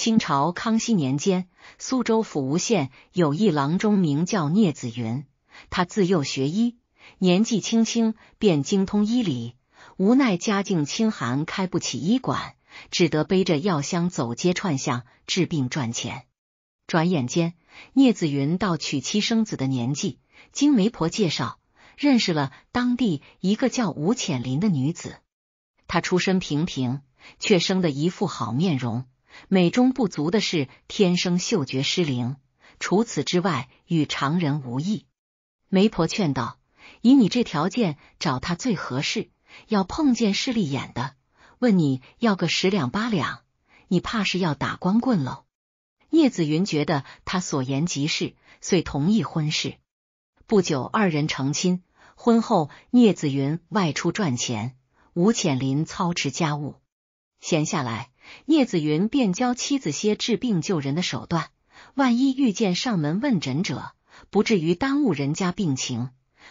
清朝康熙年间，苏州府吴县有一郎中名叫聂子云。他自幼学医，年纪轻轻便精通医理，无奈家境清寒，开不起医馆，只得背着药箱走街串巷治病赚钱。转眼间，聂子云到娶妻生子的年纪，经媒婆介绍认识了当地一个叫吴潜林的女子。她出身平平，却生得一副好面容。美中不足的是，天生嗅觉失灵。除此之外，与常人无异。媒婆劝道：“以你这条件，找他最合适。要碰见势利眼的，问你要个十两八两，你怕是要打光棍喽。”聂子云觉得他所言极是，遂同意婚事。不久，二人成亲。婚后，聂子云外出赚钱，吴浅林操持家务。闲下来。聂子云便教妻子些治病救人的手段，万一遇见上门问诊者，不至于耽误人家病情。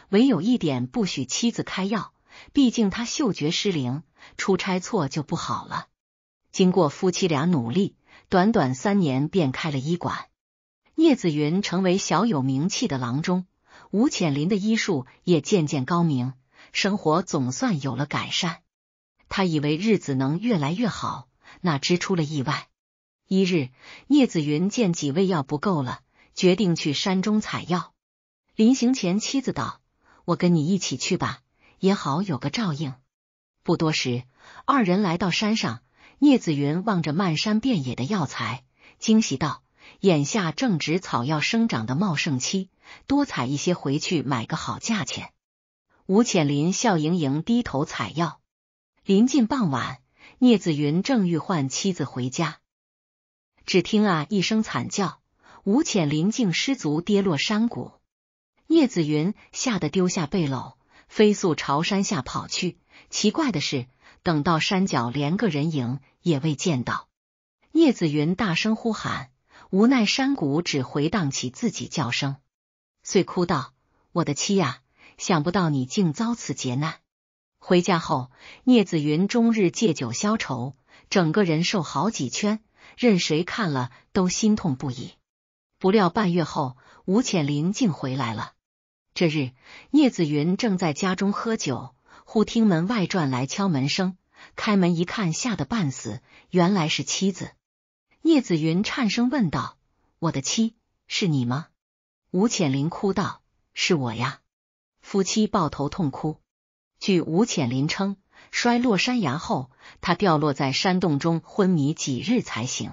唯有一点，不许妻子开药，毕竟他嗅觉失灵，出差错就不好了。经过夫妻俩努力，短短三年便开了医馆。聂子云成为小有名气的郎中，吴潜林的医术也渐渐高明，生活总算有了改善。他以为日子能越来越好。哪知出了意外。一日，聂子云见几味药不够了，决定去山中采药。临行前，妻子道：“我跟你一起去吧，也好有个照应。”不多时，二人来到山上。聂子云望着漫山遍野的药材，惊喜道：“眼下正值草药生长的茂盛期，多采一些回去，买个好价钱。”吴浅林笑盈盈低头采药。临近傍晚。聂子云正欲唤妻子回家，只听啊一声惨叫，吴浅临境失足跌落山谷。聂子云吓得丢下背篓，飞速朝山下跑去。奇怪的是，等到山脚，连个人影也未见到。聂子云大声呼喊，无奈山谷只回荡起自己叫声，遂哭道：“我的妻呀，想不到你竟遭此劫难！”回家后，聂子云终日借酒消愁，整个人瘦好几圈，任谁看了都心痛不已。不料半月后，吴浅灵竟回来了。这日，聂子云正在家中喝酒，忽听门外传来敲门声，开门一看，吓得半死，原来是妻子。聂子云颤声问道：“我的妻，是你吗？”吴浅灵哭道：“是我呀！”夫妻抱头痛哭。据吴潜林称，摔落山崖后，他掉落在山洞中昏迷几日才醒。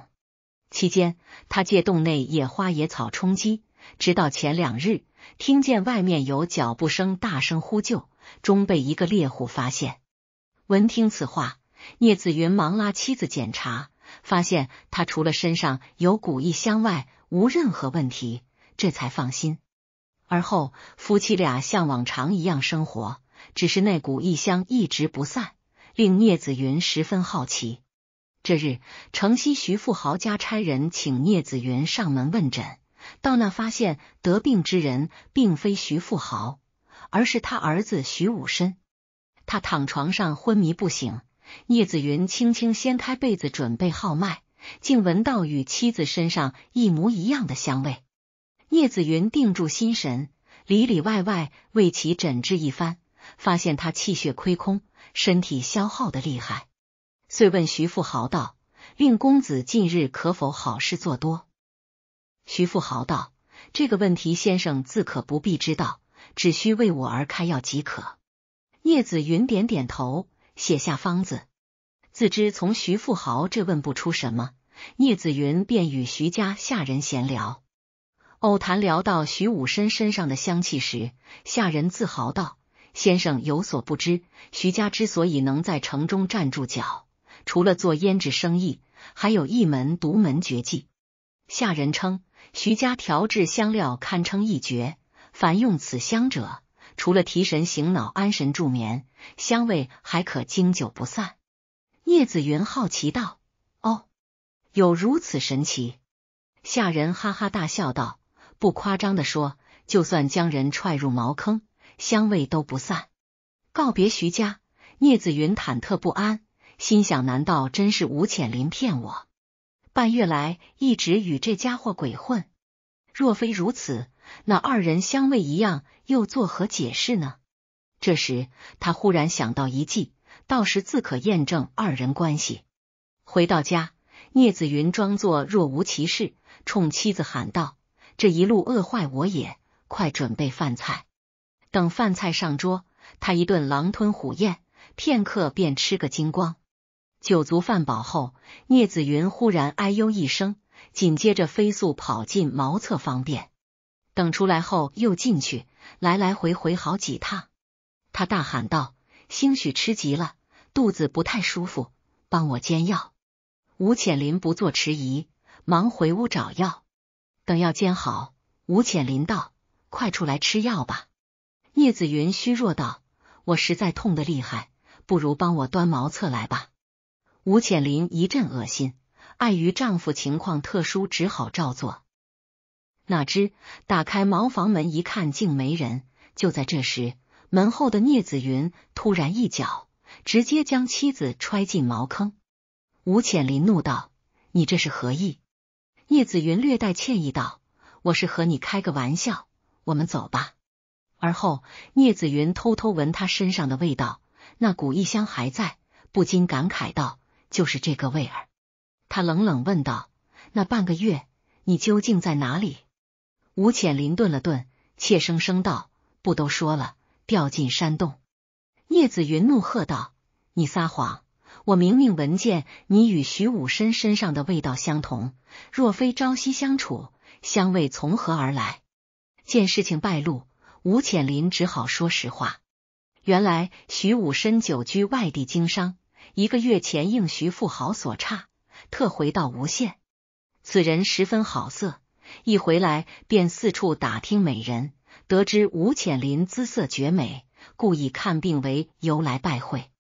期间，他借洞内野花野草充饥，直到前两日听见外面有脚步声，大声呼救，终被一个猎户发现。闻听此话，聂子云忙拉妻子检查，发现他除了身上有古异香外，无任何问题，这才放心。而后，夫妻俩像往常一样生活。只是那股异香一直不散，令聂子云十分好奇。这日，城西徐富豪家差人请聂子云上门问诊，到那发现得病之人并非徐富豪，而是他儿子徐武深。他躺床上昏迷不醒，聂子云轻轻掀开被子，准备号脉，竟闻到与妻子身上一模一样的香味。聂子云定住心神，里里外外为其诊治一番。发现他气血亏空，身体消耗的厉害，遂问徐富豪道：“令公子近日可否好事做多？”徐富豪道：“这个问题先生自可不必知道，只需为我而开药即可。”聂子云点点头，写下方子。自知从徐富豪这问不出什么，聂子云便与徐家下人闲聊，偶谈聊到徐武申身上的香气时，下人自豪道。先生有所不知，徐家之所以能在城中站住脚，除了做胭脂生意，还有一门独门绝技。下人称徐家调制香料堪称一绝，凡用此香者，除了提神醒脑、安神助眠，香味还可经久不散。聂子云好奇道：“哦，有如此神奇？”下人哈哈大笑道：“不夸张的说，就算将人踹入茅坑。”香味都不散。告别徐家，聂子云忐忑不安，心想：难道真是吴潜林骗我？半月来一直与这家伙鬼混，若非如此，那二人香味一样，又作何解释呢？这时他忽然想到一计，到时自可验证二人关系。回到家，聂子云装作若无其事，冲妻子喊道：“这一路饿坏我也，快准备饭菜。”等饭菜上桌，他一顿狼吞虎咽，片刻便吃个精光。酒足饭饱后，聂子云忽然哎呦一声，紧接着飞速跑进茅厕方便。等出来后，又进去，来来回回好几趟。他大喊道：“兴许吃急了，肚子不太舒服，帮我煎药。”吴浅林不做迟疑，忙回屋找药。等药煎好，吴浅林道：“快出来吃药吧。”聂子云虚弱道：“我实在痛得厉害，不如帮我端茅厕来吧。”吴浅林一阵恶心，碍于丈夫情况特殊，只好照做。哪知打开茅房门一看，竟没人。就在这时，门后的聂子云突然一脚，直接将妻子踹进茅坑。吴浅林怒道：“你这是何意？”聂子云略带歉意道：“我是和你开个玩笑，我们走吧。”而后，聂子云偷偷闻他身上的味道，那股异香还在，不禁感慨道：“就是这个味儿。”他冷冷问道：“那半个月，你究竟在哪里？”吴浅林顿了顿，怯生生道：“不都说了，掉进山洞。”聂子云怒喝道：“你撒谎！我明明闻见你与徐武深身上的味道相同，若非朝夕相处，香味从何而来？”见事情败露。吴潜林只好说实话。原来徐武深久居外地经商，一个月前应徐富豪所差，特回到吴县。此人十分好色，一回来便四处打听美人，得知吴潜林姿色绝美，故以看病为由来拜会。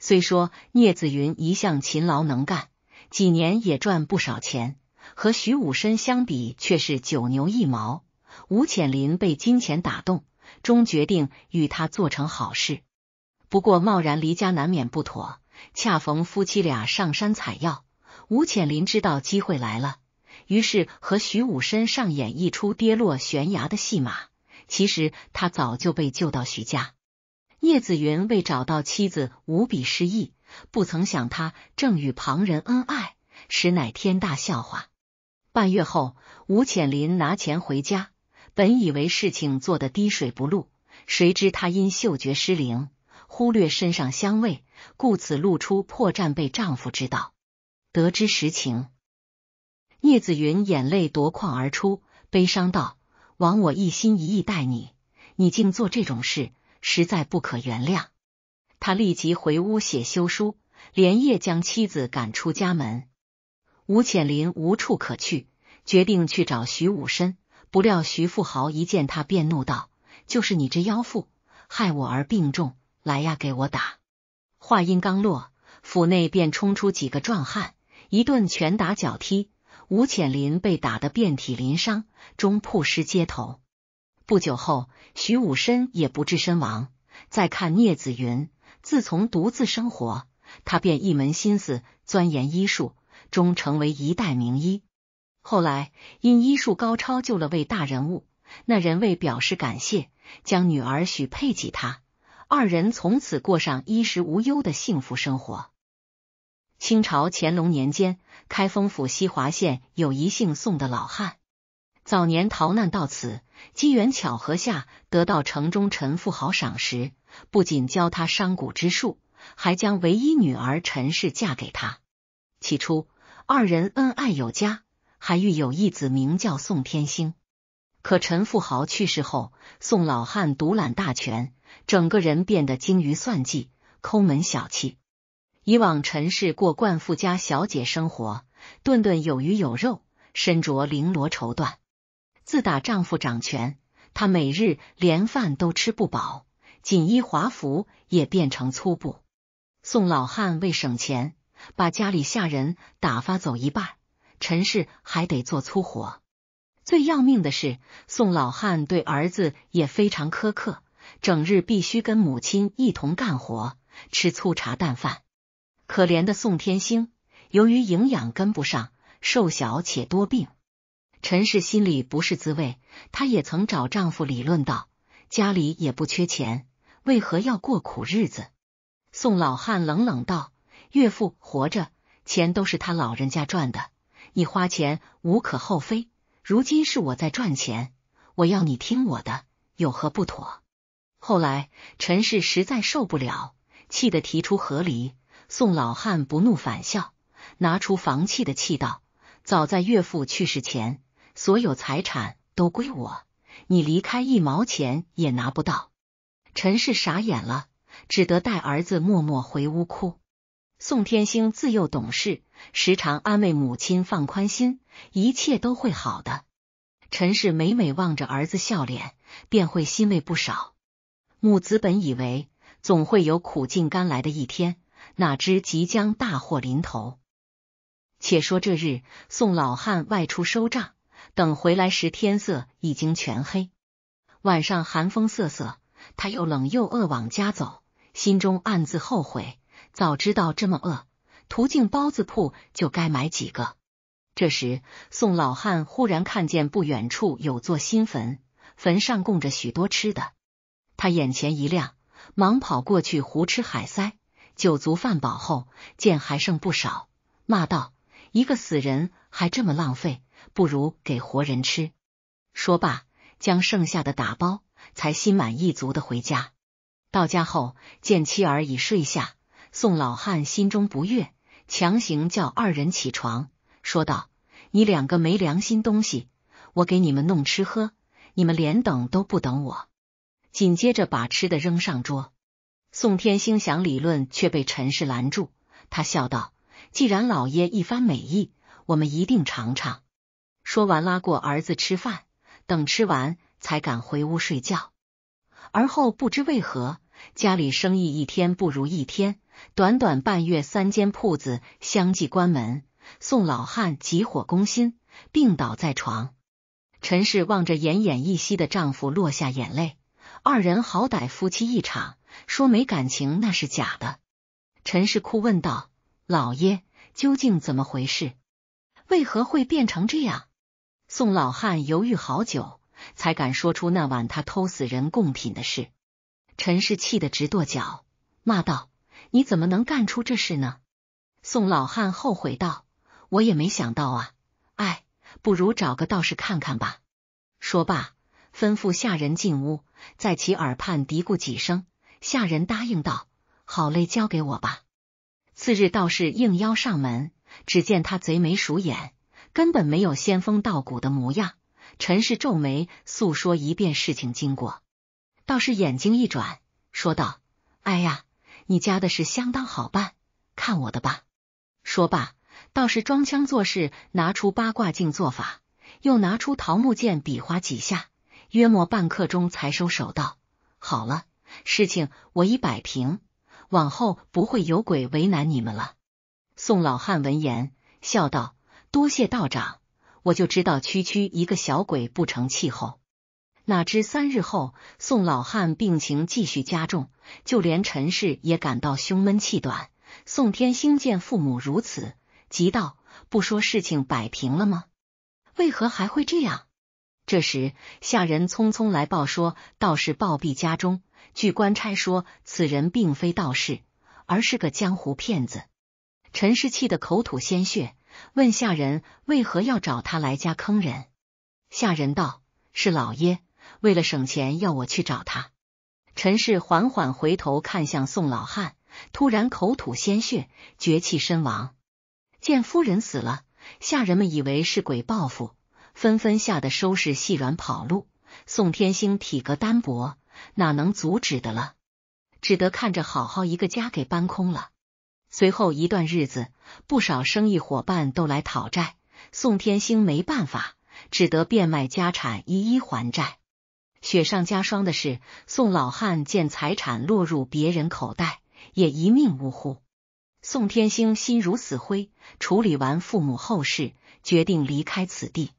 虽说聂子云一向勤劳能干，几年也赚不少钱，和徐武深相比却是九牛一毛。吴潜林被金钱打动，终决定与他做成好事。不过贸然离家难免不妥，恰逢夫妻俩上山采药，吴潜林知道机会来了，于是和徐武身上演一出跌落悬崖的戏码。其实他早就被救到徐家。叶子云为找到妻子无比失意，不曾想他正与旁人恩爱，实乃天大笑话。半月后，吴潜林拿钱回家。本以为事情做的滴水不漏，谁知她因嗅觉失灵，忽略身上香味，故此露出破绽被丈夫知道。得知实情，聂子云眼泪夺眶而出，悲伤道：“枉我一心一意待你，你竟做这种事，实在不可原谅。”他立即回屋写休书，连夜将妻子赶出家门。吴潜林无处可去，决定去找徐武深。不料徐富豪一见他便怒道：“就是你这妖妇，害我儿病重！来呀，给我打！”话音刚落，府内便冲出几个壮汉，一顿拳打脚踢，吴潜林被打得遍体鳞伤，终曝尸街头。不久后，徐武深也不治身亡。再看聂子云，自从独自生活，他便一门心思钻研医术，终成为一代名医。后来因医术高超救了位大人物，那人为表示感谢，将女儿许配给他，二人从此过上衣食无忧的幸福生活。清朝乾隆年间，开封府西华县有一姓宋的老汉，早年逃难到此，机缘巧合下得到城中陈富豪赏识，不仅教他商贾之术，还将唯一女儿陈氏嫁给他。起初二人恩爱有加。还育有一子，名叫宋天星。可陈富豪去世后，宋老汉独揽大权，整个人变得精于算计、抠门小气。以往陈氏过惯富家小姐生活，顿顿有鱼有肉，身着绫罗绸缎。自打丈夫掌权，她每日连饭都吃不饱，锦衣华服也变成粗布。宋老汉为省钱，把家里下人打发走一半。陈氏还得做粗活，最要命的是宋老汉对儿子也非常苛刻，整日必须跟母亲一同干活，吃粗茶淡饭。可怜的宋天星，由于营养跟不上，瘦小且多病。陈氏心里不是滋味，她也曾找丈夫理论道：“家里也不缺钱，为何要过苦日子？”宋老汉冷冷道：“岳父活着，钱都是他老人家赚的。”你花钱无可厚非，如今是我在赚钱，我要你听我的，有何不妥？后来陈氏实在受不了，气得提出和离。宋老汉不怒反笑，拿出房契的气道：“早在岳父去世前，所有财产都归我，你离开一毛钱也拿不到。”陈氏傻眼了，只得带儿子默默回屋哭。宋天星自幼懂事，时常安慰母亲放宽心，一切都会好的。陈氏每每望着儿子笑脸，便会欣慰不少。母子本以为总会有苦尽甘来的一天，哪知即将大祸临头。且说这日，宋老汉外出收账，等回来时天色已经全黑。晚上寒风瑟瑟，他又冷又饿，往家走，心中暗自后悔。早知道这么饿，途径包子铺就该买几个。这时，宋老汉忽然看见不远处有座新坟，坟上供着许多吃的，他眼前一亮，忙跑过去胡吃海塞。酒足饭饱后，见还剩不少，骂道：“一个死人还这么浪费，不如给活人吃。”说罢，将剩下的打包，才心满意足的回家。到家后，见妻儿已睡下。宋老汉心中不悦，强行叫二人起床，说道：“你两个没良心东西，我给你们弄吃喝，你们连等都不等我。”紧接着把吃的扔上桌。宋天星想理论，却被陈氏拦住。他笑道：“既然老爷一番美意，我们一定尝尝。”说完拉过儿子吃饭，等吃完才敢回屋睡觉。而后不知为何，家里生意一天不如一天。短短半月，三间铺子相继关门，宋老汉急火攻心，病倒在床。陈氏望着奄奄一息的丈夫，落下眼泪。二人好歹夫妻一场，说没感情那是假的。陈氏哭问道：“老爷，究竟怎么回事？为何会变成这样？”宋老汉犹豫好久，才敢说出那晚他偷死人贡品的事。陈氏气得直跺脚，骂道。你怎么能干出这事呢？宋老汉后悔道：“我也没想到啊！哎，不如找个道士看看吧。”说罢，吩咐下人进屋，在其耳畔嘀咕几声。下人答应道：“好嘞，交给我吧。”次日，道士应邀上门，只见他贼眉鼠眼，根本没有仙风道骨的模样。陈氏皱眉诉说一遍事情经过，道士眼睛一转，说道：“哎呀。”你家的事相当好办，看我的吧。说罢，道士装腔作势，拿出八卦镜做法，又拿出桃木剑比划几下，约莫半刻钟才收手，道：“好了，事情我已摆平，往后不会有鬼为难你们了。”宋老汉闻言笑道：“多谢道长，我就知道区区一个小鬼不成气候。”哪知三日后，宋老汉病情继续加重。就连陈氏也感到胸闷气短。宋天兴见父母如此，急道：“不说事情摆平了吗？为何还会这样？”这时，下人匆匆来报说，道士暴毙家中。据官差说，此人并非道士，而是个江湖骗子。陈氏气得口吐鲜血，问下人为何要找他来家坑人。下人道：“是老爷为了省钱，要我去找他。”陈氏缓缓回头看向宋老汉，突然口吐鲜血，绝气身亡。见夫人死了，下人们以为是鬼报复，纷纷吓得收拾细软跑路。宋天星体格单薄，哪能阻止的了，只得看着好好一个家给搬空了。随后一段日子，不少生意伙伴都来讨债，宋天星没办法，只得变卖家产，一一还债。雪上加霜的是，宋老汉见财产落入别人口袋，也一命呜呼。宋天星心如死灰，处理完父母后事，决定离开此地。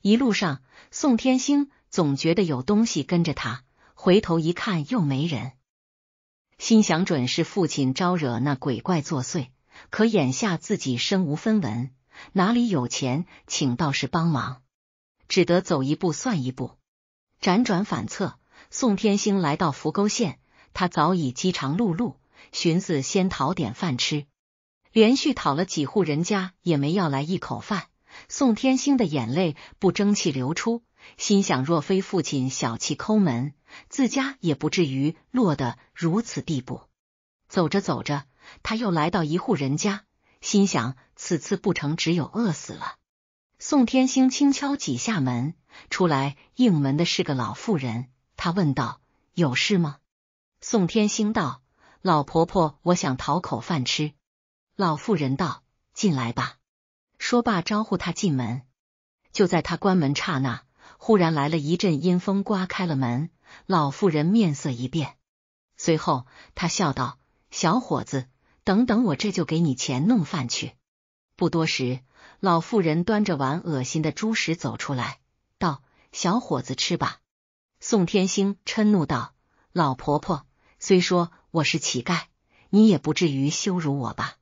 一路上，宋天星总觉得有东西跟着他，回头一看又没人，心想准是父亲招惹那鬼怪作祟。可眼下自己身无分文，哪里有钱请道士帮忙？只得走一步算一步。辗转反侧，宋天星来到扶沟县，他早已饥肠辘辘，寻思先讨点饭吃。连续讨了几户人家，也没要来一口饭。宋天星的眼泪不争气流出，心想若非父亲小气抠门，自家也不至于落得如此地步。走着走着，他又来到一户人家，心想此次不成，只有饿死了。宋天星轻敲几下门，出来应门的是个老妇人。他问道：“有事吗？”宋天星道：“老婆婆，我想讨口饭吃。”老妇人道：“进来吧。”说罢招呼他进门。就在他关门刹那，忽然来了一阵阴风，刮开了门。老妇人面色一变，随后他笑道：“小伙子，等等，我这就给你钱弄饭去。”不多时。老妇人端着碗恶心的猪食走出来，道：“小伙子，吃吧。”宋天星嗔怒道：“老婆婆，虽说我是乞丐，你也不至于羞辱我吧？”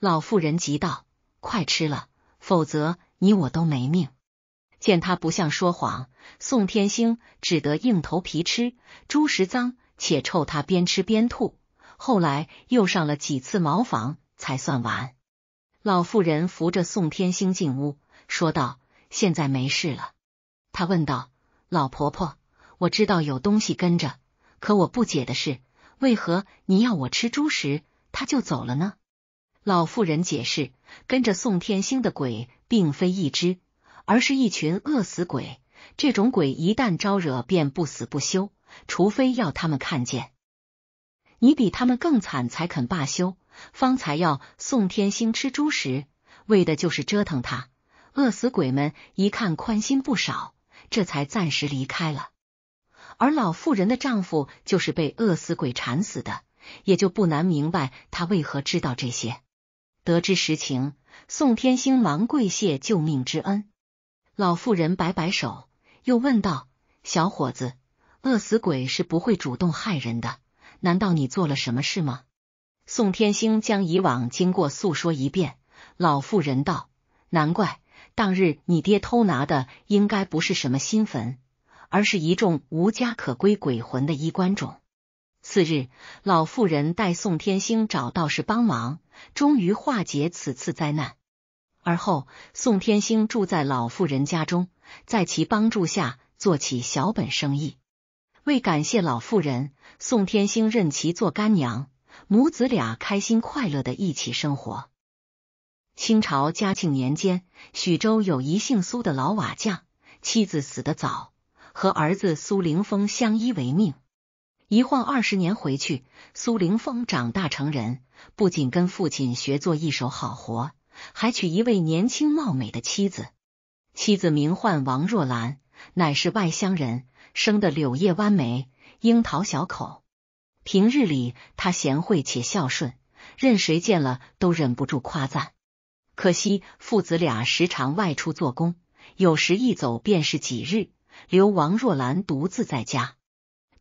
老妇人急道：“快吃了，否则你我都没命。”见他不像说谎，宋天星只得硬头皮吃。猪食脏且臭，他边吃边吐，后来又上了几次茅房才算完。老妇人扶着宋天星进屋，说道：“现在没事了。”他问道：“老婆婆，我知道有东西跟着，可我不解的是，为何你要我吃猪食，他就走了呢？”老妇人解释：“跟着宋天星的鬼并非一只，而是一群饿死鬼。这种鬼一旦招惹，便不死不休，除非要他们看见你比他们更惨，才肯罢休。”方才要宋天星吃猪食，为的就是折腾他。饿死鬼们一看，宽心不少，这才暂时离开了。而老妇人的丈夫就是被饿死鬼缠死的，也就不难明白他为何知道这些。得知实情，宋天星忙跪谢救命之恩。老妇人摆摆手，又问道：“小伙子，饿死鬼是不会主动害人的，难道你做了什么事吗？”宋天星将以往经过诉说一遍，老妇人道：“难怪当日你爹偷拿的应该不是什么新坟，而是一众无家可归鬼魂的衣冠冢。”次日，老妇人带宋天星找道士帮忙，终于化解此次灾难。而后，宋天星住在老妇人家中，在其帮助下做起小本生意。为感谢老妇人，宋天星认其做干娘。母子俩开心快乐的一起生活。清朝嘉庆年间，徐州有一姓苏的老瓦匠，妻子死得早，和儿子苏凌峰相依为命。一晃二十年，回去，苏凌峰长大成人，不仅跟父亲学做一手好活，还娶一位年轻貌美的妻子。妻子名唤王若兰，乃是外乡人，生的柳叶弯眉，樱桃小口。平日里，他贤惠且孝顺，任谁见了都忍不住夸赞。可惜父子俩时常外出做工，有时一走便是几日，留王若兰独自在家。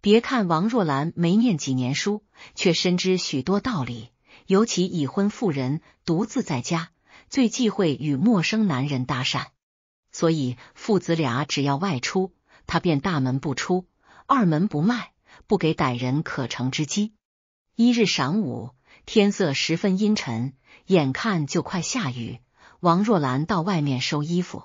别看王若兰没念几年书，却深知许多道理。尤其已婚妇人独自在家，最忌讳与陌生男人搭讪，所以父子俩只要外出，她便大门不出，二门不迈。不给歹人可乘之机。一日晌午，天色十分阴沉，眼看就快下雨。王若兰到外面收衣服，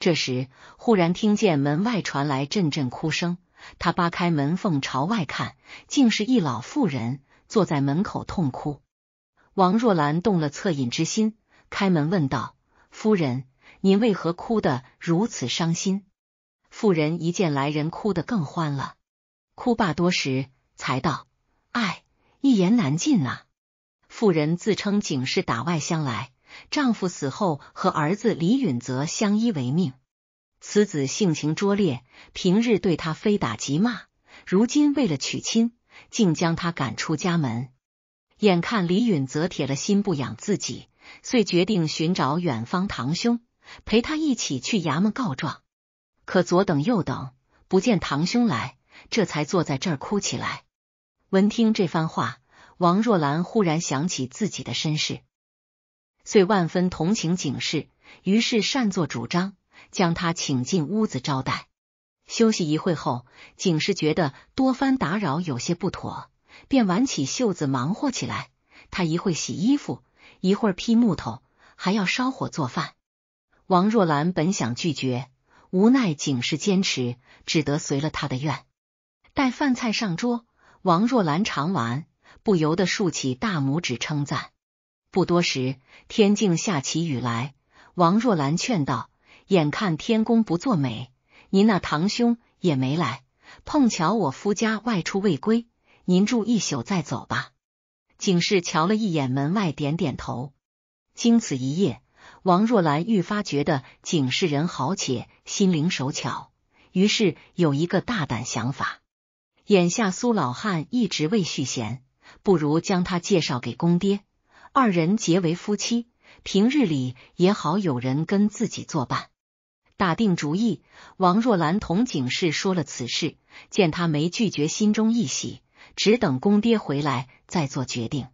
这时忽然听见门外传来阵阵哭声。她扒开门缝朝外看，竟是一老妇人坐在门口痛哭。王若兰动了恻隐之心，开门问道：“夫人，您为何哭得如此伤心？”妇人一见来人，哭得更欢了。哭罢多时，才道：“哎，一言难尽呐。”妇人自称景氏打外乡来，丈夫死后和儿子李允泽相依为命。此子性情拙劣，平日对他非打即骂。如今为了娶亲，竟将他赶出家门。眼看李允泽铁了心不养自己，遂决定寻找远方堂兄，陪他一起去衙门告状。可左等右等，不见堂兄来。这才坐在这儿哭起来。闻听这番话，王若兰忽然想起自己的身世，遂万分同情景氏，于是擅作主张将他请进屋子招待。休息一会后，景氏觉得多番打扰有些不妥，便挽起袖子忙活起来。他一会洗衣服，一会劈木头，还要烧火做饭。王若兰本想拒绝，无奈景氏坚持，只得随了他的愿。待饭菜上桌，王若兰尝完，不由得竖起大拇指称赞。不多时，天竟下起雨来。王若兰劝道：“眼看天公不作美，您那堂兄也没来，碰巧我夫家外出未归，您住一宿再走吧。”景氏瞧了一眼门外，点点头。经此一夜，王若兰愈发觉得景氏人好且心灵手巧，于是有一个大胆想法。眼下苏老汉一直未续弦，不如将他介绍给公爹，二人结为夫妻，平日里也好有人跟自己作伴。打定主意，王若兰同景氏说了此事，见他没拒绝，心中一喜，只等公爹回来再做决定。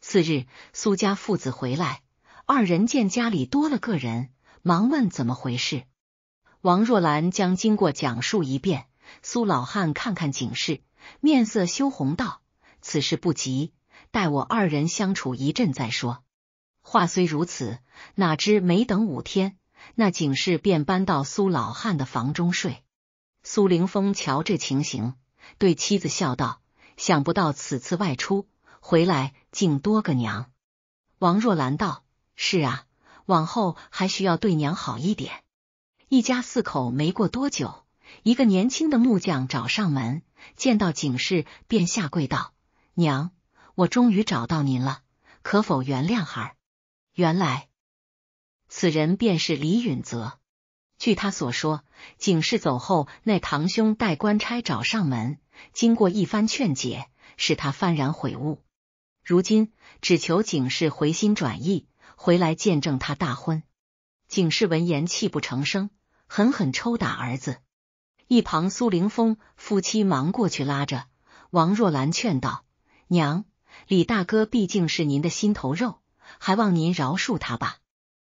次日，苏家父子回来，二人见家里多了个人，忙问怎么回事。王若兰将经过讲述一遍。苏老汉看看景氏，面色羞红道：“此事不急，待我二人相处一阵再说。”话虽如此，哪知没等五天，那景氏便搬到苏老汉的房中睡。苏凌峰瞧这情形，对妻子笑道：“想不到此次外出回来，竟多个娘。”王若兰道：“是啊，往后还需要对娘好一点。”一家四口没过多久。一个年轻的木匠找上门，见到景氏便下跪道：“娘，我终于找到您了，可否原谅孩？”原来此人便是李允泽。据他所说，景氏走后，那堂兄带官差找上门，经过一番劝解，使他幡然悔悟。如今只求景氏回心转意，回来见证他大婚。景氏闻言泣不成声，狠狠抽打儿子。一旁苏凌峰夫妻忙过去拉着王若兰劝道：“娘，李大哥毕竟是您的心头肉，还望您饶恕他吧。”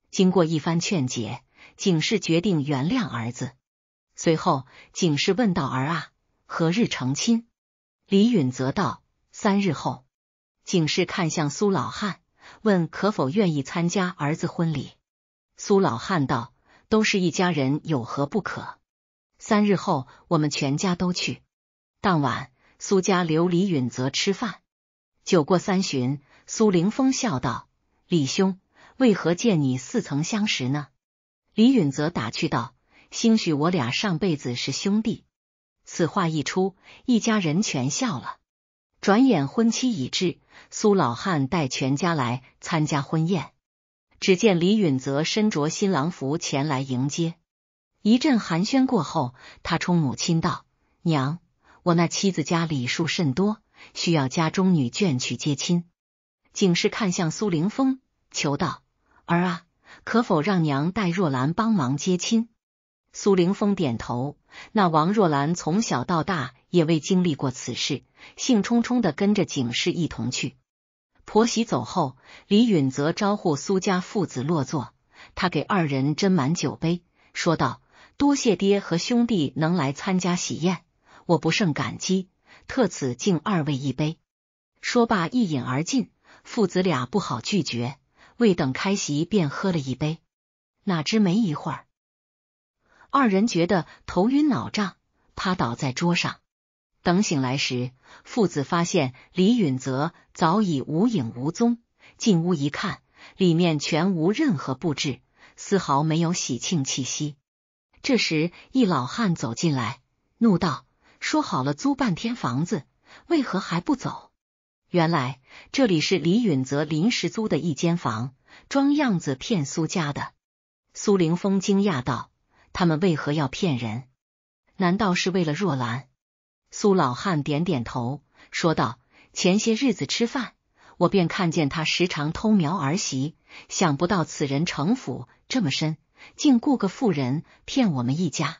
经过一番劝解，景氏决定原谅儿子。随后，景氏问道：“儿啊，何日成亲？”李允则道：“三日后。”景氏看向苏老汉，问：“可否愿意参加儿子婚礼？”苏老汉道：“都是一家人，有何不可？”三日后，我们全家都去。当晚，苏家留李允泽吃饭。酒过三巡，苏凌峰笑道：“李兄，为何见你似曾相识呢？”李允泽打趣道：“兴许我俩上辈子是兄弟。”此话一出，一家人全笑了。转眼婚期已至，苏老汉带全家来参加婚宴。只见李允泽身着新郎服前来迎接。一阵寒暄过后，他冲母亲道：“娘，我那妻子家礼数甚多，需要家中女眷去接亲。”景氏看向苏凌峰，求道：“儿啊，可否让娘带若兰帮忙接亲？”苏凌峰点头。那王若兰从小到大也未经历过此事，兴冲冲的跟着景氏一同去。婆媳走后，李允泽招呼苏家父子落座，他给二人斟满酒杯，说道。多谢爹和兄弟能来参加喜宴，我不胜感激，特此敬二位一杯。说罢一饮而尽，父子俩不好拒绝，未等开席便喝了一杯。哪知没一会儿，二人觉得头晕脑胀，趴倒在桌上。等醒来时，父子发现李允泽早已无影无踪。进屋一看，里面全无任何布置，丝毫没有喜庆气息。这时，一老汉走进来，怒道：“说好了租半天房子，为何还不走？”原来这里是李允泽临时租的一间房，装样子骗苏家的。苏凌峰惊讶道：“他们为何要骗人？难道是为了若兰？”苏老汉点点头，说道：“前些日子吃饭，我便看见他时常偷瞄儿媳，想不到此人城府这么深。”竟雇个妇人骗我们一家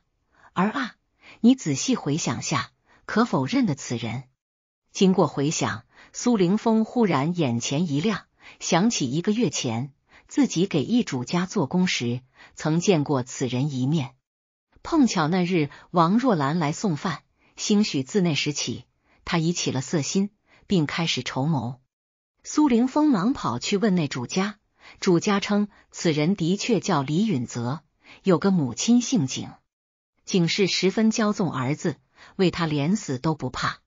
儿啊！你仔细回想下，可否认的此人？经过回想，苏林峰忽然眼前一亮，想起一个月前自己给易主家做工时，曾见过此人一面。碰巧那日王若兰来送饭，兴许自那时起，他已起了色心，并开始筹谋。苏林峰忙跑去问那主家。主家称此人的确叫李允泽，有个母亲姓景，景氏十分骄纵，儿子为他连死都不怕。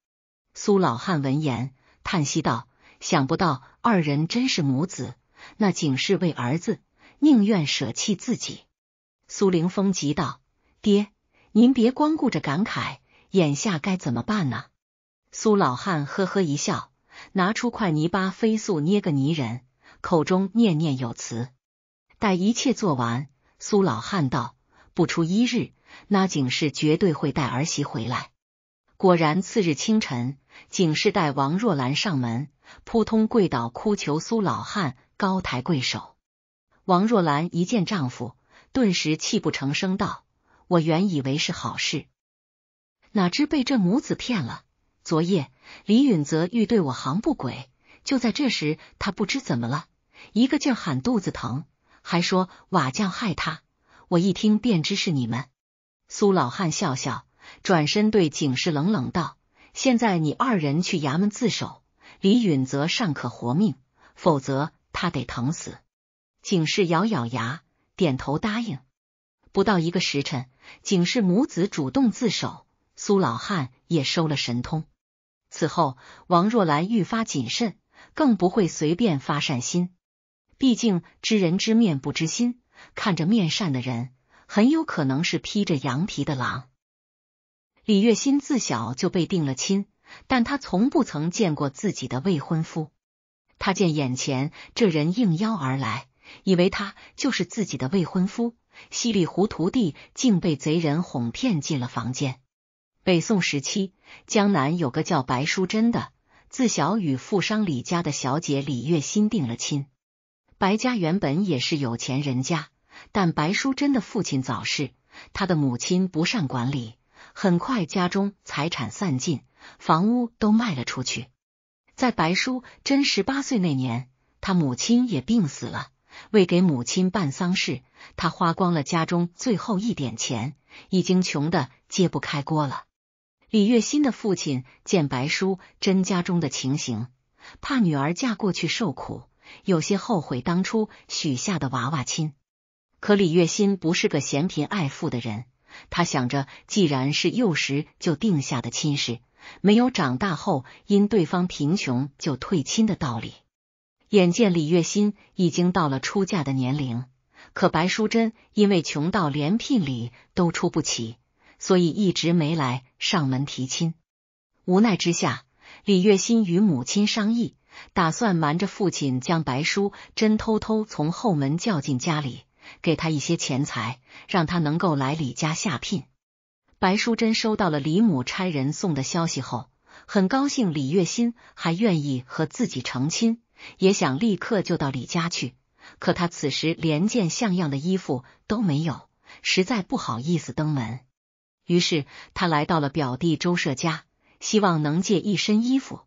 苏老汉闻言叹息道：“想不到二人真是母子，那景氏为儿子宁愿舍弃自己。”苏凌峰急道：“爹，您别光顾着感慨，眼下该怎么办呢？”苏老汉呵呵一笑，拿出块泥巴，飞速捏个泥人。口中念念有词，待一切做完，苏老汉道：“不出一日，那景氏绝对会带儿媳回来。”果然，次日清晨，景氏带王若兰上门，扑通跪倒，哭求苏老汉高抬贵手。王若兰一见丈夫，顿时泣不成声，道：“我原以为是好事，哪知被这母子骗了。昨夜李允泽欲对我行不轨，就在这时，他不知怎么了。”一个劲喊肚子疼，还说瓦匠害他。我一听便知是你们。苏老汉笑笑，转身对景氏冷冷道：“现在你二人去衙门自首，李允泽尚可活命，否则他得疼死。”景氏咬咬牙，点头答应。不到一个时辰，景氏母子主动自首，苏老汉也收了神通。此后，王若兰愈发谨慎，更不会随便发善心。毕竟知人知面不知心，看着面善的人，很有可能是披着羊皮的狼。李月心自小就被定了亲，但她从不曾见过自己的未婚夫。他见眼前这人应邀而来，以为他就是自己的未婚夫，稀里糊涂地竟被贼人哄骗进了房间。北宋时期，江南有个叫白淑贞的，自小与富商李家的小姐李月心定了亲。白家原本也是有钱人家，但白淑贞的父亲早逝，她的母亲不善管理，很快家中财产散尽，房屋都卖了出去。在白淑贞十八岁那年，她母亲也病死了。为给母亲办丧事，她花光了家中最后一点钱，已经穷的揭不开锅了。李月新的父亲见白淑珍家中的情形，怕女儿嫁过去受苦。有些后悔当初许下的娃娃亲，可李月心不是个嫌贫爱富的人，他想着既然是幼时就定下的亲事，没有长大后因对方贫穷就退亲的道理。眼见李月心已经到了出嫁的年龄，可白淑贞因为穷到连聘礼都出不起，所以一直没来上门提亲。无奈之下，李月心与母亲商议。打算瞒着父亲，将白淑珍偷偷从后门叫进家里，给他一些钱财，让他能够来李家下聘。白淑珍收到了李母差人送的消息后，很高兴李月心还愿意和自己成亲，也想立刻就到李家去。可他此时连件像样的衣服都没有，实在不好意思登门。于是他来到了表弟周舍家，希望能借一身衣服。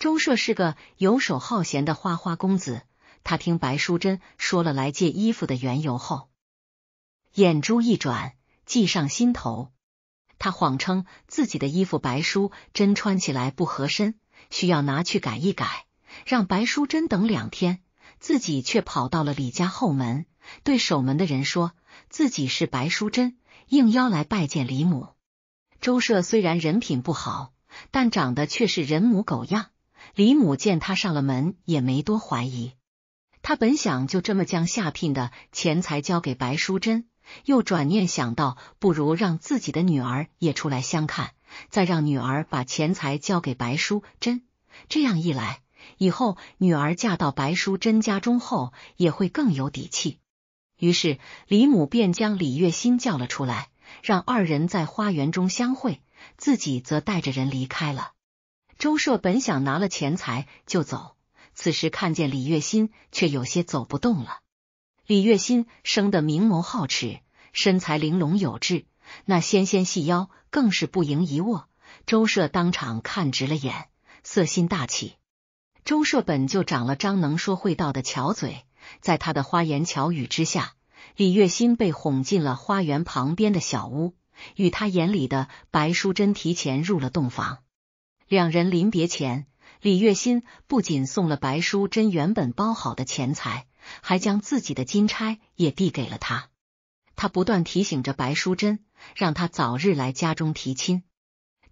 周舍是个游手好闲的花花公子。他听白淑贞说了来借衣服的缘由后，眼珠一转，计上心头。他谎称自己的衣服白淑贞穿起来不合身，需要拿去改一改，让白淑贞等两天。自己却跑到了李家后门，对守门的人说自己是白淑贞，应邀来拜见李母。周舍虽然人品不好，但长得却是人模狗样。李母见他上了门，也没多怀疑。他本想就这么将下聘的钱财交给白淑贞，又转念想到，不如让自己的女儿也出来相看，再让女儿把钱财交给白淑贞。这样一来，以后女儿嫁到白淑贞家中后，也会更有底气。于是，李母便将李月心叫了出来，让二人在花园中相会，自己则带着人离开了。周舍本想拿了钱财就走，此时看见李月心，却有些走不动了。李月心生得明眸皓齿，身材玲珑有致，那纤纤细腰更是不盈一握。周舍当场看直了眼，色心大起。周舍本就长了张能说会道的巧嘴，在他的花言巧语之下，李月心被哄进了花园旁边的小屋，与他眼里的白淑贞提前入了洞房。两人临别前，李月新不仅送了白淑贞原本包好的钱财，还将自己的金钗也递给了他。他不断提醒着白淑珍，让他早日来家中提亲。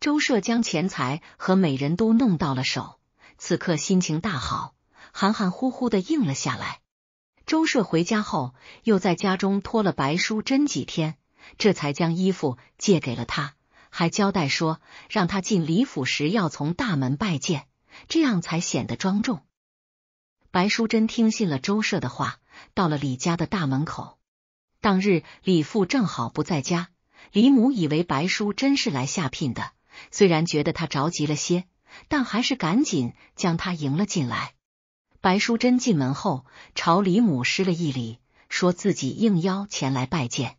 周舍将钱财和美人都弄到了手，此刻心情大好，含含糊糊的应了下来。周舍回家后，又在家中拖了白淑贞几天，这才将衣服借给了他。还交代说，让他进李府时要从大门拜见，这样才显得庄重。白淑贞听信了周舍的话，到了李家的大门口。当日李父正好不在家，李母以为白叔真是来下聘的，虽然觉得他着急了些，但还是赶紧将他迎了进来。白淑贞进门后，朝李母施了一礼，说自己应邀前来拜见。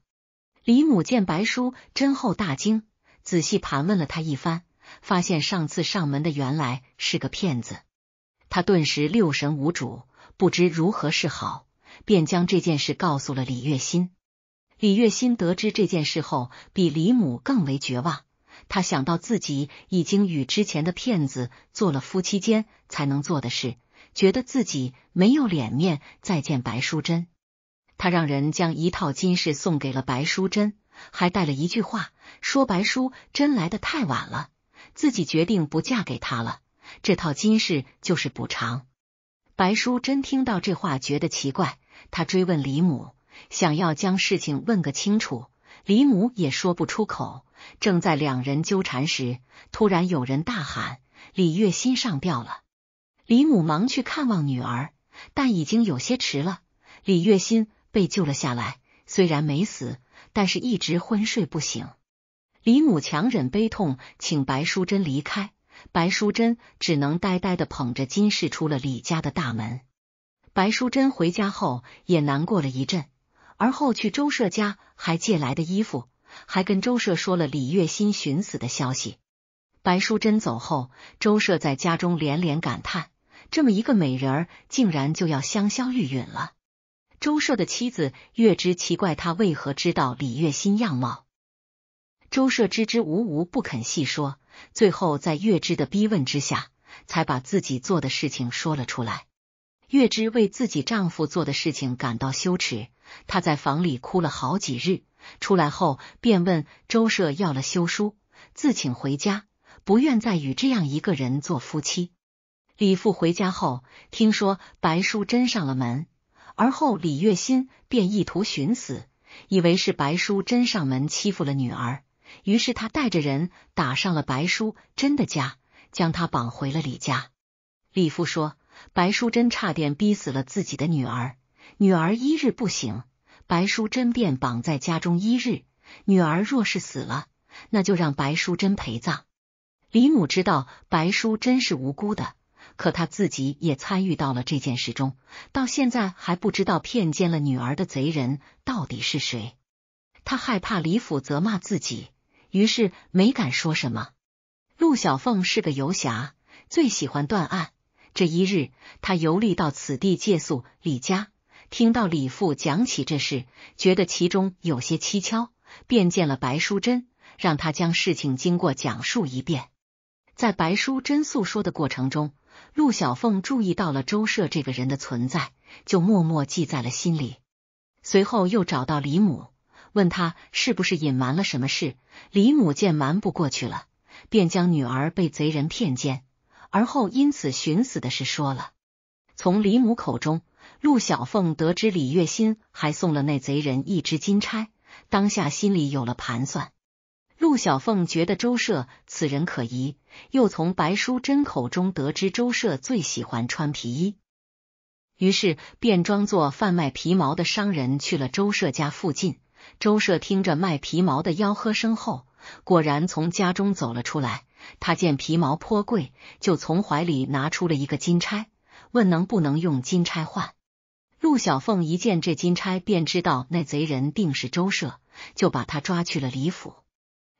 李母见白叔真后大惊。仔细盘问了他一番，发现上次上门的原来是个骗子，他顿时六神无主，不知如何是好，便将这件事告诉了李月新。李月新得知这件事后，比李母更为绝望。他想到自己已经与之前的骗子做了夫妻间才能做的事，觉得自己没有脸面再见白淑贞。他让人将一套金饰送给了白淑贞，还带了一句话。说：“白叔真来的太晚了，自己决定不嫁给他了。这套金饰就是补偿。”白叔真听到这话，觉得奇怪，他追问李母，想要将事情问个清楚。李母也说不出口。正在两人纠缠时，突然有人大喊：“李月心上吊了！”李母忙去看望女儿，但已经有些迟了。李月心被救了下来，虽然没死，但是一直昏睡不醒。李母强忍悲痛，请白淑贞离开。白淑贞只能呆呆的捧着金饰出了李家的大门。白淑贞回家后也难过了一阵，而后去周舍家还借来的衣服，还跟周舍说了李月心寻死的消息。白淑贞走后，周舍在家中连连感叹：这么一个美人儿，竟然就要香消玉殒了。周舍的妻子月之奇怪，他为何知道李月心样貌？周舍支支吾吾不肯细说，最后在月之的逼问之下，才把自己做的事情说了出来。月之为自己丈夫做的事情感到羞耻，她在房里哭了好几日，出来后便问周舍要了休书，自请回家，不愿再与这样一个人做夫妻。李父回家后听说白叔真上了门，而后李月心便意图寻死，以为是白叔真上门欺负了女儿。于是他带着人打上了白淑贞的家，将她绑回了李家。李父说：“白淑贞差点逼死了自己的女儿，女儿一日不醒，白淑贞便绑在家中一日。女儿若是死了，那就让白淑贞陪葬。”李母知道白淑贞是无辜的，可她自己也参与到了这件事中，到现在还不知道骗奸了女儿的贼人到底是谁。他害怕李府责骂自己。于是没敢说什么。陆小凤是个游侠，最喜欢断案。这一日，他游历到此地借宿李家，听到李父讲起这事，觉得其中有些蹊跷，便见了白淑贞，让他将事情经过讲述一遍。在白淑贞诉说的过程中，陆小凤注意到了周舍这个人的存在，就默默记在了心里。随后又找到李母。问他是不是隐瞒了什么事？李母见瞒不过去了，便将女儿被贼人骗奸，而后因此寻死的事说了。从李母口中，陆小凤得知李月心还送了那贼人一支金钗，当下心里有了盘算。陆小凤觉得周舍此人可疑，又从白淑贞口中得知周舍最喜欢穿皮衣，于是便装作贩卖皮毛的商人去了周舍家附近。周舍听着卖皮毛的吆喝声后，果然从家中走了出来。他见皮毛颇贵，就从怀里拿出了一个金钗，问能不能用金钗换。陆小凤一见这金钗，便知道那贼人定是周舍，就把他抓去了李府。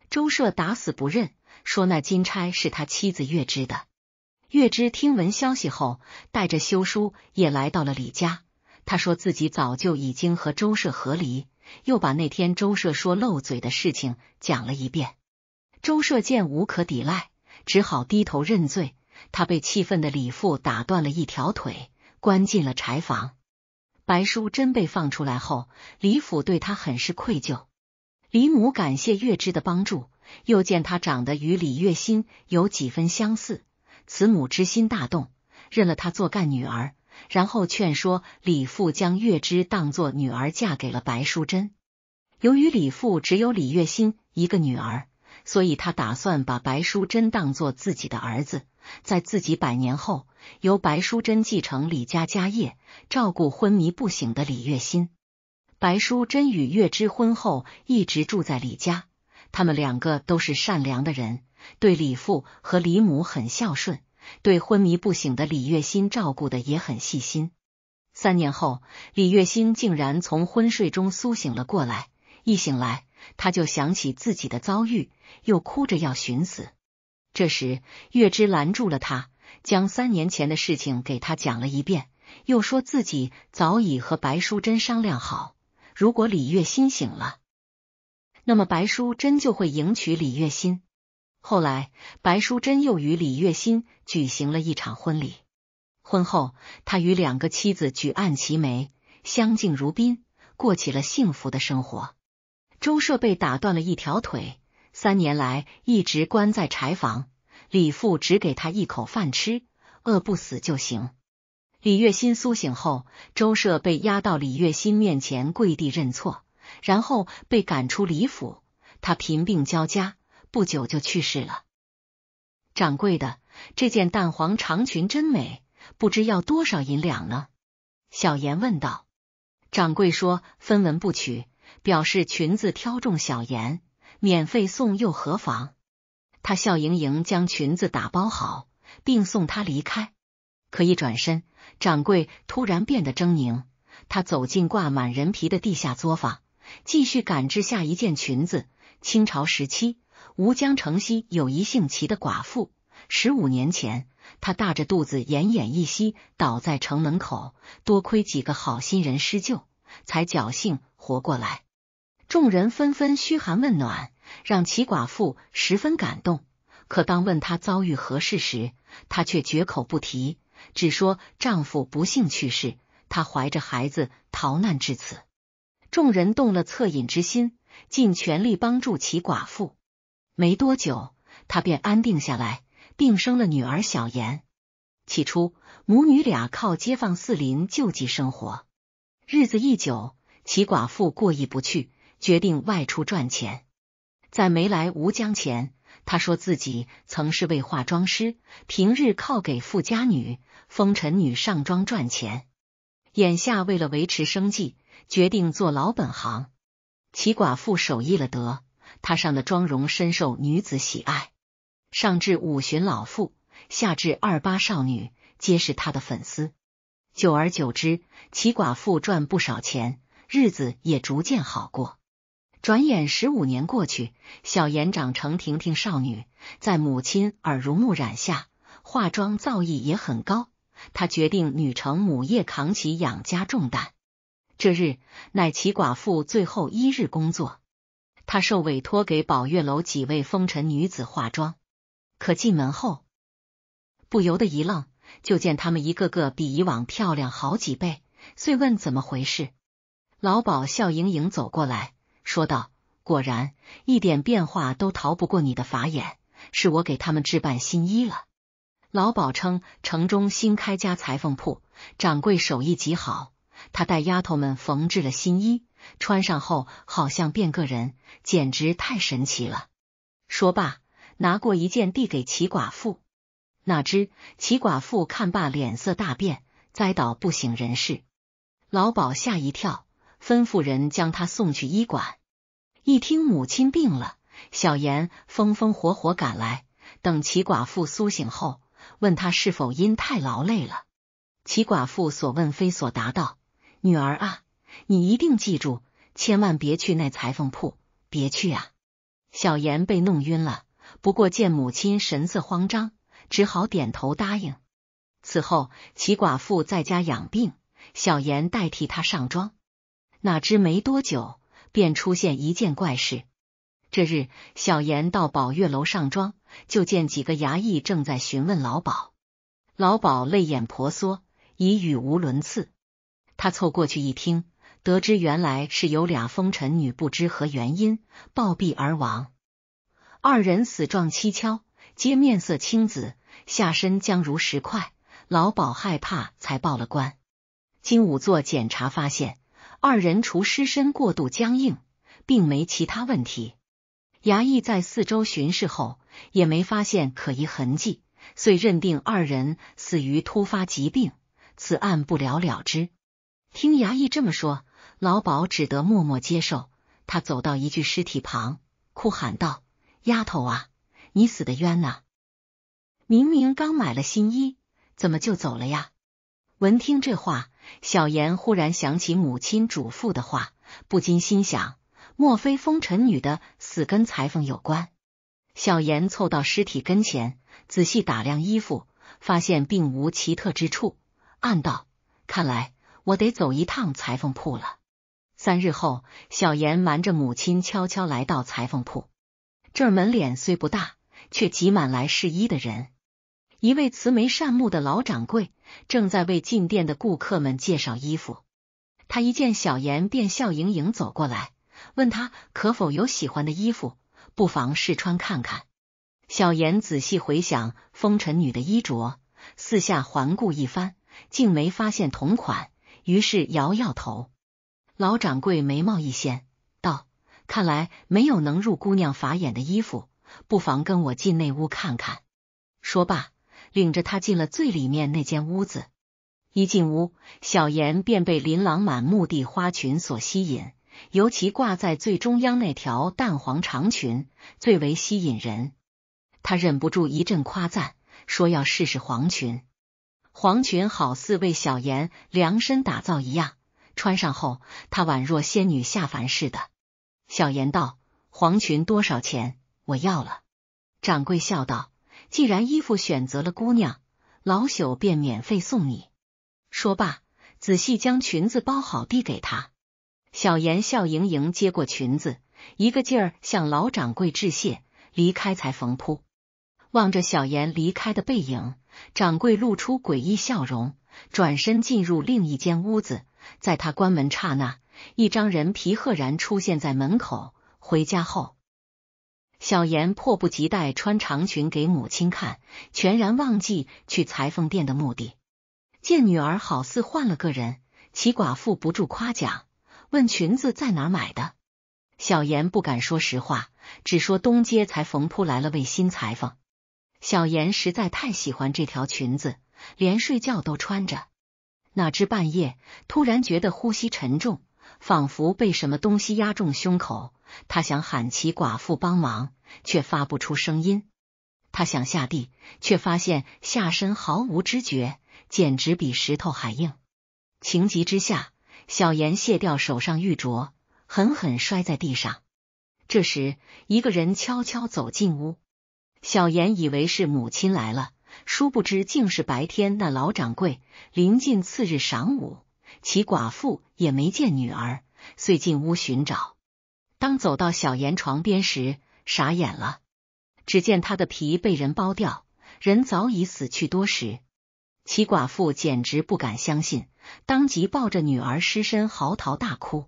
周舍打死不认，说那金钗是他妻子月枝的。月枝听闻消息后，带着休书也来到了李家。他说自己早就已经和周舍和离。又把那天周社说漏嘴的事情讲了一遍。周社见无可抵赖，只好低头认罪。他被气愤的李父打断了一条腿，关进了柴房。白淑贞被放出来后，李府对他很是愧疚。李母感谢月枝的帮助，又见他长得与李月心有几分相似，慈母之心大动，认了他做干女儿。然后劝说李父将月枝当作女儿嫁给了白淑珍。由于李父只有李月心一个女儿，所以他打算把白淑珍当作自己的儿子，在自己百年后由白淑珍继承李家家业，照顾昏迷不醒的李月心。白淑珍与月枝婚后一直住在李家，他们两个都是善良的人，对李父和李母很孝顺。对昏迷不醒的李月心照顾的也很细心。三年后，李月心竟然从昏睡中苏醒了过来。一醒来，他就想起自己的遭遇，又哭着要寻死。这时，月之拦住了他，将三年前的事情给他讲了一遍，又说自己早已和白淑贞商量好，如果李月心醒了，那么白淑贞就会迎娶李月心。后来，白淑贞又与李月心举行了一场婚礼。婚后，他与两个妻子举案齐眉，相敬如宾，过起了幸福的生活。周社被打断了一条腿，三年来一直关在柴房，李父只给他一口饭吃，饿不死就行。李月心苏醒后，周社被押到李月心面前跪地认错，然后被赶出李府。他贫病交加。不久就去世了。掌柜的，这件淡黄长裙真美，不知要多少银两呢？小严问道。掌柜说：“分文不取。”表示裙子挑中小严，免费送又何妨？他笑盈盈将裙子打包好，并送他离开。可一转身，掌柜突然变得狰狞。他走进挂满人皮的地下作坊，继续赶制下一件裙子。清朝时期。吴江城西有一姓齐的寡妇，十五年前，她大着肚子奄奄一息倒在城门口，多亏几个好心人施救，才侥幸活过来。众人纷纷嘘寒问暖，让齐寡妇十分感动。可当问她遭遇何事时，她却绝口不提，只说丈夫不幸去世，她怀着孩子逃难至此。众人动了恻隐之心，尽全力帮助齐寡妇。没多久，他便安定下来，并生了女儿小妍。起初，母女俩靠街坊四邻救济生活，日子一久，齐寡妇过意不去，决定外出赚钱。在没来吴江前，她说自己曾是位化妆师，平日靠给富家女、风尘女上妆赚钱。眼下为了维持生计，决定做老本行。齐寡妇手艺了得。她上的妆容深受女子喜爱，上至五旬老妇，下至二八少女，皆是她的粉丝。久而久之，齐寡妇赚不少钱，日子也逐渐好过。转眼十五年过去，小颜长成婷婷少女，在母亲耳濡目染下，化妆造诣也很高。她决定女成母业，扛起养家重担。这日乃齐寡妇最后一日工作。他受委托给宝月楼几位风尘女子化妆，可进门后不由得一愣，就见她们一个个比以往漂亮好几倍，遂问怎么回事。老鸨笑盈盈走过来，说道：“果然一点变化都逃不过你的法眼，是我给他们置办新衣了。”老鸨称城中新开家裁缝铺，掌柜手艺极好，他带丫头们缝制了新衣。穿上后好像变个人，简直太神奇了。说罢，拿过一件递给齐寡妇。哪知齐寡妇看罢，脸色大变，栽倒不省人事。老鸨吓一跳，吩咐人将他送去医馆。一听母亲病了，小严风风火火赶来。等齐寡妇苏醒后，问他是否因太劳累了。齐寡妇所问非所答，道：“女儿啊。”你一定记住，千万别去那裁缝铺，别去啊！小妍被弄晕了，不过见母亲神色慌张，只好点头答应。此后，齐寡妇在家养病，小妍代替她上妆。哪知没多久，便出现一件怪事。这日，小妍到宝月楼上妆，就见几个衙役正在询问老鸨，老鸨泪眼婆娑，已语无伦次。他凑过去一听。得知原来是有俩风尘女不知何原因暴毙而亡，二人死状蹊跷，皆面色青紫，下身僵如石块，老鸨害怕才报了官。经仵作检查发现，二人除尸身过度僵硬，并没其他问题。衙役在四周巡视后，也没发现可疑痕迹，遂认定二人死于突发疾病，此案不了了之。听衙役这么说。老鸨只得默默接受。他走到一具尸体旁，哭喊道：“丫头啊，你死的冤呐！明明刚买了新衣，怎么就走了呀？”闻听这话，小妍忽然想起母亲嘱咐的话，不禁心想：莫非风尘女的死跟裁缝有关？小妍凑到尸体跟前，仔细打量衣服，发现并无奇特之处，暗道：看来我得走一趟裁缝铺了。三日后，小妍瞒着母亲，悄悄来到裁缝铺。这门脸虽不大，却挤满来试衣的人。一位慈眉善目的老掌柜正在为进店的顾客们介绍衣服。他一见小妍，便笑盈盈走过来，问他可否有喜欢的衣服，不妨试穿看看。小妍仔细回想风尘女的衣着，四下环顾一番，竟没发现同款，于是摇摇头。老掌柜眉毛一掀，道：“看来没有能入姑娘法眼的衣服，不妨跟我进内屋看看。”说罢，领着他进了最里面那间屋子。一进屋，小妍便被琳琅满目的花裙所吸引，尤其挂在最中央那条淡黄长裙最为吸引人。他忍不住一阵夸赞，说要试试黄裙。黄裙好似为小妍量身打造一样。穿上后，她宛若仙女下凡似的。小言道：“黄裙多少钱？我要了。”掌柜笑道：“既然衣服选择了姑娘，老朽便免费送你。”说罢，仔细将裙子包好递给她。小言笑盈盈接过裙子，一个劲儿向老掌柜致谢，离开裁缝铺。望着小言离开的背影，掌柜露出诡异笑容，转身进入另一间屋子。在他关门刹那，一张人皮赫然出现在门口。回家后，小妍迫不及待穿长裙给母亲看，全然忘记去裁缝店的目的。见女儿好似换了个人，齐寡妇不住夸奖，问裙子在哪买的。小妍不敢说实话，只说东街裁缝铺来了位新裁缝。小妍实在太喜欢这条裙子，连睡觉都穿着。哪知半夜突然觉得呼吸沉重，仿佛被什么东西压中胸口。他想喊其寡妇帮忙，却发不出声音。他想下地，却发现下身毫无知觉，简直比石头还硬。情急之下，小严卸掉手上玉镯，狠狠摔在地上。这时，一个人悄悄走进屋，小严以为是母亲来了。殊不知，竟是白天那老掌柜。临近次日晌午，齐寡妇也没见女儿，遂进屋寻找。当走到小岩床边时，傻眼了，只见他的皮被人剥掉，人早已死去多时。齐寡妇简直不敢相信，当即抱着女儿尸身嚎啕大哭。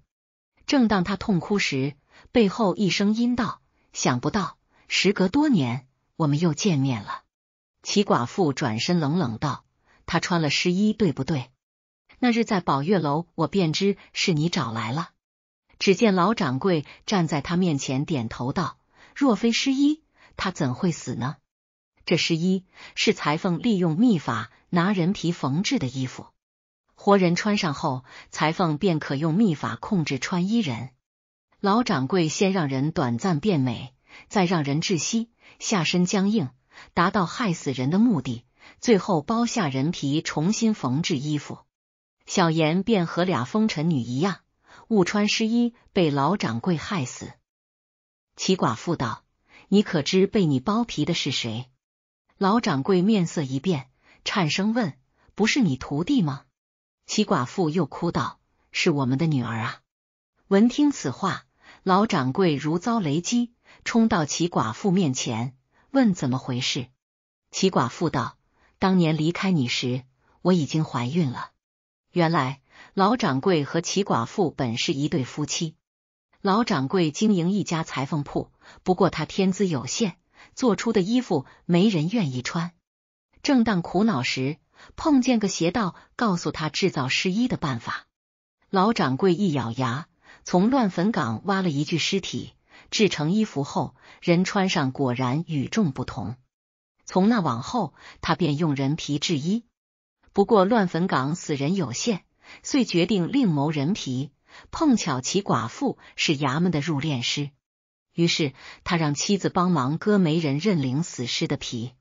正当她痛哭时，背后一声阴道：“想不到，时隔多年，我们又见面了。”齐寡妇转身冷冷道：“他穿了湿衣，对不对？那日在宝月楼，我便知是你找来了。只见老掌柜站在他面前，点头道：‘若非失衣，他怎会死呢？’这失衣是裁缝利用秘法拿人皮缝制的衣服，活人穿上后，裁缝便可用秘法控制穿衣人。老掌柜先让人短暂变美，再让人窒息，下身僵硬。”达到害死人的目的，最后剥下人皮，重新缝制衣服。小严便和俩风尘女一样，误穿湿衣，被老掌柜害死。齐寡妇道：“你可知被你剥皮的是谁？”老掌柜面色一变，颤声问：“不是你徒弟吗？”齐寡妇又哭道：“是我们的女儿啊！”闻听此话，老掌柜如遭雷击，冲到齐寡妇面前。问怎么回事？齐寡妇道：“当年离开你时，我已经怀孕了。原来老掌柜和齐寡妇本是一对夫妻。老掌柜经营一家裁缝铺，不过他天资有限，做出的衣服没人愿意穿。正当苦恼时，碰见个邪道，告诉他制造尸衣的办法。老掌柜一咬牙，从乱坟岗挖了一具尸体。”制成衣服后，人穿上果然与众不同。从那往后，他便用人皮制衣。不过乱坟岗死人有限，遂决定另谋人皮。碰巧其寡妇是衙门的入殓师，于是他让妻子帮忙割媒人认领死尸的皮。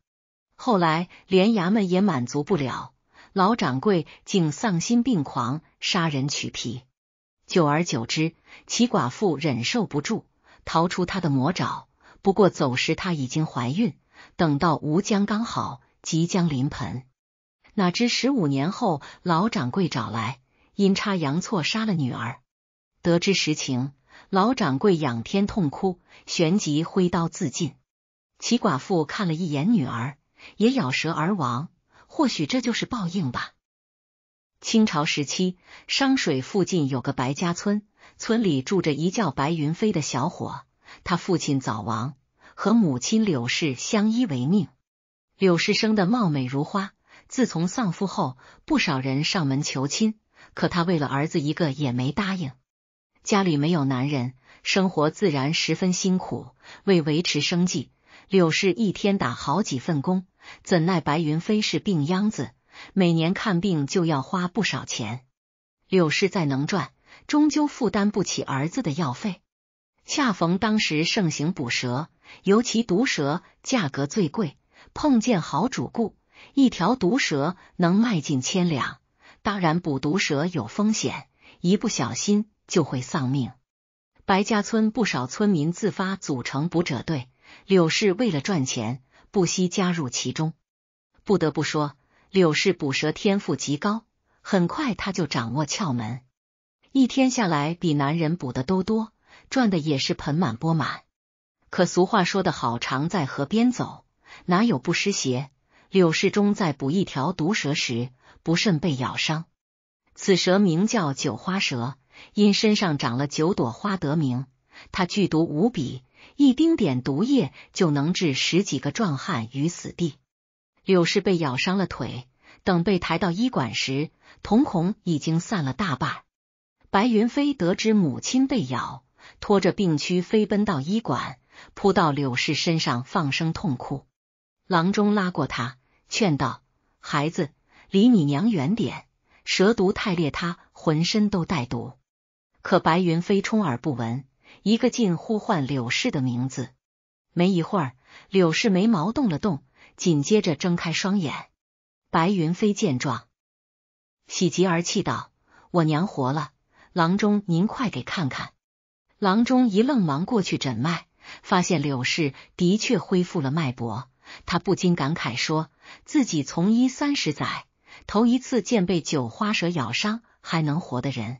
后来连衙门也满足不了，老掌柜竟丧心病狂杀人取皮。久而久之，其寡妇忍受不住。逃出他的魔爪，不过走时她已经怀孕。等到吴江刚好即将临盆，哪知十五年后老掌柜找来，阴差阳错杀了女儿。得知实情，老掌柜仰天痛哭，旋即挥刀自尽。齐寡妇看了一眼女儿，也咬舌而亡。或许这就是报应吧。清朝时期，商水附近有个白家村。村里住着一叫白云飞的小伙，他父亲早亡，和母亲柳氏相依为命。柳氏生的貌美如花，自从丧夫后，不少人上门求亲，可他为了儿子，一个也没答应。家里没有男人，生活自然十分辛苦。为维持生计，柳氏一天打好几份工，怎奈白云飞是病秧子，每年看病就要花不少钱。柳氏再能赚。终究负担不起儿子的药费。恰逢当时盛行捕蛇，尤其毒蛇价格最贵，碰见好主顾，一条毒蛇能卖近千两。当然，捕毒蛇有风险，一不小心就会丧命。白家村不少村民自发组成捕者队，柳氏为了赚钱，不惜加入其中。不得不说，柳氏捕蛇天赋极高，很快他就掌握窍门。一天下来，比男人补的都多，赚的也是盆满钵满。可俗话说得好，常在河边走，哪有不湿鞋？柳世忠在捕一条毒蛇时，不慎被咬伤。此蛇名叫九花蛇，因身上长了九朵花得名。它剧毒无比，一丁点毒液就能致十几个壮汉于死地。柳氏被咬伤了腿，等被抬到医馆时，瞳孔已经散了大半。白云飞得知母亲被咬，拖着病躯飞奔到医馆，扑到柳氏身上放声痛哭。郎中拉过他，劝道：“孩子，离你娘远点，蛇毒太烈，她浑身都带毒。”可白云飞充耳不闻，一个劲呼唤柳氏的名字。没一会儿，柳氏眉毛动了动，紧接着睁开双眼。白云飞见状，喜极而泣道：“我娘活了！”郎中，您快给看看！郎中一愣，忙过去诊脉，发现柳氏的确恢复了脉搏。他不禁感慨，说自己从医三十载，头一次见被九花蛇咬伤还能活的人。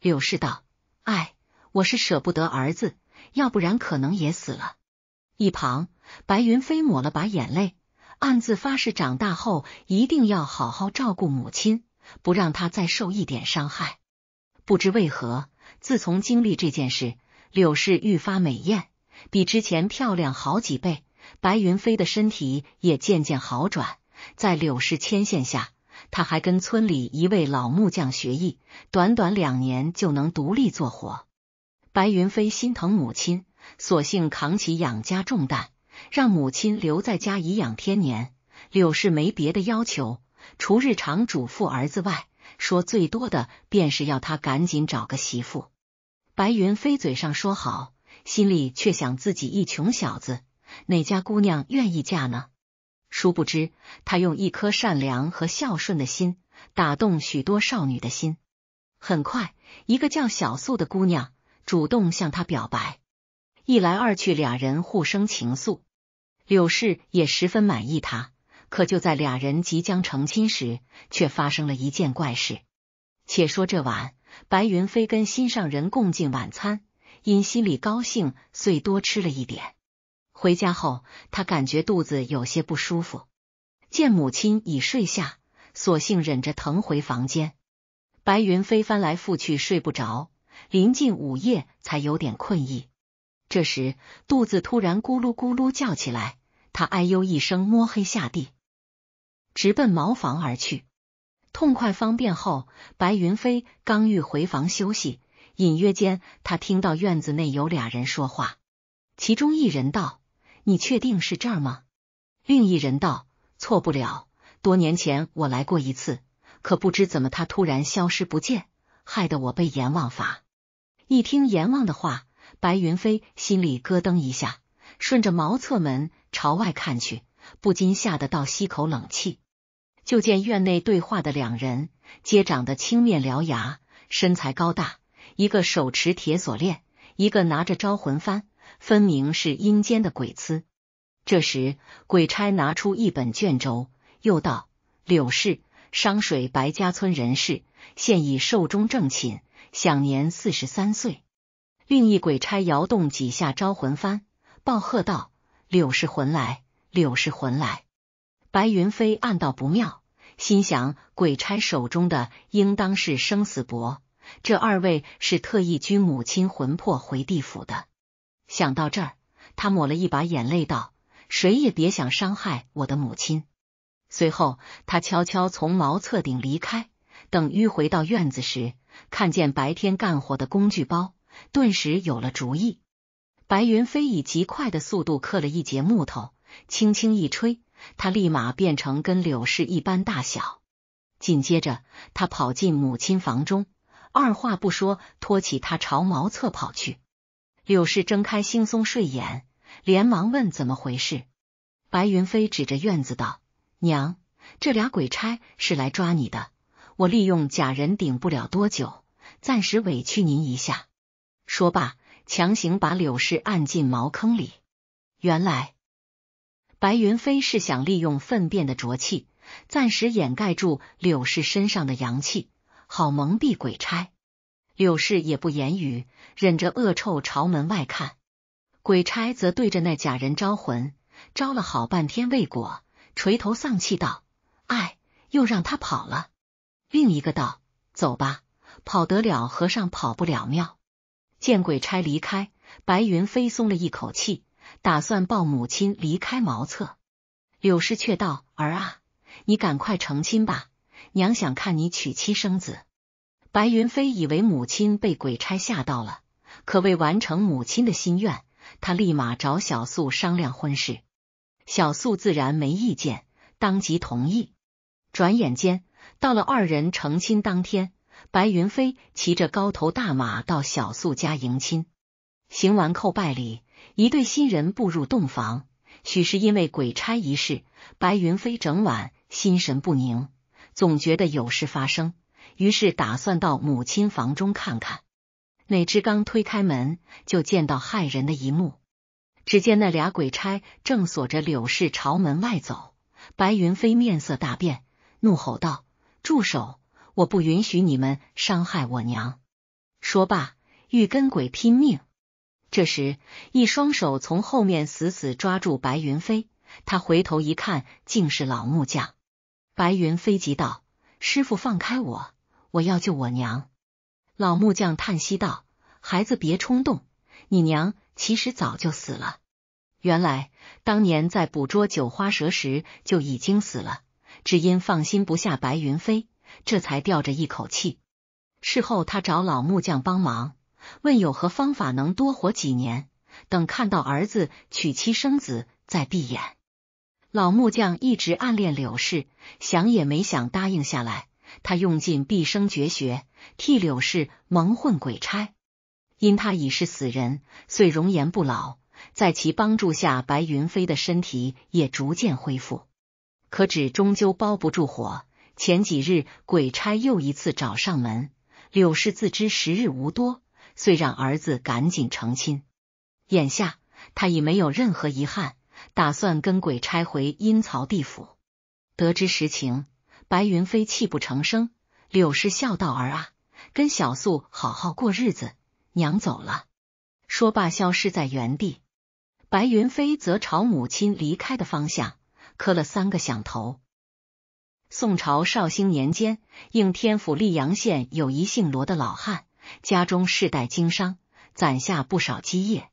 柳氏道：“哎，我是舍不得儿子，要不然可能也死了。”一旁白云飞抹了把眼泪，暗自发誓，长大后一定要好好照顾母亲，不让她再受一点伤害。不知为何，自从经历这件事，柳氏愈发美艳，比之前漂亮好几倍。白云飞的身体也渐渐好转，在柳氏牵线下，他还跟村里一位老木匠学艺，短短两年就能独立做活。白云飞心疼母亲，索性扛起养家重担，让母亲留在家颐养天年。柳氏没别的要求，除日常嘱咐儿子外。说最多的便是要他赶紧找个媳妇。白云飞嘴上说好，心里却想自己一穷小子，哪家姑娘愿意嫁呢？殊不知，他用一颗善良和孝顺的心打动许多少女的心。很快，一个叫小素的姑娘主动向他表白，一来二去，俩人互生情愫，柳氏也十分满意他。可就在俩人即将成亲时，却发生了一件怪事。且说这晚，白云飞跟心上人共进晚餐，因心里高兴，遂多吃了一点。回家后，他感觉肚子有些不舒服。见母亲已睡下，索性忍着疼回房间。白云飞翻来覆去睡不着，临近午夜才有点困意。这时，肚子突然咕噜咕噜叫起来，他哎呦一声，摸黑下地。直奔茅房而去，痛快方便后，白云飞刚欲回房休息，隐约间他听到院子内有俩人说话。其中一人道：“你确定是这儿吗？”另一人道：“错不了。多年前我来过一次，可不知怎么他突然消失不见，害得我被阎王罚。”一听阎王的话，白云飞心里咯噔一下，顺着茅厕门朝外看去，不禁吓得倒吸口冷气。就见院内对话的两人，皆长得青面獠牙，身材高大，一个手持铁锁链，一个拿着招魂幡，分明是阴间的鬼差。这时，鬼差拿出一本卷轴，又道：“柳氏，商水白家村人士，现已寿终正寝，享年四十三岁。”另一鬼差摇动几下招魂幡，报喝道：“柳氏魂来，柳氏魂来！”白云飞暗道不妙，心想鬼差手中的应当是生死簿，这二位是特意拘母亲魂魄回地府的。想到这儿，他抹了一把眼泪道：“谁也别想伤害我的母亲。”随后，他悄悄从茅厕顶离开。等迂回到院子时，看见白天干活的工具包，顿时有了主意。白云飞以极快的速度刻了一截木头，轻轻一吹。他立马变成跟柳氏一般大小，紧接着他跑进母亲房中，二话不说托起他朝茅厕跑去。柳氏睁开惺忪睡眼，连忙问怎么回事。白云飞指着院子道：“娘，这俩鬼差是来抓你的，我利用假人顶不了多久，暂时委屈您一下。”说罢，强行把柳氏按进茅坑里。原来。白云飞是想利用粪便的浊气，暂时掩盖住柳氏身上的阳气，好蒙蔽鬼差。柳氏也不言语，忍着恶臭朝门外看。鬼差则对着那假人招魂，招了好半天未果，垂头丧气道：“哎，又让他跑了。”另一个道：“走吧，跑得了和尚跑不了庙。”见鬼差离开，白云飞松了一口气。打算抱母亲离开茅厕，柳氏却道：“儿啊，你赶快成亲吧，娘想看你娶妻生子。”白云飞以为母亲被鬼差吓到了，可为完成母亲的心愿，他立马找小素商量婚事。小素自然没意见，当即同意。转眼间到了二人成亲当天，白云飞骑着高头大马到小素家迎亲，行完叩拜礼。一对新人步入洞房，许是因为鬼差一事，白云飞整晚心神不宁，总觉得有事发生，于是打算到母亲房中看看。哪知刚推开门，就见到骇人的一幕。只见那俩鬼差正锁着柳氏朝门外走，白云飞面色大变，怒吼道：“住手！我不允许你们伤害我娘！”说罢，欲跟鬼拼命。这时，一双手从后面死死抓住白云飞。他回头一看，竟是老木匠。白云飞急道：“师傅，放开我，我要救我娘！”老木匠叹息道：“孩子，别冲动。你娘其实早就死了。原来当年在捕捉九花蛇时就已经死了，只因放心不下白云飞，这才吊着一口气。事后，他找老木匠帮忙。”问有何方法能多活几年？等看到儿子娶妻生子再闭眼。老木匠一直暗恋柳氏，想也没想答应下来。他用尽毕生绝学替柳氏蒙混鬼差，因他已是死人，虽容颜不老，在其帮助下，白云飞的身体也逐渐恢复。可纸终究包不住火，前几日鬼差又一次找上门。柳氏自知时日无多。遂让儿子赶紧成亲。眼下他已没有任何遗憾，打算跟鬼差回阴曹地府。得知实情，白云飞泣不成声。柳氏笑道：“儿啊，跟小素好好过日子，娘走了。”说罢，消失在原地。白云飞则朝母亲离开的方向磕了三个响头。宋朝绍兴年间，应天府溧阳县有一姓罗的老汉。家中世代经商，攒下不少基业，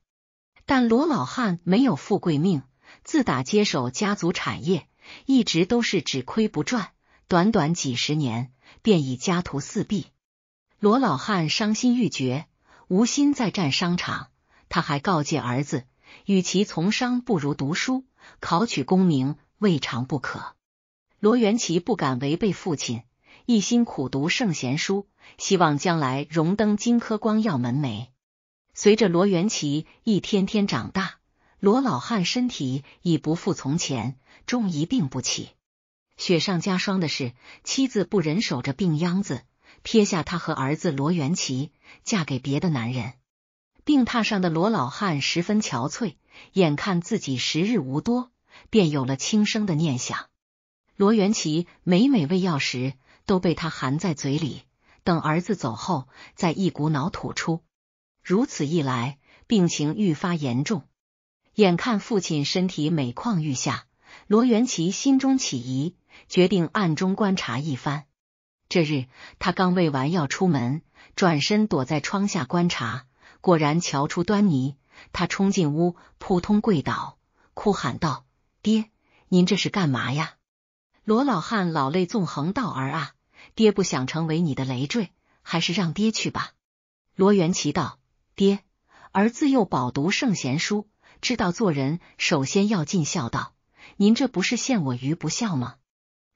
但罗老汉没有富贵命，自打接手家族产业，一直都是只亏不赚，短短几十年便已家徒四壁。罗老汉伤心欲绝，无心再战商场。他还告诫儿子，与其从商，不如读书，考取功名未尝不可。罗元奇不敢违背父亲。一心苦读圣贤书，希望将来荣登金科，光耀门楣。随着罗元奇一天天长大，罗老汉身体已不复从前，终一病不起。雪上加霜的是，妻子不忍守着病秧子，撇下他和儿子罗元奇，嫁给别的男人。病榻上的罗老汉十分憔悴，眼看自己时日无多，便有了轻生的念想。罗元奇每每喂药时，都被他含在嘴里，等儿子走后再一股脑吐出。如此一来，病情愈发严重。眼看父亲身体每况愈下，罗元奇心中起疑，决定暗中观察一番。这日，他刚喂完药出门，转身躲在窗下观察，果然瞧出端倪。他冲进屋，扑通跪倒，哭喊道：“爹，您这是干嘛呀？”罗老汉老泪纵横道：“儿啊！”爹不想成为你的累赘，还是让爹去吧。罗元奇道：“爹，儿自幼饱读圣贤书，知道做人首先要尽孝道。您这不是陷我于不孝吗？”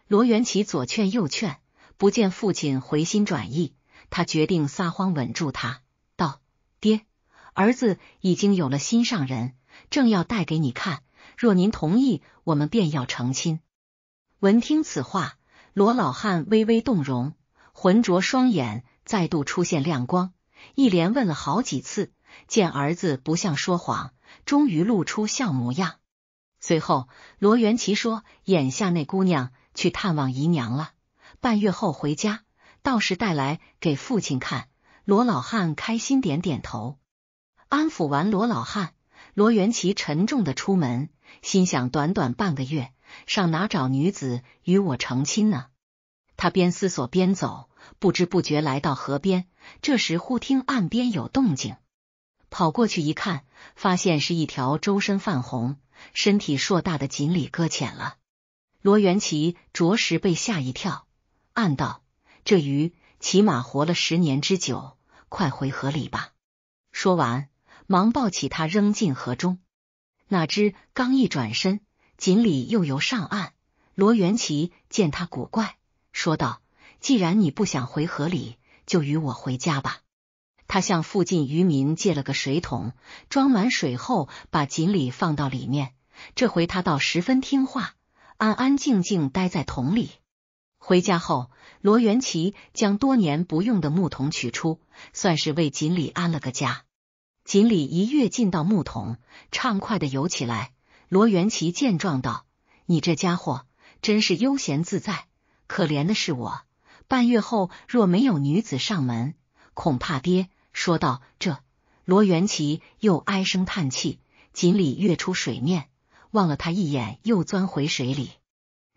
罗元奇左劝右劝，不见父亲回心转意，他决定撒谎稳住他，道：“爹，儿子已经有了心上人，正要带给你看。若您同意，我们便要成亲。”闻听此话。罗老汉微微动容，浑浊双眼再度出现亮光，一连问了好几次，见儿子不像说谎，终于露出笑模样。随后，罗元奇说：“眼下那姑娘去探望姨娘了，半月后回家，到时带来给父亲看。”罗老汉开心点点头，安抚完罗老汉，罗元奇沉重的出门，心想：短短半个月。上哪找女子与我成亲呢？他边思索边走，不知不觉来到河边。这时忽听岸边有动静，跑过去一看，发现是一条周身泛红、身体硕大的锦鲤搁浅了。罗元奇着实被吓一跳，暗道：“这鱼起码活了十年之久，快回河里吧！”说完，忙抱起它扔进河中。哪知刚一转身。锦鲤又游上岸，罗元奇见他古怪，说道：“既然你不想回河里，就与我回家吧。”他向附近渔民借了个水桶，装满水后把锦鲤放到里面。这回他倒十分听话，安安静静待在桶里。回家后，罗元奇将多年不用的木桶取出，算是为锦鲤安了个家。锦鲤一跃进到木桶，畅快的游起来。罗元奇见状道：“你这家伙真是悠闲自在，可怜的是我，半月后若没有女子上门，恐怕爹。”说道这，罗元奇又唉声叹气。锦鲤跃出水面，望了他一眼，又钻回水里。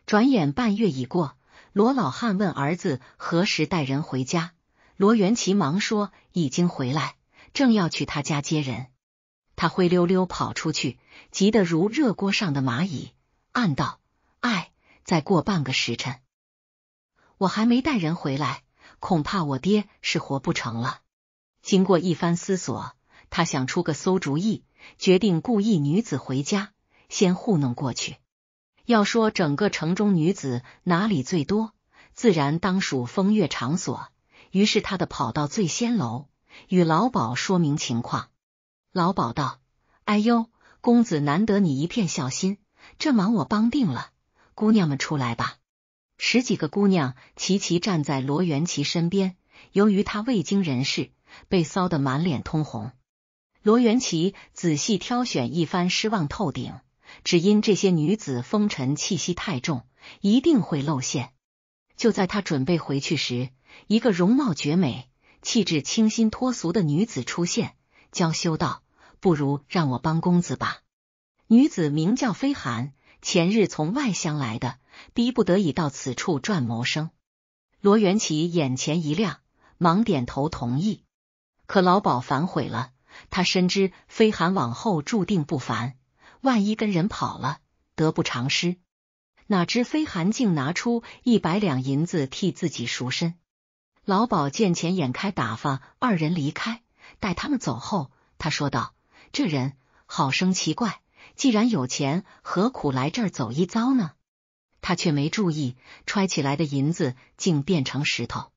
转眼半月已过，罗老汉问儿子何时带人回家。罗元奇忙说已经回来，正要去他家接人。他灰溜溜跑出去，急得如热锅上的蚂蚁，暗道：“哎，再过半个时辰，我还没带人回来，恐怕我爹是活不成了。”经过一番思索，他想出个馊主意，决定故意女子回家，先糊弄过去。要说整个城中女子哪里最多，自然当属风月场所。于是，他的跑到醉仙楼，与老鸨说明情况。老鸨道：“哎呦，公子难得你一片孝心，这忙我帮定了。姑娘们出来吧。”十几个姑娘齐齐站在罗元奇身边。由于他未经人事，被臊得满脸通红。罗元奇仔细挑选一番，失望透顶，只因这些女子风尘气息太重，一定会露馅。就在他准备回去时，一个容貌绝美、气质清新脱俗的女子出现，娇羞道。不如让我帮公子吧。女子名叫飞寒，前日从外乡来的，逼不得已到此处赚谋生。罗元启眼前一亮，忙点头同意。可老鸨反悔了，他深知飞寒往后注定不凡，万一跟人跑了，得不偿失。哪知飞寒竟拿出一百两银子替自己赎身。老鸨见钱眼开，打发二人离开。待他们走后，他说道。这人好生奇怪，既然有钱，何苦来这儿走一遭呢？他却没注意，揣起来的银子竟变成石头。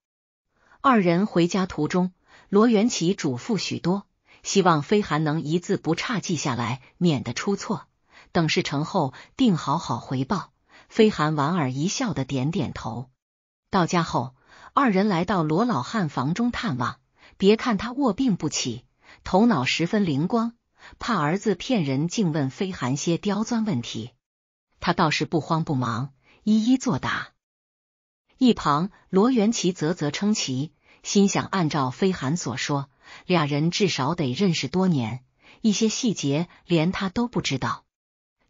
二人回家途中，罗元启嘱咐许多，希望飞寒能一字不差记下来，免得出错。等事成后，定好好回报。飞寒莞尔一笑的点点头。到家后，二人来到罗老汉房中探望。别看他卧病不起，头脑十分灵光。怕儿子骗人，竟问飞寒些刁钻问题。他倒是不慌不忙，一一作答。一旁罗元奇啧啧称奇，心想：按照飞寒所说，俩人至少得认识多年，一些细节连他都不知道。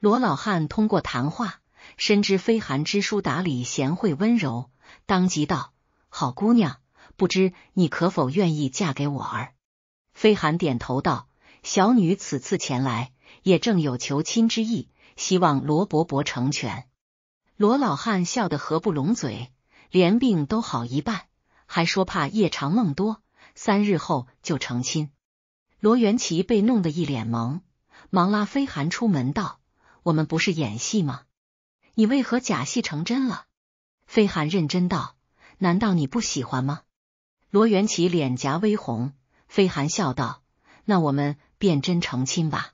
罗老汉通过谈话，深知飞寒知书达理、贤惠温柔，当即道：“好姑娘，不知你可否愿意嫁给我儿？”飞寒点头道。小女此次前来，也正有求亲之意，希望罗伯伯成全。罗老汉笑得合不拢嘴，连病都好一半，还说怕夜长梦多，三日后就成亲。罗元奇被弄得一脸懵，忙拉飞寒出门道：“我们不是演戏吗？你为何假戏成真了？”飞寒认真道：“难道你不喜欢吗？”罗元奇脸颊微红，飞寒笑道：“那我们。”便真成亲吧。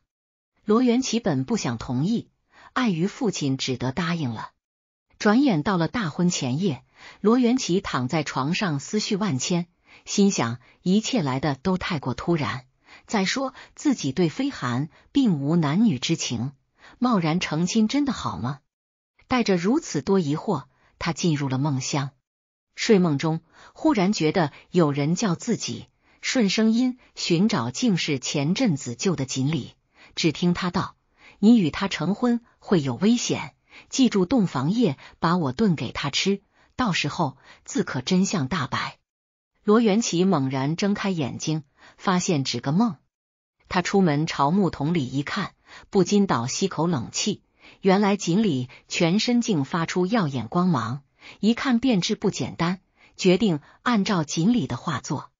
罗元奇本不想同意，碍于父亲，只得答应了。转眼到了大婚前夜，罗元奇躺在床上，思绪万千，心想一切来的都太过突然。再说自己对飞寒并无男女之情，贸然成亲真的好吗？带着如此多疑惑，他进入了梦乡。睡梦中，忽然觉得有人叫自己。顺声音寻找，竟是前阵子救的锦鲤。只听他道：“你与他成婚会有危险，记住洞房夜把我炖给他吃，到时候自可真相大白。”罗元启猛然睁开眼睛，发现只个梦。他出门朝木桶里一看，不禁倒吸口冷气。原来锦鲤全身竟发出耀眼光芒，一看便知不简单。决定按照锦鲤的画作。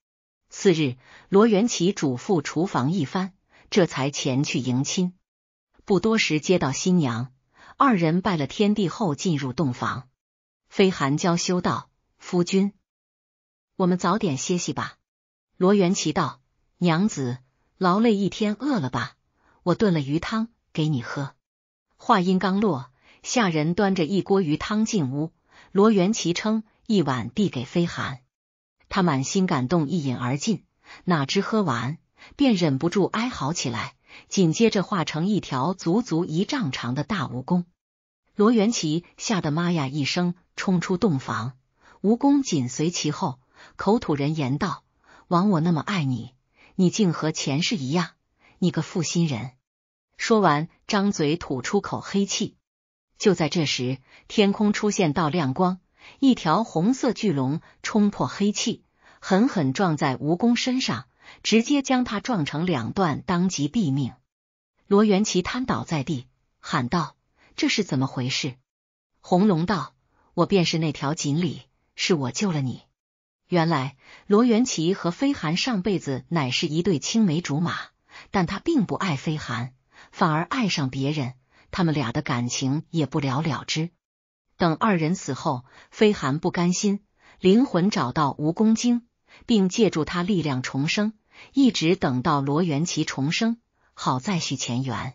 次日，罗元奇嘱咐厨房一番，这才前去迎亲。不多时，接到新娘，二人拜了天地后，进入洞房。飞寒娇羞道：“夫君，我们早点歇息吧。”罗元奇道：“娘子，劳累一天，饿了吧？我炖了鱼汤给你喝。”话音刚落，下人端着一锅鱼汤进屋，罗元奇称一碗递给飞寒。他满心感动，一饮而尽，哪知喝完便忍不住哀嚎起来，紧接着化成一条足足一丈长的大蜈蚣。罗元奇吓得妈呀一声，冲出洞房，蜈蚣紧随其后，口吐人言道：“枉我那么爱你，你竟和前世一样，你个负心人！”说完，张嘴吐出口黑气。就在这时，天空出现道亮光。一条红色巨龙冲破黑气，狠狠撞在蜈蚣身上，直接将它撞成两段，当即毙命。罗元奇瘫倒在地，喊道：“这是怎么回事？”红龙道：“我便是那条锦鲤，是我救了你。”原来罗元奇和飞寒上辈子乃是一对青梅竹马，但他并不爱飞寒，反而爱上别人，他们俩的感情也不了了之。等二人死后，飞寒不甘心，灵魂找到蜈蚣精，并借助他力量重生，一直等到罗元奇重生，好再续前缘。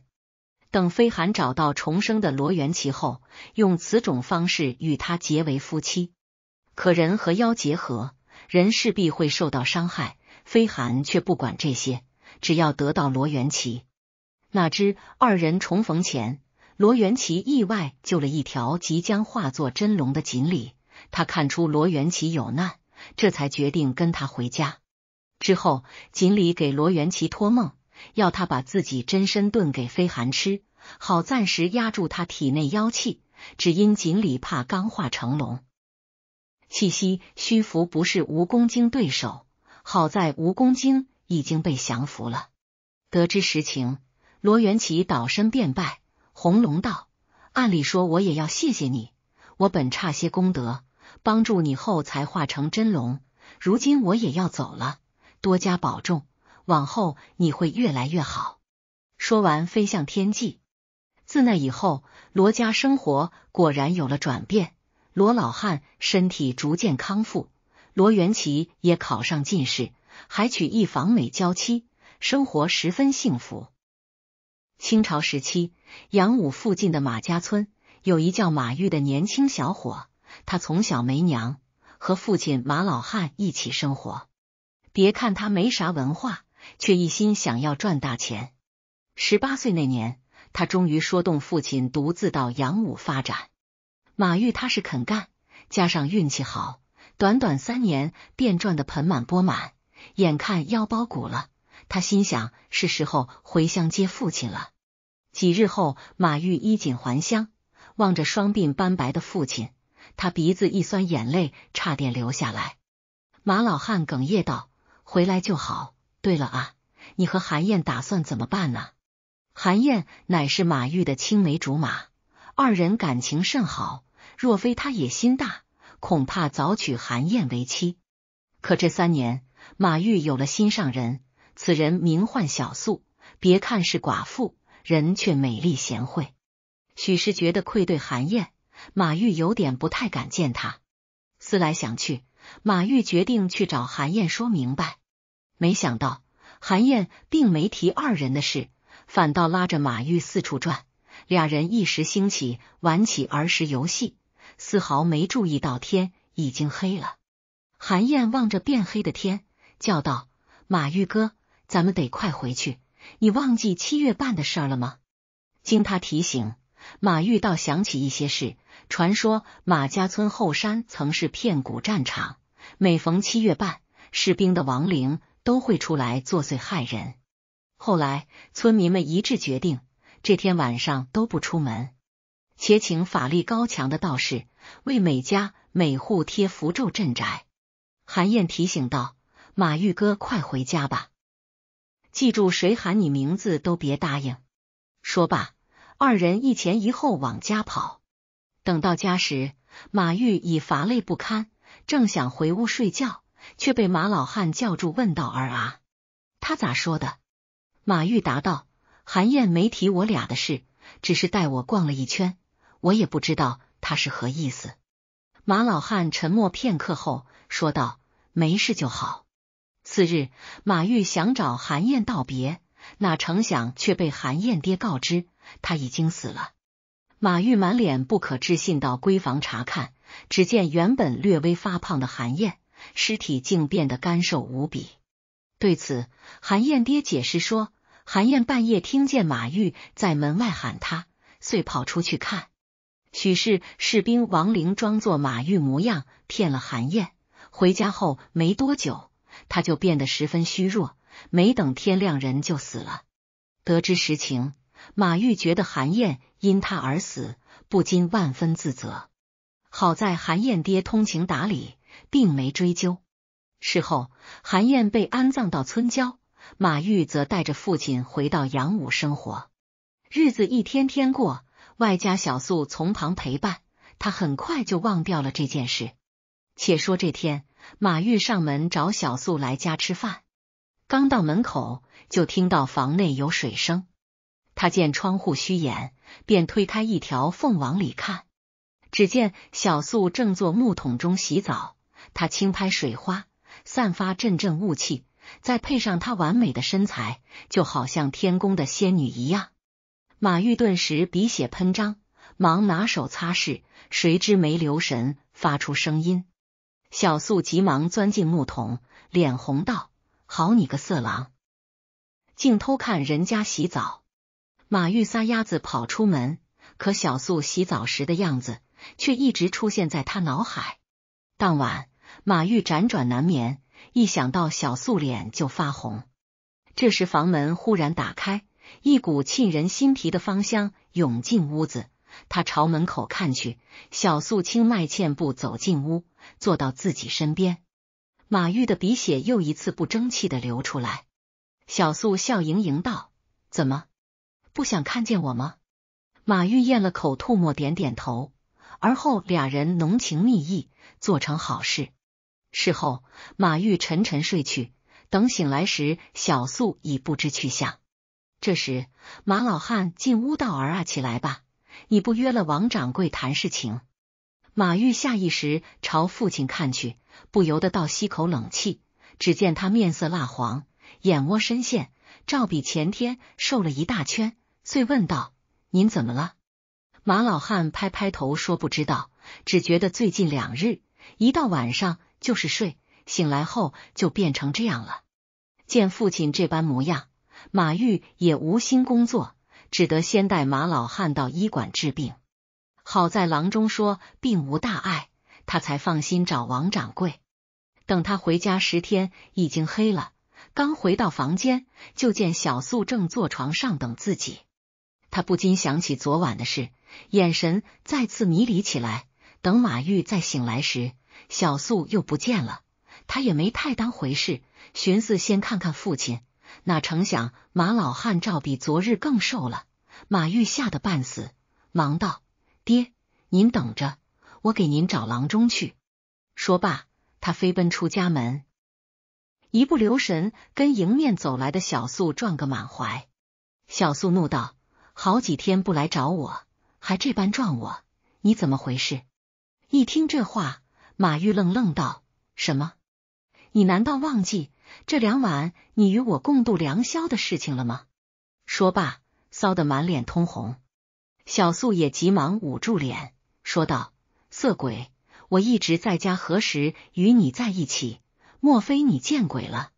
等飞寒找到重生的罗元奇后，用此种方式与他结为夫妻。可人和妖结合，人势必会受到伤害，飞寒却不管这些，只要得到罗元奇。哪知二人重逢前。罗元奇意外救了一条即将化作真龙的锦鲤，他看出罗元奇有难，这才决定跟他回家。之后，锦鲤给罗元奇托梦，要他把自己真身炖给飞寒吃，好暂时压住他体内妖气。只因锦鲤怕刚化成龙，气息虚浮，不是蜈蚣精对手。好在蜈蚣精已经被降服了。得知实情，罗元奇倒身便拜。红龙道：“按理说我也要谢谢你，我本差些功德，帮助你后才化成真龙。如今我也要走了，多加保重，往后你会越来越好。”说完，飞向天际。自那以后，罗家生活果然有了转变，罗老汉身体逐渐康复，罗元奇也考上进士，还娶一房美娇妻，生活十分幸福。清朝时期，杨武附近的马家村有一叫马玉的年轻小伙。他从小没娘，和父亲马老汉一起生活。别看他没啥文化，却一心想要赚大钱。十八岁那年，他终于说动父亲独自到杨武发展。马玉他是肯干，加上运气好，短短三年便赚得盆满钵满，眼看腰包鼓了。他心想是时候回乡接父亲了。几日后，马玉衣锦还乡，望着双鬓斑白的父亲，他鼻子一酸，眼泪差点流下来。马老汉哽咽道：“回来就好。对了啊，你和韩燕打算怎么办呢？”韩燕乃是马玉的青梅竹马，二人感情甚好。若非他野心大，恐怕早娶韩燕为妻。可这三年，马玉有了心上人。此人名唤小素，别看是寡妇，人却美丽贤惠。许是觉得愧对韩燕，马玉有点不太敢见他。思来想去，马玉决定去找韩燕说明白。没想到韩燕并没提二人的事，反倒拉着马玉四处转。俩人一时兴起，玩起儿时游戏，丝毫没注意到天已经黑了。韩燕望着变黑的天，叫道：“马玉哥！”咱们得快回去！你忘记七月半的事了吗？经他提醒，马玉倒想起一些事。传说马家村后山曾是片古战场，每逢七月半，士兵的亡灵都会出来作祟害人。后来村民们一致决定，这天晚上都不出门，且请法力高强的道士为每家每户贴符咒镇宅。韩燕提醒道：“马玉哥，快回家吧。”记住，谁喊你名字都别答应。说罢，二人一前一后往家跑。等到家时，马玉已乏累不堪，正想回屋睡觉，却被马老汉叫住，问道：“儿啊，他咋说的？”马玉答道：“韩燕没提我俩的事，只是带我逛了一圈，我也不知道他是何意思。”马老汉沉默片刻后说道：“没事就好。”次日，马玉想找韩燕道别，哪成想却被韩燕爹告知他已经死了。马玉满脸不可置信，到闺房查看，只见原本略微发胖的韩燕尸体竟变得干瘦无比。对此，韩燕爹解释说，韩燕半夜听见马玉在门外喊他，遂跑出去看，许是士兵王灵装作马玉模样骗了韩燕。回家后没多久。他就变得十分虚弱，没等天亮，人就死了。得知实情，马玉觉得韩燕因他而死，不禁万分自责。好在韩燕爹通情达理，并没追究。事后，韩燕被安葬到村郊，马玉则带着父亲回到杨武生活。日子一天天过，外加小素从旁陪伴，他很快就忘掉了这件事。且说这天。马玉上门找小素来家吃饭，刚到门口就听到房内有水声。他见窗户虚掩，便推开一条缝往里看，只见小素正坐木桶中洗澡。她轻拍水花，散发阵阵雾气，再配上她完美的身材，就好像天宫的仙女一样。马玉顿时鼻血喷张，忙拿手擦拭，谁知没留神发出声音。小素急忙钻进木桶，脸红道：“好你个色狼，竟偷看人家洗澡！”马玉撒丫子跑出门，可小素洗澡时的样子却一直出现在他脑海。当晚，马玉辗转难眠，一想到小素脸就发红。这时，房门忽然打开，一股沁人心脾的芳香涌进屋子。他朝门口看去，小素轻迈欠步走进屋，坐到自己身边。马玉的鼻血又一次不争气的流出来。小素笑盈盈道：“怎么不想看见我吗？”马玉咽了口吐沫，点点头。而后俩人浓情蜜意，做成好事。事后，马玉沉沉睡去。等醒来时，小素已不知去向。这时，马老汉进屋道：“儿啊，起来吧。”你不约了王掌柜谈事情？马玉下意识朝父亲看去，不由得倒吸口冷气。只见他面色蜡黄，眼窝深陷，照比前天瘦了一大圈。遂问道：“您怎么了？”马老汉拍拍头说：“不知道，只觉得最近两日一到晚上就是睡，醒来后就变成这样了。”见父亲这般模样，马玉也无心工作。只得先带马老汉到医馆治病，好在郎中说并无大碍，他才放心找王掌柜。等他回家，十天已经黑了，刚回到房间，就见小素正坐床上等自己。他不禁想起昨晚的事，眼神再次迷离起来。等马玉再醒来时，小素又不见了，他也没太当回事，寻思先看看父亲。哪成想，马老汉照比昨日更瘦了。马玉吓得半死，忙道：“爹，您等着，我给您找郎中去。”说罢，他飞奔出家门，一不留神跟迎面走来的小素撞个满怀。小素怒道：“好几天不来找我，还这般撞我，你怎么回事？”一听这话，马玉愣愣道：“什么？你难道忘记？”这两晚你与我共度良宵的事情了吗？说罢，臊得满脸通红。小素也急忙捂住脸，说道：“色鬼，我一直在家，何时与你在一起？莫非你见鬼了？”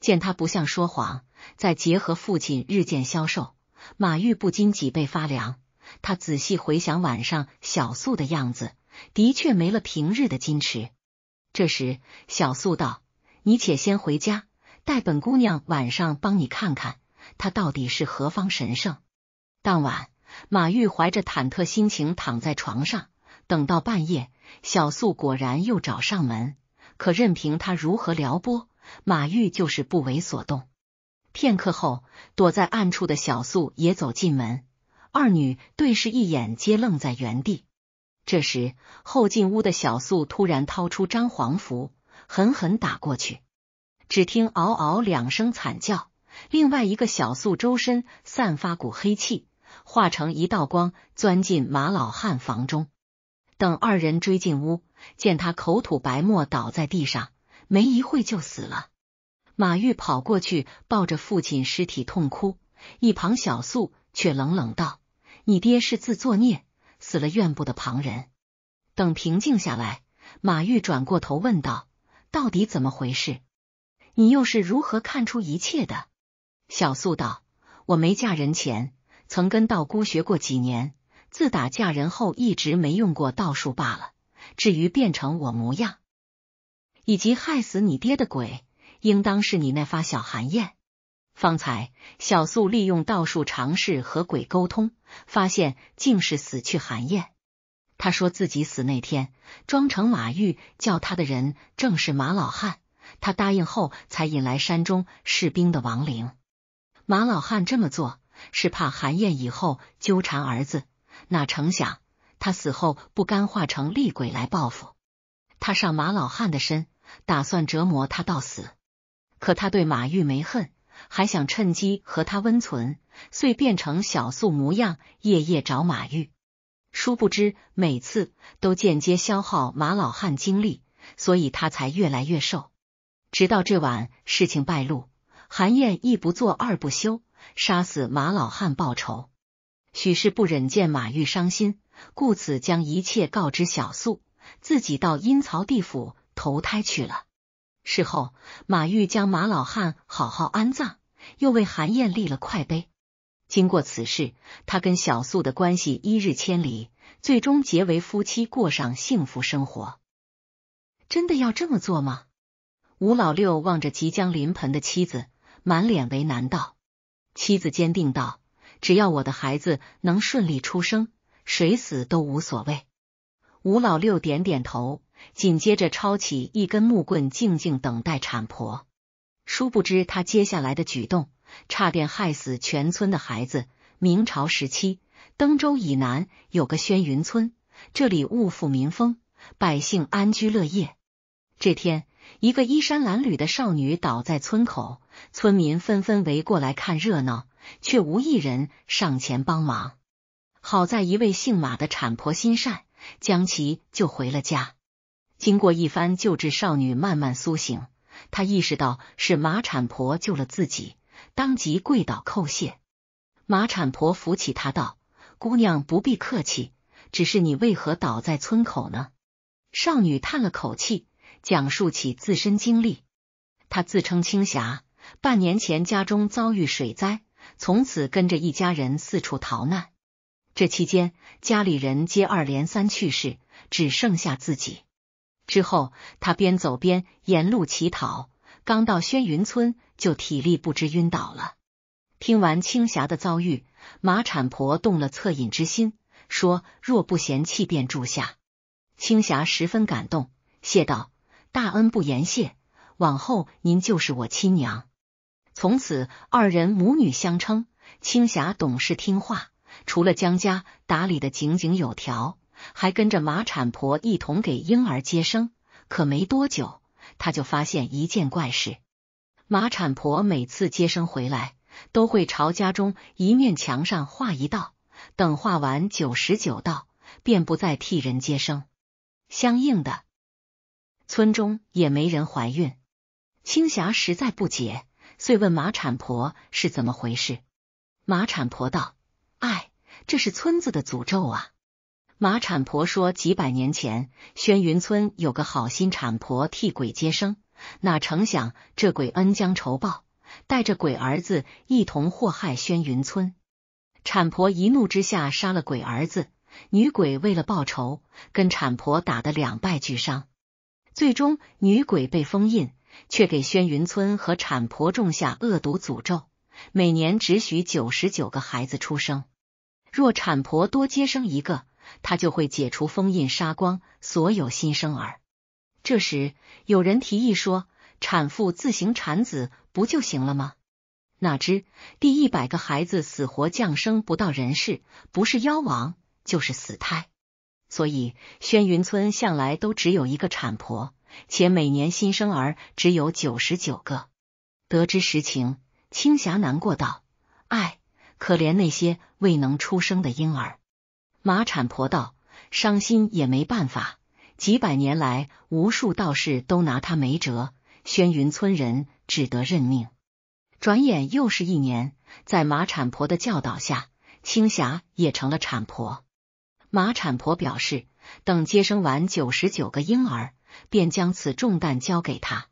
见他不像说谎，再结合父亲日渐消瘦，马玉不禁脊背发凉。他仔细回想晚上小素的样子，的确没了平日的矜持。这时，小素道。你且先回家，待本姑娘晚上帮你看看，她到底是何方神圣。当晚，马玉怀着忐忑心情躺在床上，等到半夜，小素果然又找上门。可任凭他如何撩拨，马玉就是不为所动。片刻后，躲在暗处的小素也走进门，二女对视一眼，皆愣在原地。这时，后进屋的小素突然掏出张黄符。狠狠打过去，只听嗷嗷两声惨叫。另外一个小素周身散发股黑气，化成一道光钻进马老汉房中。等二人追进屋，见他口吐白沫倒在地上，没一会就死了。马玉跑过去抱着父亲尸体痛哭，一旁小素却冷冷道：“你爹是自作孽，死了怨不得旁人。”等平静下来，马玉转过头问道。到底怎么回事？你又是如何看出一切的？小素道：“我没嫁人前，曾跟道姑学过几年，自打嫁人后，一直没用过道术罢了。至于变成我模样，以及害死你爹的鬼，应当是你那发小韩燕。方才小素利用道术尝试和鬼沟通，发现竟是死去韩燕。”他说自己死那天装成马玉叫他的人正是马老汉，他答应后才引来山中士兵的亡灵。马老汉这么做是怕韩燕以后纠缠儿子，哪成想他死后不甘化成厉鬼来报复，他上马老汉的身，打算折磨他到死。可他对马玉没恨，还想趁机和他温存，遂变成小素模样，夜夜找马玉。殊不知，每次都间接消耗马老汉精力，所以他才越来越瘦。直到这晚，事情败露，韩燕一不做二不休，杀死马老汉报仇。许氏不忍见马玉伤心，故此将一切告知小素，自己到阴曹地府投胎去了。事后，马玉将马老汉好好安葬，又为韩燕立了块碑。经过此事，他跟小素的关系一日千里，最终结为夫妻，过上幸福生活。真的要这么做吗？吴老六望着即将临盆的妻子，满脸为难道。妻子坚定道：“只要我的孩子能顺利出生，谁死都无所谓。”吴老六点点头，紧接着抄起一根木棍，静静等待产婆。殊不知他接下来的举动。差点害死全村的孩子。明朝时期，登州以南有个轩云村，这里物阜民丰，百姓安居乐业。这天，一个衣衫褴褛的少女倒在村口，村民纷纷围过来看热闹，却无一人上前帮忙。好在一位姓马的产婆心善，将其救回了家。经过一番救治，少女慢慢苏醒，她意识到是马产婆救了自己。当即跪倒叩谢，马产婆扶起她道：“姑娘不必客气，只是你为何倒在村口呢？”少女叹了口气，讲述起自身经历。她自称青霞，半年前家中遭遇水灾，从此跟着一家人四处逃难。这期间，家里人接二连三去世，只剩下自己。之后，她边走边沿路乞讨。刚到轩云村，就体力不支晕倒了。听完青霞的遭遇，马产婆动了恻隐之心，说：“若不嫌弃，便住下。”青霞十分感动，谢道：“大恩不言谢，往后您就是我亲娘。”从此二人母女相称。青霞懂事听话，除了将家打理的井井有条，还跟着马产婆一同给婴儿接生。可没多久。他就发现一件怪事：马产婆每次接生回来，都会朝家中一面墙上画一道，等画完九十九道，便不再替人接生。相应的，村中也没人怀孕。青霞实在不解，遂问马产婆是怎么回事。马产婆道：“哎，这是村子的诅咒啊。”马产婆说，几百年前，轩云村有个好心产婆替鬼接生，哪成想这鬼恩将仇报，带着鬼儿子一同祸害轩云村。产婆一怒之下杀了鬼儿子，女鬼为了报仇，跟产婆打得两败俱伤，最终女鬼被封印，却给轩云村和产婆种下恶毒诅咒，每年只许九十九个孩子出生，若产婆多接生一个。他就会解除封印，杀光所有新生儿。这时有人提议说，产妇自行产子不就行了吗？哪知第一百个孩子死活降生不到人世，不是夭亡就是死胎。所以轩云村向来都只有一个产婆，且每年新生儿只有九十九个。得知实情，青霞难过道：“哎，可怜那些未能出生的婴儿。”马产婆道：“伤心也没办法，几百年来，无数道士都拿他没辙，轩云村人只得认命。”转眼又是一年，在马产婆的教导下，青霞也成了产婆。马产婆表示，等接生完九十九个婴儿，便将此重担交给他。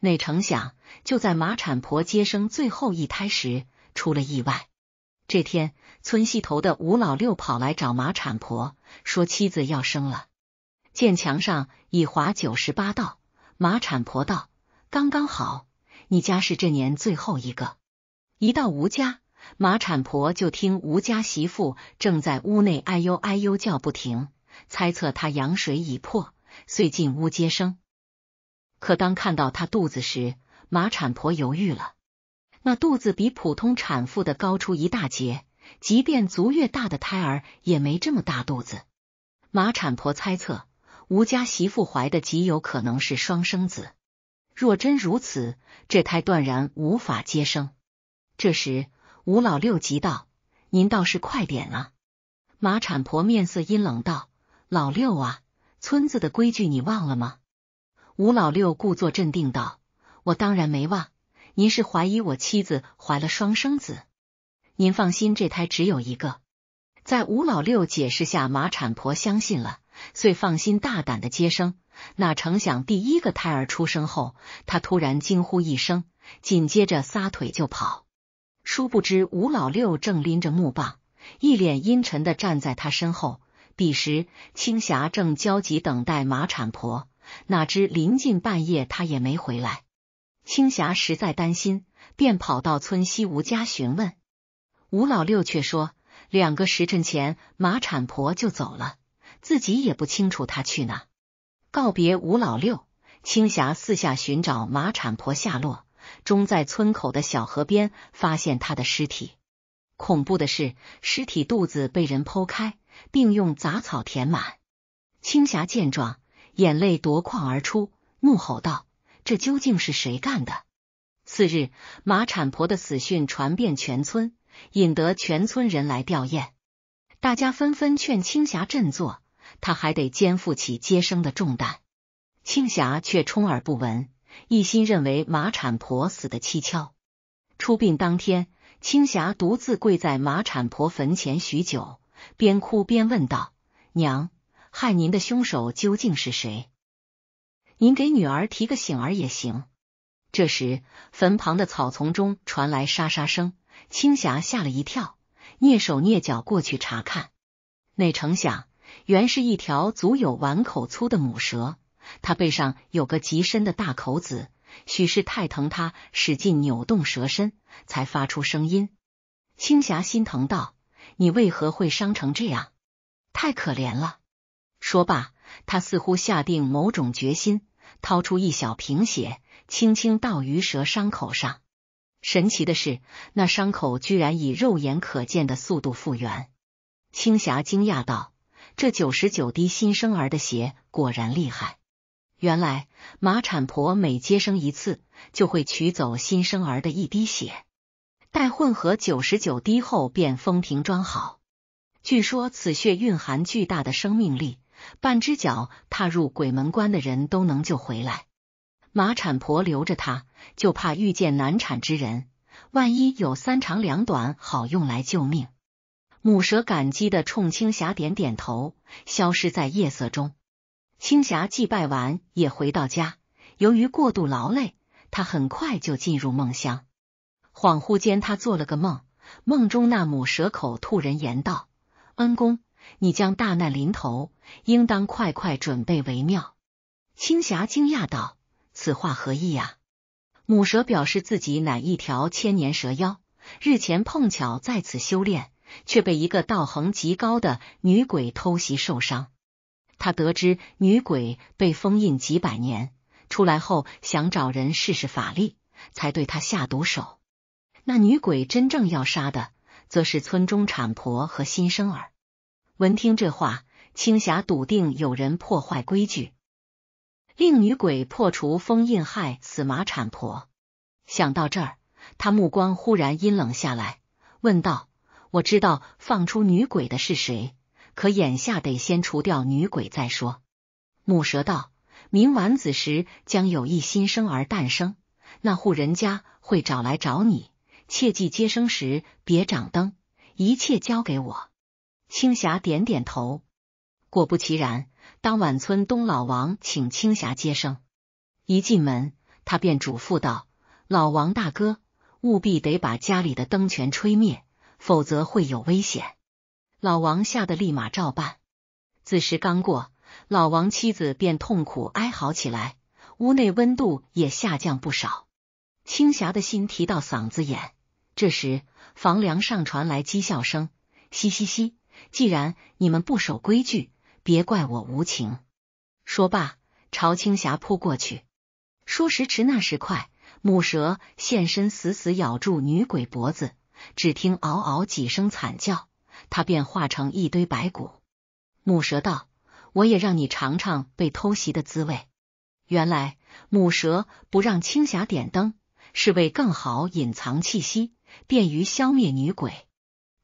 哪成想，就在马产婆接生最后一胎时，出了意外。这天，村西头的吴老六跑来找马产婆，说妻子要生了。见墙上已划九十八道，马产婆道：“刚刚好，你家是这年最后一个。”一到吴家，马产婆就听吴家媳妇正在屋内哎呦哎呦叫不停，猜测她羊水已破，遂进屋接生。可当看到她肚子时，马产婆犹豫了。那肚子比普通产妇的高出一大截，即便足月大的胎儿也没这么大肚子。马产婆猜测，吴家媳妇怀的极有可能是双生子。若真如此，这胎断然无法接生。这时，吴老六急道：“您倒是快点啊！”马产婆面色阴冷道：“老六啊，村子的规矩你忘了吗？”吴老六故作镇定道：“我当然没忘。”您是怀疑我妻子怀了双生子？您放心，这胎只有一个。在吴老六解释下，马产婆相信了，遂放心大胆的接生。哪成想，第一个胎儿出生后，他突然惊呼一声，紧接着撒腿就跑。殊不知，吴老六正拎着木棒，一脸阴沉的站在他身后。彼时，青霞正焦急等待马产婆，哪知临近半夜，她也没回来。青霞实在担心，便跑到村西吴家询问。吴老六却说，两个时辰前马产婆就走了，自己也不清楚她去哪。告别吴老六，青霞四下寻找马产婆下落，终在村口的小河边发现她的尸体。恐怖的是，尸体肚子被人剖开，并用杂草填满。青霞见状，眼泪夺眶而出，怒吼道。这究竟是谁干的？次日，马产婆的死讯传遍全村，引得全村人来吊唁。大家纷纷劝青霞振作，她还得肩负起接生的重担。青霞却充耳不闻，一心认为马产婆死的蹊跷。出殡当天，青霞独自跪在马产婆坟前许久，边哭边问道：“娘，害您的凶手究竟是谁？”您给女儿提个醒儿也行。这时，坟旁的草丛中传来沙沙声，青霞吓了一跳，蹑手蹑脚过去查看。哪成想，原是一条足有碗口粗的母蛇，它背上有个极深的大口子，许是太疼，它使劲扭动蛇身，才发出声音。青霞心疼道：“你为何会伤成这样？太可怜了。”说罢，她似乎下定某种决心。掏出一小瓶血，轻轻倒于蛇伤口上。神奇的是，那伤口居然以肉眼可见的速度复原。青霞惊讶道：“这九十九滴新生儿的血果然厉害！原来马产婆每接生一次，就会取走新生儿的一滴血，待混合九十九滴后，便封瓶装好。据说此血蕴含巨大的生命力。”半只脚踏入鬼门关的人都能救回来，马产婆留着她，就怕遇见难产之人，万一有三长两短，好用来救命。母蛇感激的冲青霞点点头，消失在夜色中。青霞祭拜完也回到家，由于过度劳累，她很快就进入梦乡。恍惚间，她做了个梦，梦中那母蛇口吐人言道：“恩公。”你将大难临头，应当快快准备为妙。”青霞惊讶道，“此话何意呀？”母蛇表示自己乃一条千年蛇妖，日前碰巧在此修炼，却被一个道行极高的女鬼偷袭受伤。他得知女鬼被封印几百年，出来后想找人试试法力，才对她下毒手。那女鬼真正要杀的，则是村中产婆和新生儿。闻听这话，青霞笃定有人破坏规矩，令女鬼破除封印，害死马产婆。想到这儿，他目光忽然阴冷下来，问道：“我知道放出女鬼的是谁，可眼下得先除掉女鬼再说。”母蛇道：“明晚子时将有一新生儿诞生，那户人家会找来找你，切记接生时别掌灯，一切交给我。”青霞点点头，果不其然，当晚村东老王请青霞接生。一进门，他便嘱咐道：“老王大哥，务必得把家里的灯全吹灭，否则会有危险。”老王吓得立马照办。子时刚过，老王妻子便痛苦哀嚎起来，屋内温度也下降不少。青霞的心提到嗓子眼。这时，房梁上传来讥笑声：“嘻嘻嘻。”既然你们不守规矩，别怪我无情。说罢，朝青霞扑过去。说时迟，那时快，母蛇现身，死死咬住女鬼脖子。只听嗷嗷几声惨叫，她便化成一堆白骨。母蛇道：“我也让你尝尝被偷袭的滋味。”原来，母蛇不让青霞点灯，是为更好隐藏气息，便于消灭女鬼。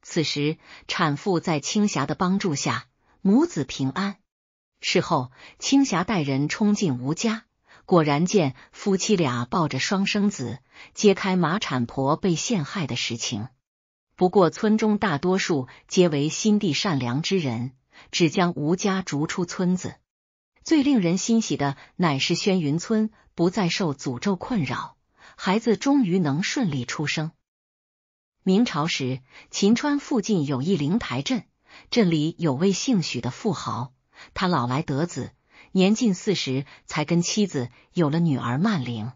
此时，产妇在青霞的帮助下，母子平安。事后，青霞带人冲进吴家，果然见夫妻俩抱着双生子，揭开马产婆被陷害的实情。不过，村中大多数皆为心地善良之人，只将吴家逐出村子。最令人欣喜的，乃是轩云村不再受诅咒困扰，孩子终于能顺利出生。明朝时，秦川附近有一灵台镇，镇里有位姓许的富豪。他老来得子，年近四十才跟妻子有了女儿曼玲。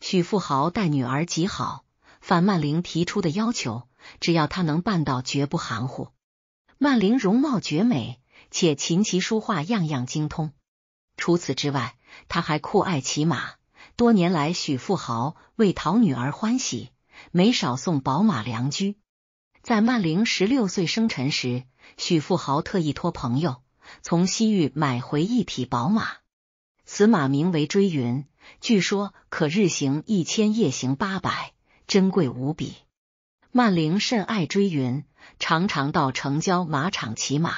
许富豪待女儿极好，凡曼玲提出的要求，只要他能办到，绝不含糊。曼玲容貌绝美，且琴棋书画样样精通。除此之外，他还酷爱骑马。多年来，许富豪为讨女儿欢喜。没少送宝马良驹。在曼玲十六岁生辰时，许富豪特意托朋友从西域买回一匹宝马，此马名为追云，据说可日行一千，夜行八百，珍贵无比。曼玲甚爱追云，常常到城郊马场骑马。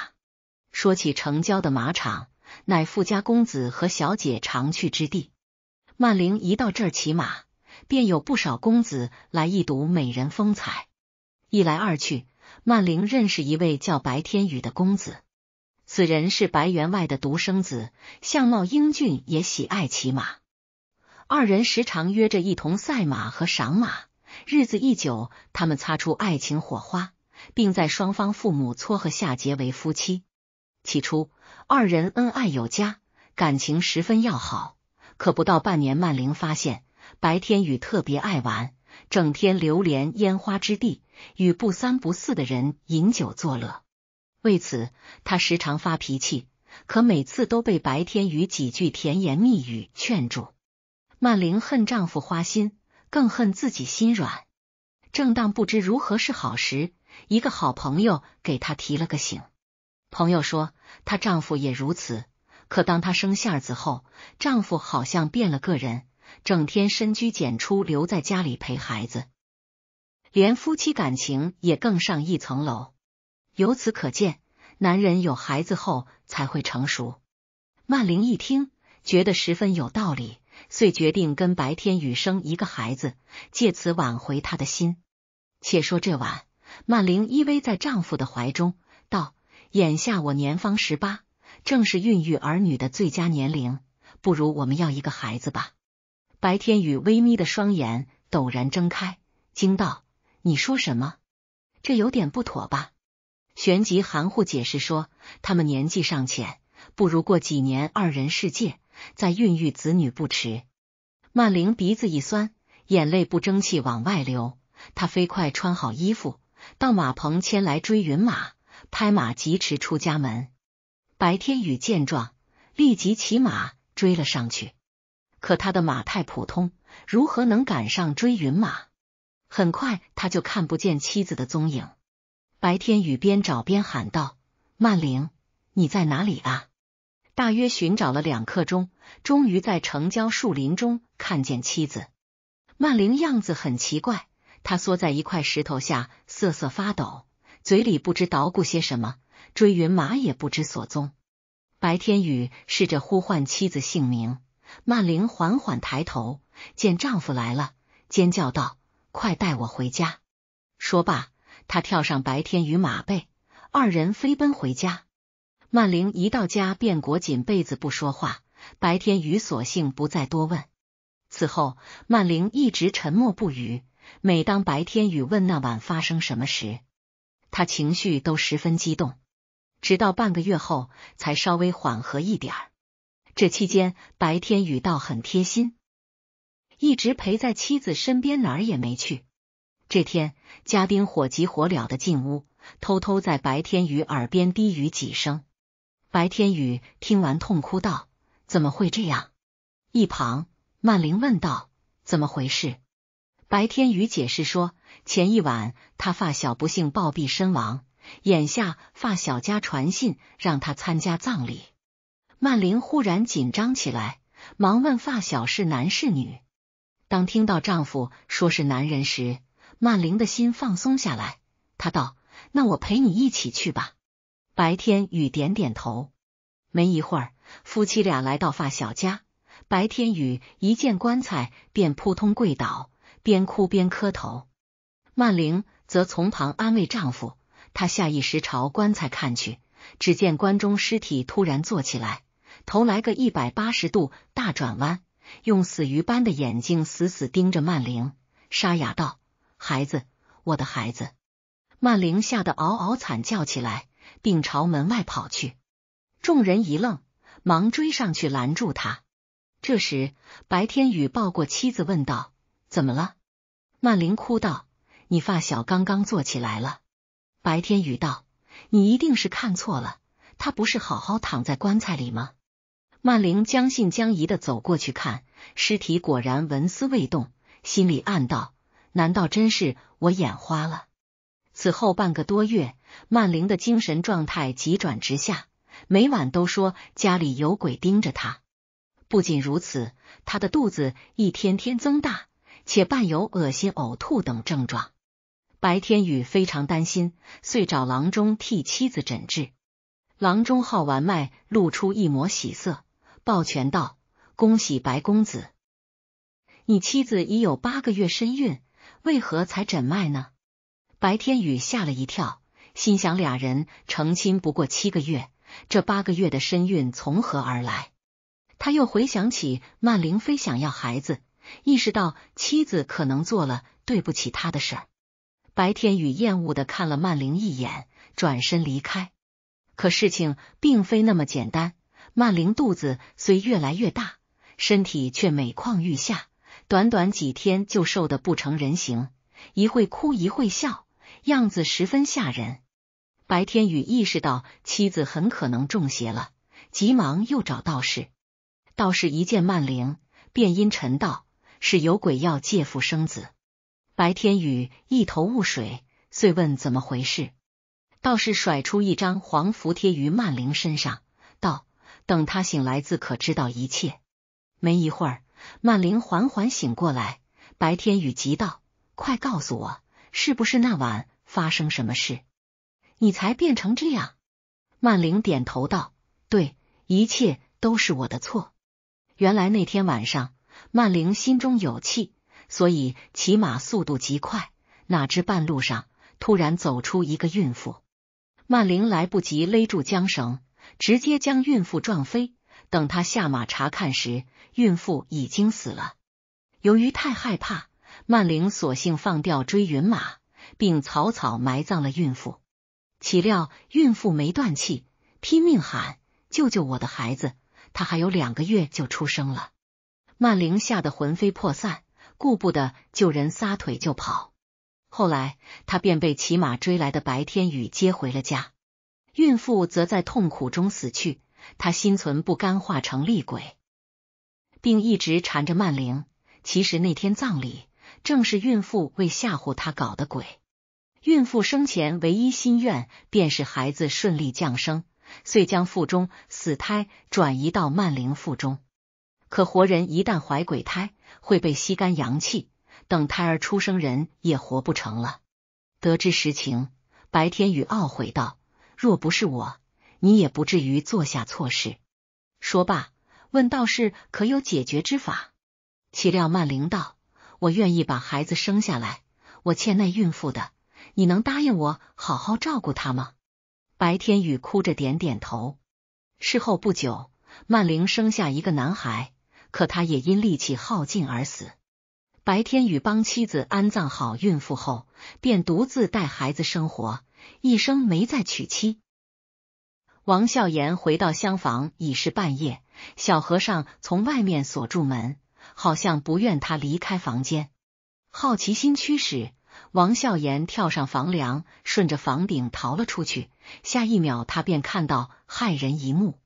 说起城郊的马场，乃富家公子和小姐常去之地。曼玲一到这儿骑马。便有不少公子来一睹美人风采。一来二去，曼玲认识一位叫白天宇的公子，此人是白员外的独生子，相貌英俊，也喜爱骑马。二人时常约着一同赛马和赏马，日子一久，他们擦出爱情火花，并在双方父母撮合下结为夫妻。起初，二人恩爱有加，感情十分要好。可不到半年，曼玲发现。白天宇特别爱玩，整天流连烟花之地，与不三不四的人饮酒作乐。为此，他时常发脾气，可每次都被白天宇几句甜言蜜语劝住。曼玲恨丈夫花心，更恨自己心软。正当不知如何是好时，一个好朋友给她提了个醒。朋友说，她丈夫也如此，可当她生下子后，丈夫好像变了个人。整天深居简出，留在家里陪孩子，连夫妻感情也更上一层楼。由此可见，男人有孩子后才会成熟。曼玲一听，觉得十分有道理，遂决定跟白天宇生一个孩子，借此挽回他的心。且说这晚，曼玲依偎在丈夫的怀中，道：“眼下我年方十八，正是孕育儿女的最佳年龄，不如我们要一个孩子吧。”白天宇微眯的双眼陡然睁开，惊道：“你说什么？这有点不妥吧？”旋即含糊解释说：“他们年纪尚浅，不如过几年二人世界，再孕育子女不迟。”曼玲鼻子一酸，眼泪不争气往外流。她飞快穿好衣服，到马棚牵来追云马，拍马疾驰出家门。白天宇见状，立即骑马追了上去。可他的马太普通，如何能赶上追云马？很快他就看不见妻子的踪影。白天宇边找边喊道：“曼玲，你在哪里啊？”大约寻找了两刻钟，终于在城郊树林中看见妻子。曼玲样子很奇怪，她缩在一块石头下瑟瑟发抖，嘴里不知捣鼓些什么。追云马也不知所踪。白天宇试着呼唤妻子姓名。曼玲缓缓抬头，见丈夫来了，尖叫道：“快带我回家！”说罢，她跳上白天与马背，二人飞奔回家。曼玲一到家便裹紧被子不说话，白天与索性不再多问。此后，曼玲一直沉默不语。每当白天与问那晚发生什么时，她情绪都十分激动，直到半个月后才稍微缓和一点儿。这期间，白天宇倒很贴心，一直陪在妻子身边，哪儿也没去。这天，嘉丁火急火燎的进屋，偷偷在白天宇耳边低语几声。白天宇听完，痛哭道：“怎么会这样？”一旁曼玲问道：“怎么回事？”白天宇解释说：“前一晚，他发小不幸暴毙身亡，眼下发小家传信让他参加葬礼。”曼玲忽然紧张起来，忙问发小是男是女。当听到丈夫说是男人时，曼玲的心放松下来。她道：“那我陪你一起去吧。”白天宇点点头。没一会儿，夫妻俩来到发小家。白天宇一见棺材，便扑通跪倒，边哭边磕头。曼玲则从旁安慰丈夫。她下意识朝棺材看去，只见棺中尸体突然坐起来。头来个一百八十度大转弯，用死鱼般的眼睛死死盯着曼玲，沙哑道：“孩子，我的孩子！”曼玲吓得嗷嗷惨叫起来，并朝门外跑去。众人一愣，忙追上去拦住他。这时，白天宇抱过妻子问道：“怎么了？”曼玲哭道：“你发小刚刚坐起来了。”白天宇道：“你一定是看错了，他不是好好躺在棺材里吗？”曼玲将信将疑的走过去看尸体，果然纹丝未动，心里暗道：难道真是我眼花了？此后半个多月，曼玲的精神状态急转直下，每晚都说家里有鬼盯着她。不仅如此，她的肚子一天天增大，且伴有恶心、呕吐等症状。白天宇非常担心，遂找郎中替妻子诊治。郎中号完脉，露出一抹喜色。抱拳道：“恭喜白公子，你妻子已有八个月身孕，为何才诊脉呢？”白天宇吓了一跳，心想：俩人成亲不过七个月，这八个月的身孕从何而来？他又回想起曼玲非想要孩子，意识到妻子可能做了对不起他的事儿。白天宇厌恶的看了曼玲一眼，转身离开。可事情并非那么简单。曼玲肚子虽越来越大，身体却每况愈下，短短几天就瘦得不成人形，一会哭一会笑，样子十分吓人。白天宇意识到妻子很可能中邪了，急忙又找道士。道士一见曼玲，便阴沉道：“是有鬼要借腹生子。”白天宇一头雾水，遂问怎么回事。道士甩出一张黄符贴于曼玲身上，道。等他醒来，自可知道一切。没一会儿，曼玲缓缓醒过来。白天宇急道：“快告诉我，是不是那晚发生什么事，你才变成这样？”曼玲点头道：“对，一切都是我的错。”原来那天晚上，曼玲心中有气，所以骑马速度极快。哪知半路上突然走出一个孕妇，曼玲来不及勒住缰绳。直接将孕妇撞飞。等他下马查看时，孕妇已经死了。由于太害怕，曼玲索性放掉追云马，并草草埋葬了孕妇。岂料孕妇没断气，拼命喊：“救救我的孩子！他还有两个月就出生了。”曼玲吓得魂飞魄散，顾不得救人，撒腿就跑。后来，他便被骑马追来的白天宇接回了家。孕妇则在痛苦中死去，她心存不甘，化成厉鬼，并一直缠着曼玲。其实那天葬礼正是孕妇为吓唬他搞的鬼。孕妇生前唯一心愿便是孩子顺利降生，遂将腹中死胎转移到曼玲腹中。可活人一旦怀鬼胎，会被吸干阳气，等胎儿出生，人也活不成了。得知实情，白天宇懊悔道。若不是我，你也不至于做下错事。说罢，问道士可有解决之法。岂料曼玲道：“我愿意把孩子生下来，我欠那孕妇的，你能答应我好好照顾她吗？”白天宇哭着点点头。事后不久，曼玲生下一个男孩，可他也因力气耗尽而死。白天宇帮妻子安葬好孕妇后，便独自带孩子生活。一生没再娶妻。王笑言回到厢房已是半夜，小和尚从外面锁住门，好像不愿他离开房间。好奇心驱使，王笑言跳上房梁，顺着房顶逃了出去。下一秒，他便看到骇人一幕：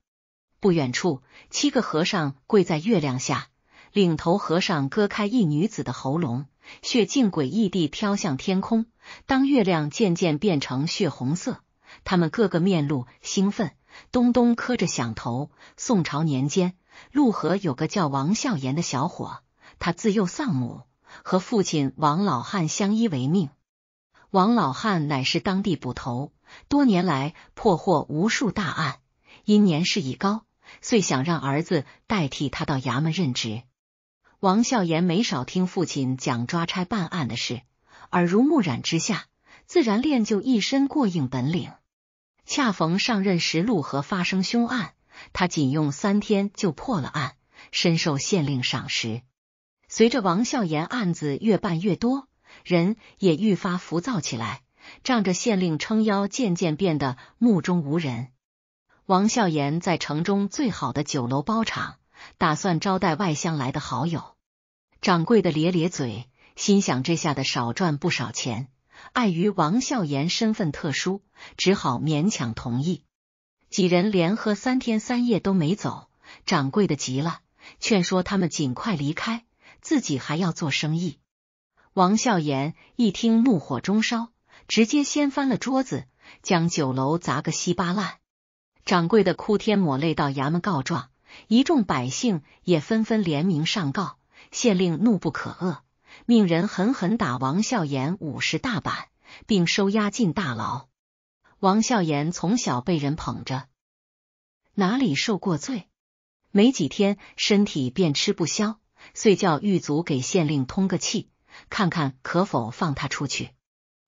不远处，七个和尚跪在月亮下，领头和尚割开一女子的喉咙。血竟诡异地飘向天空。当月亮渐渐变成血红色，他们个个面露兴奋，咚咚磕着响头。宋朝年间，陆河有个叫王孝言的小伙，他自幼丧母，和父亲王老汉相依为命。王老汉乃是当地捕头，多年来破获无数大案，因年事已高，遂想让儿子代替他到衙门任职。王孝言没少听父亲讲抓差办案的事，耳濡目染之下，自然练就一身过硬本领。恰逢上任时路河发生凶案，他仅用三天就破了案，深受县令赏识。随着王孝言案子越办越多，人也愈发浮躁起来，仗着县令撑腰，渐渐变得目中无人。王孝言在城中最好的酒楼包场。打算招待外乡来的好友，掌柜的咧咧嘴，心想这下的少赚不少钱。碍于王笑炎身份特殊，只好勉强同意。几人连喝三天三夜都没走，掌柜的急了，劝说他们尽快离开，自己还要做生意。王笑炎一听，怒火中烧，直接掀翻了桌子，将酒楼砸个稀巴烂。掌柜的哭天抹泪，到衙门告状。一众百姓也纷纷联名上告，县令怒不可遏，命人狠狠打王孝炎五十大板，并收押进大牢。王孝言从小被人捧着，哪里受过罪？没几天，身体便吃不消，遂叫狱卒给县令通个气，看看可否放他出去。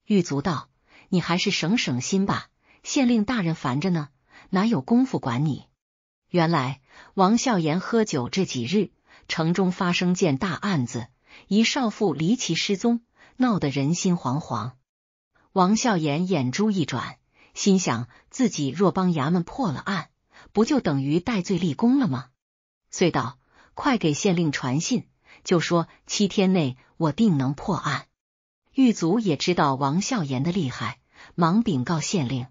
狱卒道：“你还是省省心吧，县令大人烦着呢，哪有功夫管你。”原来王孝言喝酒这几日，城中发生件大案子，一少妇离奇失踪，闹得人心惶惶。王孝言眼珠一转，心想自己若帮衙门破了案，不就等于戴罪立功了吗？遂道：“快给县令传信，就说七天内我定能破案。”狱卒也知道王孝言的厉害，忙禀告县令。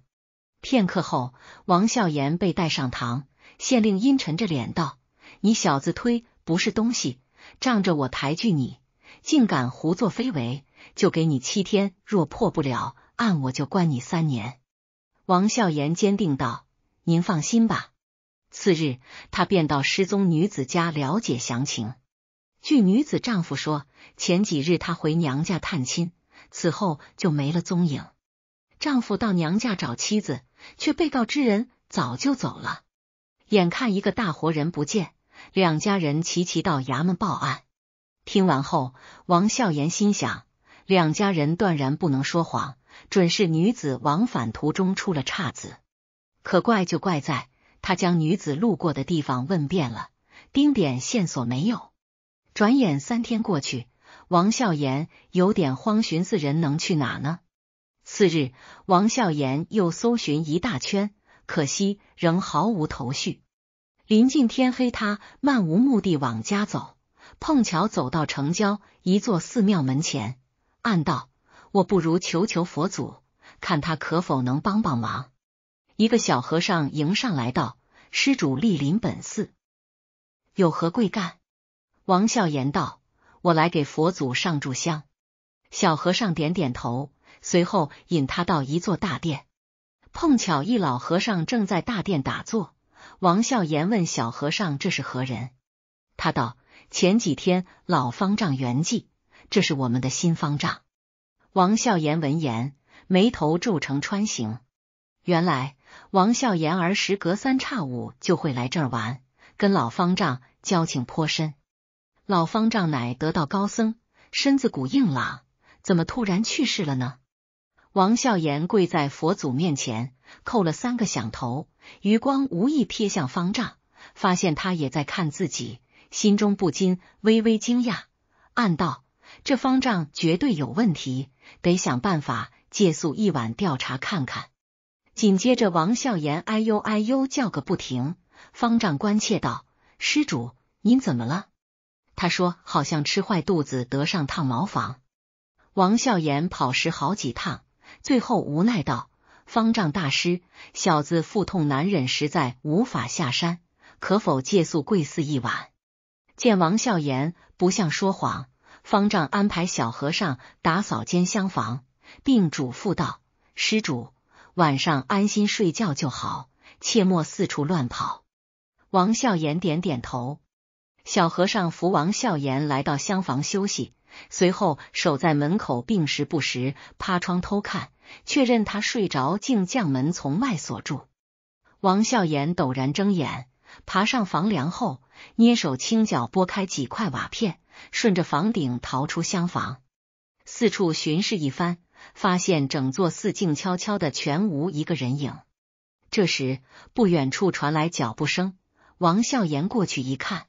片刻后，王孝言被带上堂。县令阴沉着脸道：“你小子推不是东西，仗着我抬举你，竟敢胡作非为！就给你七天，若破不了案，我就关你三年。”王孝言坚定道：“您放心吧。”次日，他便到失踪女子家了解详情。据女子丈夫说，前几日她回娘家探亲，此后就没了踪影。丈夫到娘家找妻子，却被告知人早就走了。眼看一个大活人不见，两家人齐齐到衙门报案。听完后，王笑言心想，两家人断然不能说谎，准是女子往返途中出了岔子。可怪就怪在，他将女子路过的地方问遍了，丁点线索没有。转眼三天过去，王笑言有点慌，寻思人能去哪呢？次日，王笑言又搜寻一大圈。可惜仍毫无头绪。临近天黑，他漫无目的往家走，碰巧走到城郊一座寺庙门前，暗道：“我不如求求佛祖，看他可否能帮帮忙。”一个小和尚迎上来道：“施主莅临本寺，有何贵干？”王笑言道：“我来给佛祖上柱香。”小和尚点点头，随后引他到一座大殿。碰巧一老和尚正在大殿打坐，王笑言问小和尚：“这是何人？”他道：“前几天老方丈圆寂，这是我们的新方丈。”王笑言闻言，眉头皱成川形。原来王笑言儿时隔三差五就会来这儿玩，跟老方丈交情颇深。老方丈乃得道高僧，身子骨硬朗，怎么突然去世了呢？王笑言跪在佛祖面前，叩了三个响头，余光无意瞥向方丈，发现他也在看自己，心中不禁微微惊讶，暗道这方丈绝对有问题，得想办法借宿一晚调查看看。紧接着，王笑言哎呦哎呦叫个不停，方丈关切道：“施主，您怎么了？”他说：“好像吃坏肚子，得上趟茅房。”王笑言跑十好几趟。最后无奈道：“方丈大师，小子腹痛难忍，实在无法下山，可否借宿贵寺一晚？”见王笑言不像说谎，方丈安排小和尚打扫间厢房，并嘱咐道：“施主晚上安心睡觉就好，切莫四处乱跑。”王笑言点点头，小和尚扶王笑言来到厢房休息。随后守在门口，并时不时趴窗偷看，确认他睡着，竟将门从外锁住。王笑言陡然睁眼，爬上房梁后，捏手轻脚拨开几块瓦片，顺着房顶逃出厢房。四处巡视一番，发现整座寺静悄悄的，全无一个人影。这时，不远处传来脚步声，王笑言过去一看。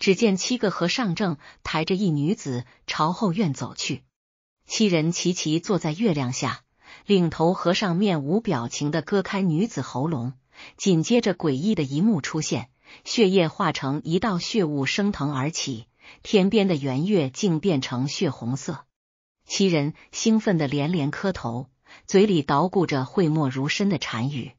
只见七个和尚正抬着一女子朝后院走去，七人齐齐坐在月亮下，领头和尚面无表情的割开女子喉咙，紧接着诡异的一幕出现，血液化成一道血雾升腾而起，天边的圆月竟变成血红色，七人兴奋的连连磕头，嘴里捣鼓着讳莫如深的禅语，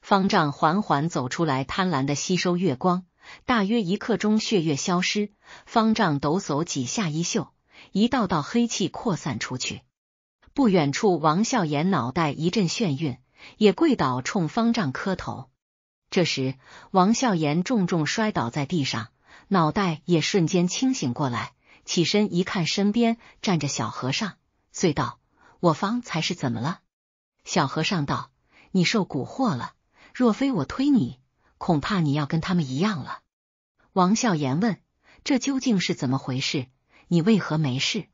方丈缓缓走出来，贪婪的吸收月光。大约一刻钟，血月消失，方丈抖擞几下衣袖，一道道黑气扩散出去。不远处，王笑炎脑袋一阵眩晕，也跪倒冲方丈磕头。这时，王笑炎重重摔倒在地上，脑袋也瞬间清醒过来，起身一看，身边站着小和尚，遂道：“我方才是怎么了？”小和尚道：“你受蛊惑了，若非我推你，恐怕你要跟他们一样了。”王笑言问：“这究竟是怎么回事？你为何没事？”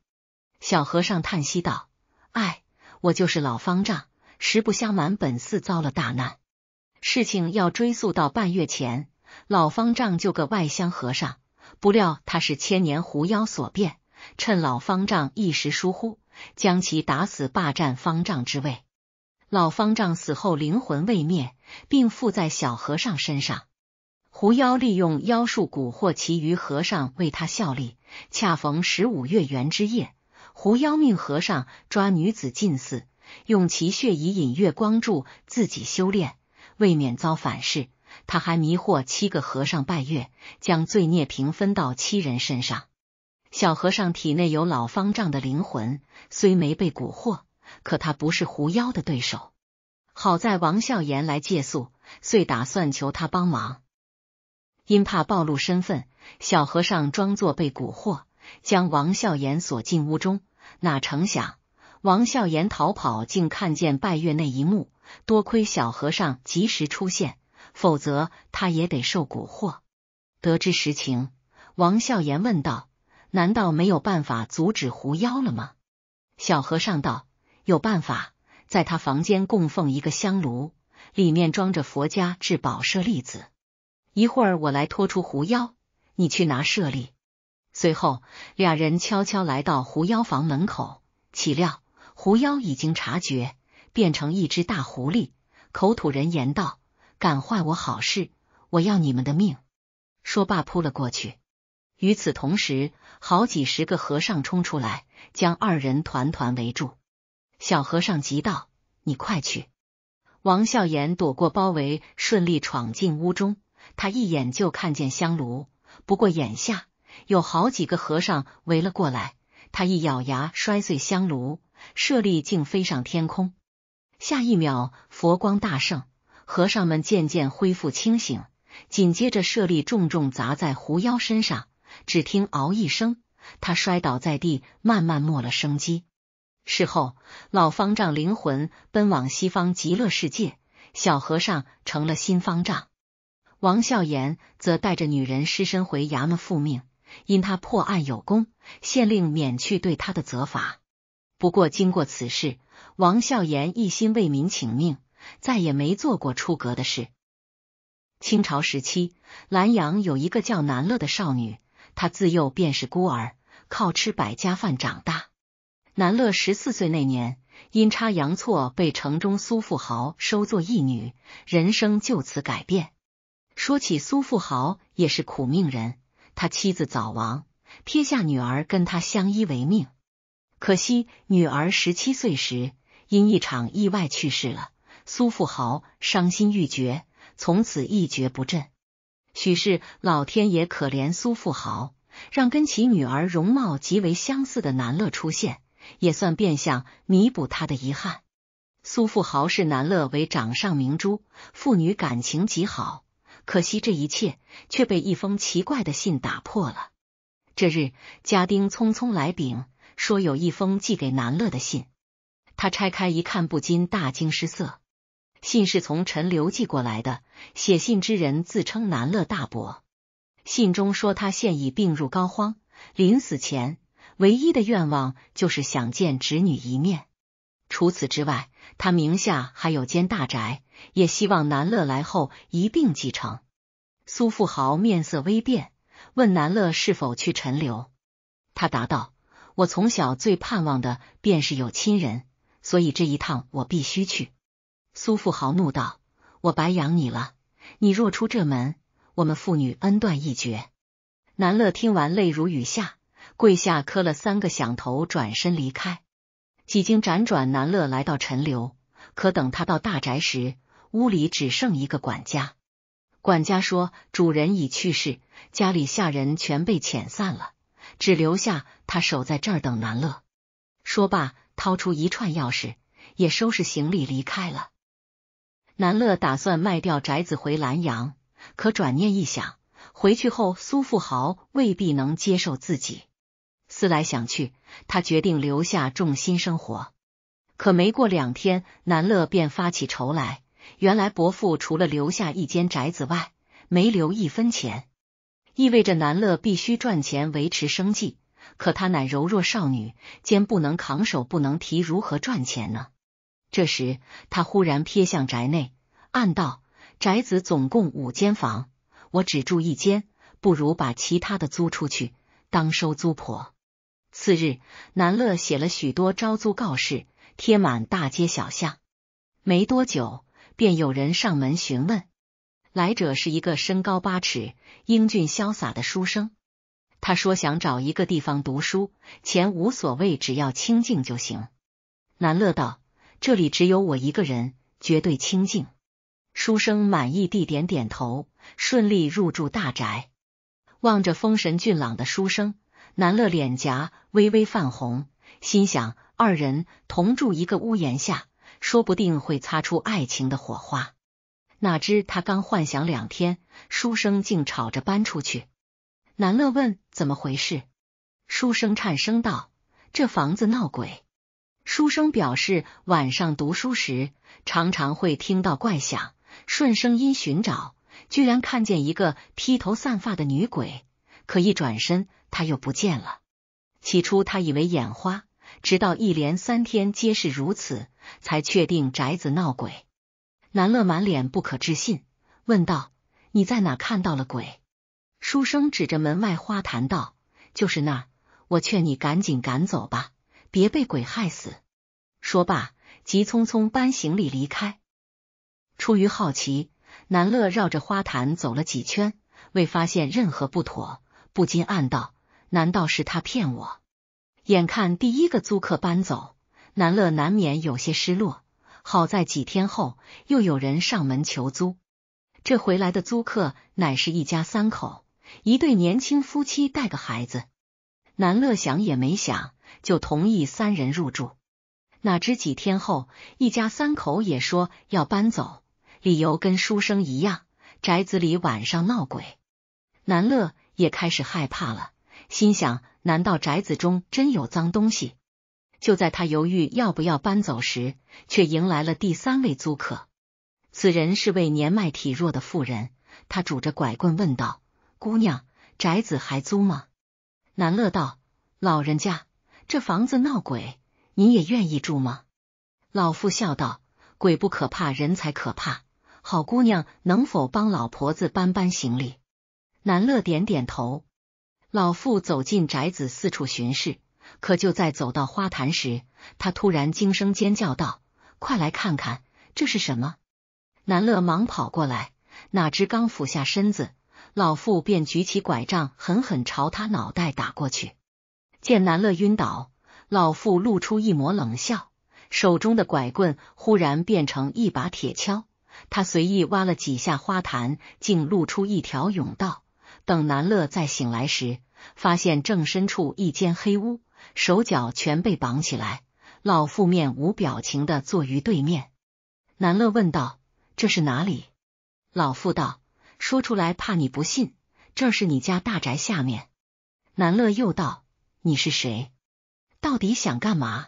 小和尚叹息道：“哎，我就是老方丈。实不相瞒，本寺遭了大难。事情要追溯到半月前，老方丈救个外乡和尚，不料他是千年狐妖所变，趁老方丈一时疏忽，将其打死，霸占方丈之位。老方丈死后灵魂未灭，并附在小和尚身上。”狐妖利用妖术蛊惑其余和尚为他效力。恰逢十五月圆之夜，狐妖命和尚抓女子进寺，用其血以引月光助自己修炼。未免遭反噬，他还迷惑七个和尚拜月，将罪孽平分到七人身上。小和尚体内有老方丈的灵魂，虽没被蛊惑，可他不是狐妖的对手。好在王笑言来借宿，遂打算求他帮忙。因怕暴露身份，小和尚装作被蛊惑，将王笑颜锁进屋中。哪成想，王笑颜逃跑，竟看见拜月那一幕。多亏小和尚及时出现，否则他也得受蛊惑。得知实情，王笑颜问道：“难道没有办法阻止狐妖了吗？”小和尚道：“有办法，在他房间供奉一个香炉，里面装着佛家至宝舍利子。”一会儿我来拖出狐妖，你去拿舍利。随后，俩人悄悄来到狐妖房门口，岂料狐妖已经察觉，变成一只大狐狸，口吐人言道：“敢坏我好事，我要你们的命！”说罢扑了过去。与此同时，好几十个和尚冲出来，将二人团团围住。小和尚急道：“你快去！”王笑言躲过包围，顺利闯进屋中。他一眼就看见香炉，不过眼下有好几个和尚围了过来。他一咬牙，摔碎香炉，舍利竟飞上天空。下一秒，佛光大盛，和尚们渐渐恢复清醒。紧接着，舍利重重砸在狐妖身上，只听“嗷”一声，他摔倒在地，慢慢没了生机。事后，老方丈灵魂奔往西方极乐世界，小和尚成了新方丈。王孝言则带着女人尸身回衙门复命，因他破案有功，县令免去对他的责罚。不过，经过此事，王孝言一心为民请命，再也没做过出格的事。清朝时期，南阳有一个叫南乐的少女，她自幼便是孤儿，靠吃百家饭长大。南乐十四岁那年，阴差阳错被城中苏富豪收做义女，人生就此改变。说起苏富豪也是苦命人，他妻子早亡，撇下女儿跟他相依为命。可惜女儿十七岁时因一场意外去世了，苏富豪伤心欲绝，从此一蹶不振。许是老天爷可怜苏富豪，让跟其女儿容貌极为相似的南乐出现，也算变相弥补他的遗憾。苏富豪视南乐为掌上明珠，父女感情极好。可惜这一切却被一封奇怪的信打破了。这日，家丁匆匆来禀，说有一封寄给南乐的信。他拆开一看，不禁大惊失色。信是从陈留寄过来的，写信之人自称南乐大伯。信中说他现已病入膏肓，临死前唯一的愿望就是想见侄女一面。除此之外，他名下还有间大宅。也希望南乐来后一并继承。苏富豪面色微变，问南乐是否去陈留。他答道：“我从小最盼望的便是有亲人，所以这一趟我必须去。”苏富豪怒道：“我白养你了！你若出这门，我们父女恩断义绝。”南乐听完，泪如雨下，跪下磕了三个响头，转身离开。几经辗转，南乐来到陈留，可等他到大宅时。屋里只剩一个管家，管家说：“主人已去世，家里下人全被遣散了，只留下他守在这儿等南乐。”说罢，掏出一串钥匙，也收拾行李离开了。南乐打算卖掉宅子回兰阳，可转念一想，回去后苏富豪未必能接受自己。思来想去，他决定留下重新生活。可没过两天，南乐便发起愁来。原来伯父除了留下一间宅子外，没留一分钱，意味着南乐必须赚钱维持生计。可她乃柔弱少女，肩不能扛，手不能提，如何赚钱呢？这时，他忽然瞥向宅内，暗道：宅子总共五间房，我只住一间，不如把其他的租出去，当收租婆。次日，南乐写了许多招租告示，贴满大街小巷。没多久。便有人上门询问，来者是一个身高八尺、英俊潇洒的书生。他说想找一个地方读书，钱无所谓，只要清静就行。南乐道：“这里只有我一个人，绝对清静。”书生满意地点点头，顺利入住大宅。望着风神俊朗的书生，南乐脸颊微微泛红，心想：二人同住一个屋檐下。说不定会擦出爱情的火花。哪知他刚幻想两天，书生竟吵着搬出去。南乐问怎么回事，书生颤声道：“这房子闹鬼。”书生表示晚上读书时常常会听到怪响，顺声音寻找，居然看见一个披头散发的女鬼。可一转身，她又不见了。起初他以为眼花。直到一连三天皆是如此，才确定宅子闹鬼。南乐满脸不可置信，问道：“你在哪看到了鬼？”书生指着门外花坛道：“就是那儿。”我劝你赶紧赶走吧，别被鬼害死。说罢，急匆匆搬行李离开。出于好奇，南乐绕着花坛走了几圈，未发现任何不妥，不禁暗道：难道是他骗我？眼看第一个租客搬走，南乐难免有些失落。好在几天后又有人上门求租，这回来的租客乃是一家三口，一对年轻夫妻带个孩子。南乐想也没想就同意三人入住。哪知几天后，一家三口也说要搬走，理由跟书生一样，宅子里晚上闹鬼。南乐也开始害怕了，心想。难道宅子中真有脏东西？就在他犹豫要不要搬走时，却迎来了第三位租客。此人是位年迈体弱的妇人，他拄着拐棍问道：“姑娘，宅子还租吗？”南乐道：“老人家，这房子闹鬼，你也愿意住吗？”老妇笑道：“鬼不可怕，人才可怕。好姑娘，能否帮老婆子搬搬行李？”南乐点点头。老妇走进宅子，四处巡视。可就在走到花坛时，他突然惊声尖叫道：“快来看看，这是什么！”南乐忙跑过来，哪知刚俯下身子，老妇便举起拐杖，狠狠朝他脑袋打过去。见南乐晕倒，老妇露出一抹冷笑，手中的拐棍忽然变成一把铁锹，他随意挖了几下花坛，竟露出一条甬道。等南乐再醒来时，发现正身处一间黑屋，手脚全被绑起来。老妇面无表情的坐于对面。南乐问道：“这是哪里？”老妇道：“说出来怕你不信，这是你家大宅下面。”南乐又道：“你是谁？到底想干嘛？”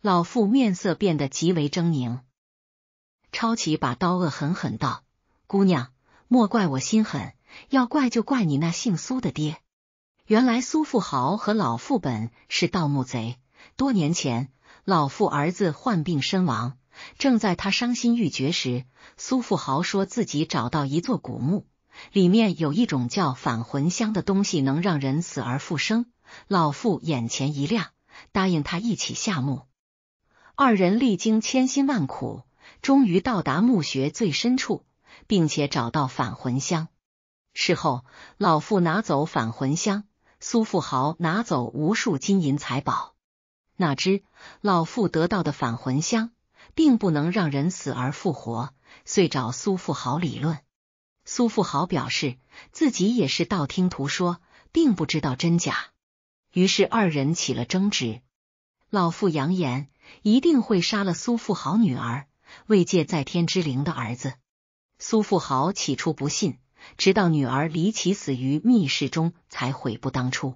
老妇面色变得极为狰狞，抄起把刀，恶狠狠道：“姑娘，莫怪我心狠。”要怪就怪你那姓苏的爹。原来苏富豪和老傅本是盗墓贼。多年前，老傅儿子患病身亡，正在他伤心欲绝时，苏富豪说自己找到一座古墓，里面有一种叫“返魂香”的东西，能让人死而复生。老富眼前一亮，答应他一起下墓。二人历经千辛万苦，终于到达墓穴最深处，并且找到返魂香。事后，老妇拿走返魂香，苏富豪拿走无数金银财宝。哪知老妇得到的返魂香并不能让人死而复活，遂找苏富豪理论。苏富豪表示自己也是道听途说，并不知道真假。于是二人起了争执，老妇扬言一定会杀了苏富豪女儿，慰藉在天之灵的儿子。苏富豪起初不信。直到女儿离奇死于密室中，才悔不当初。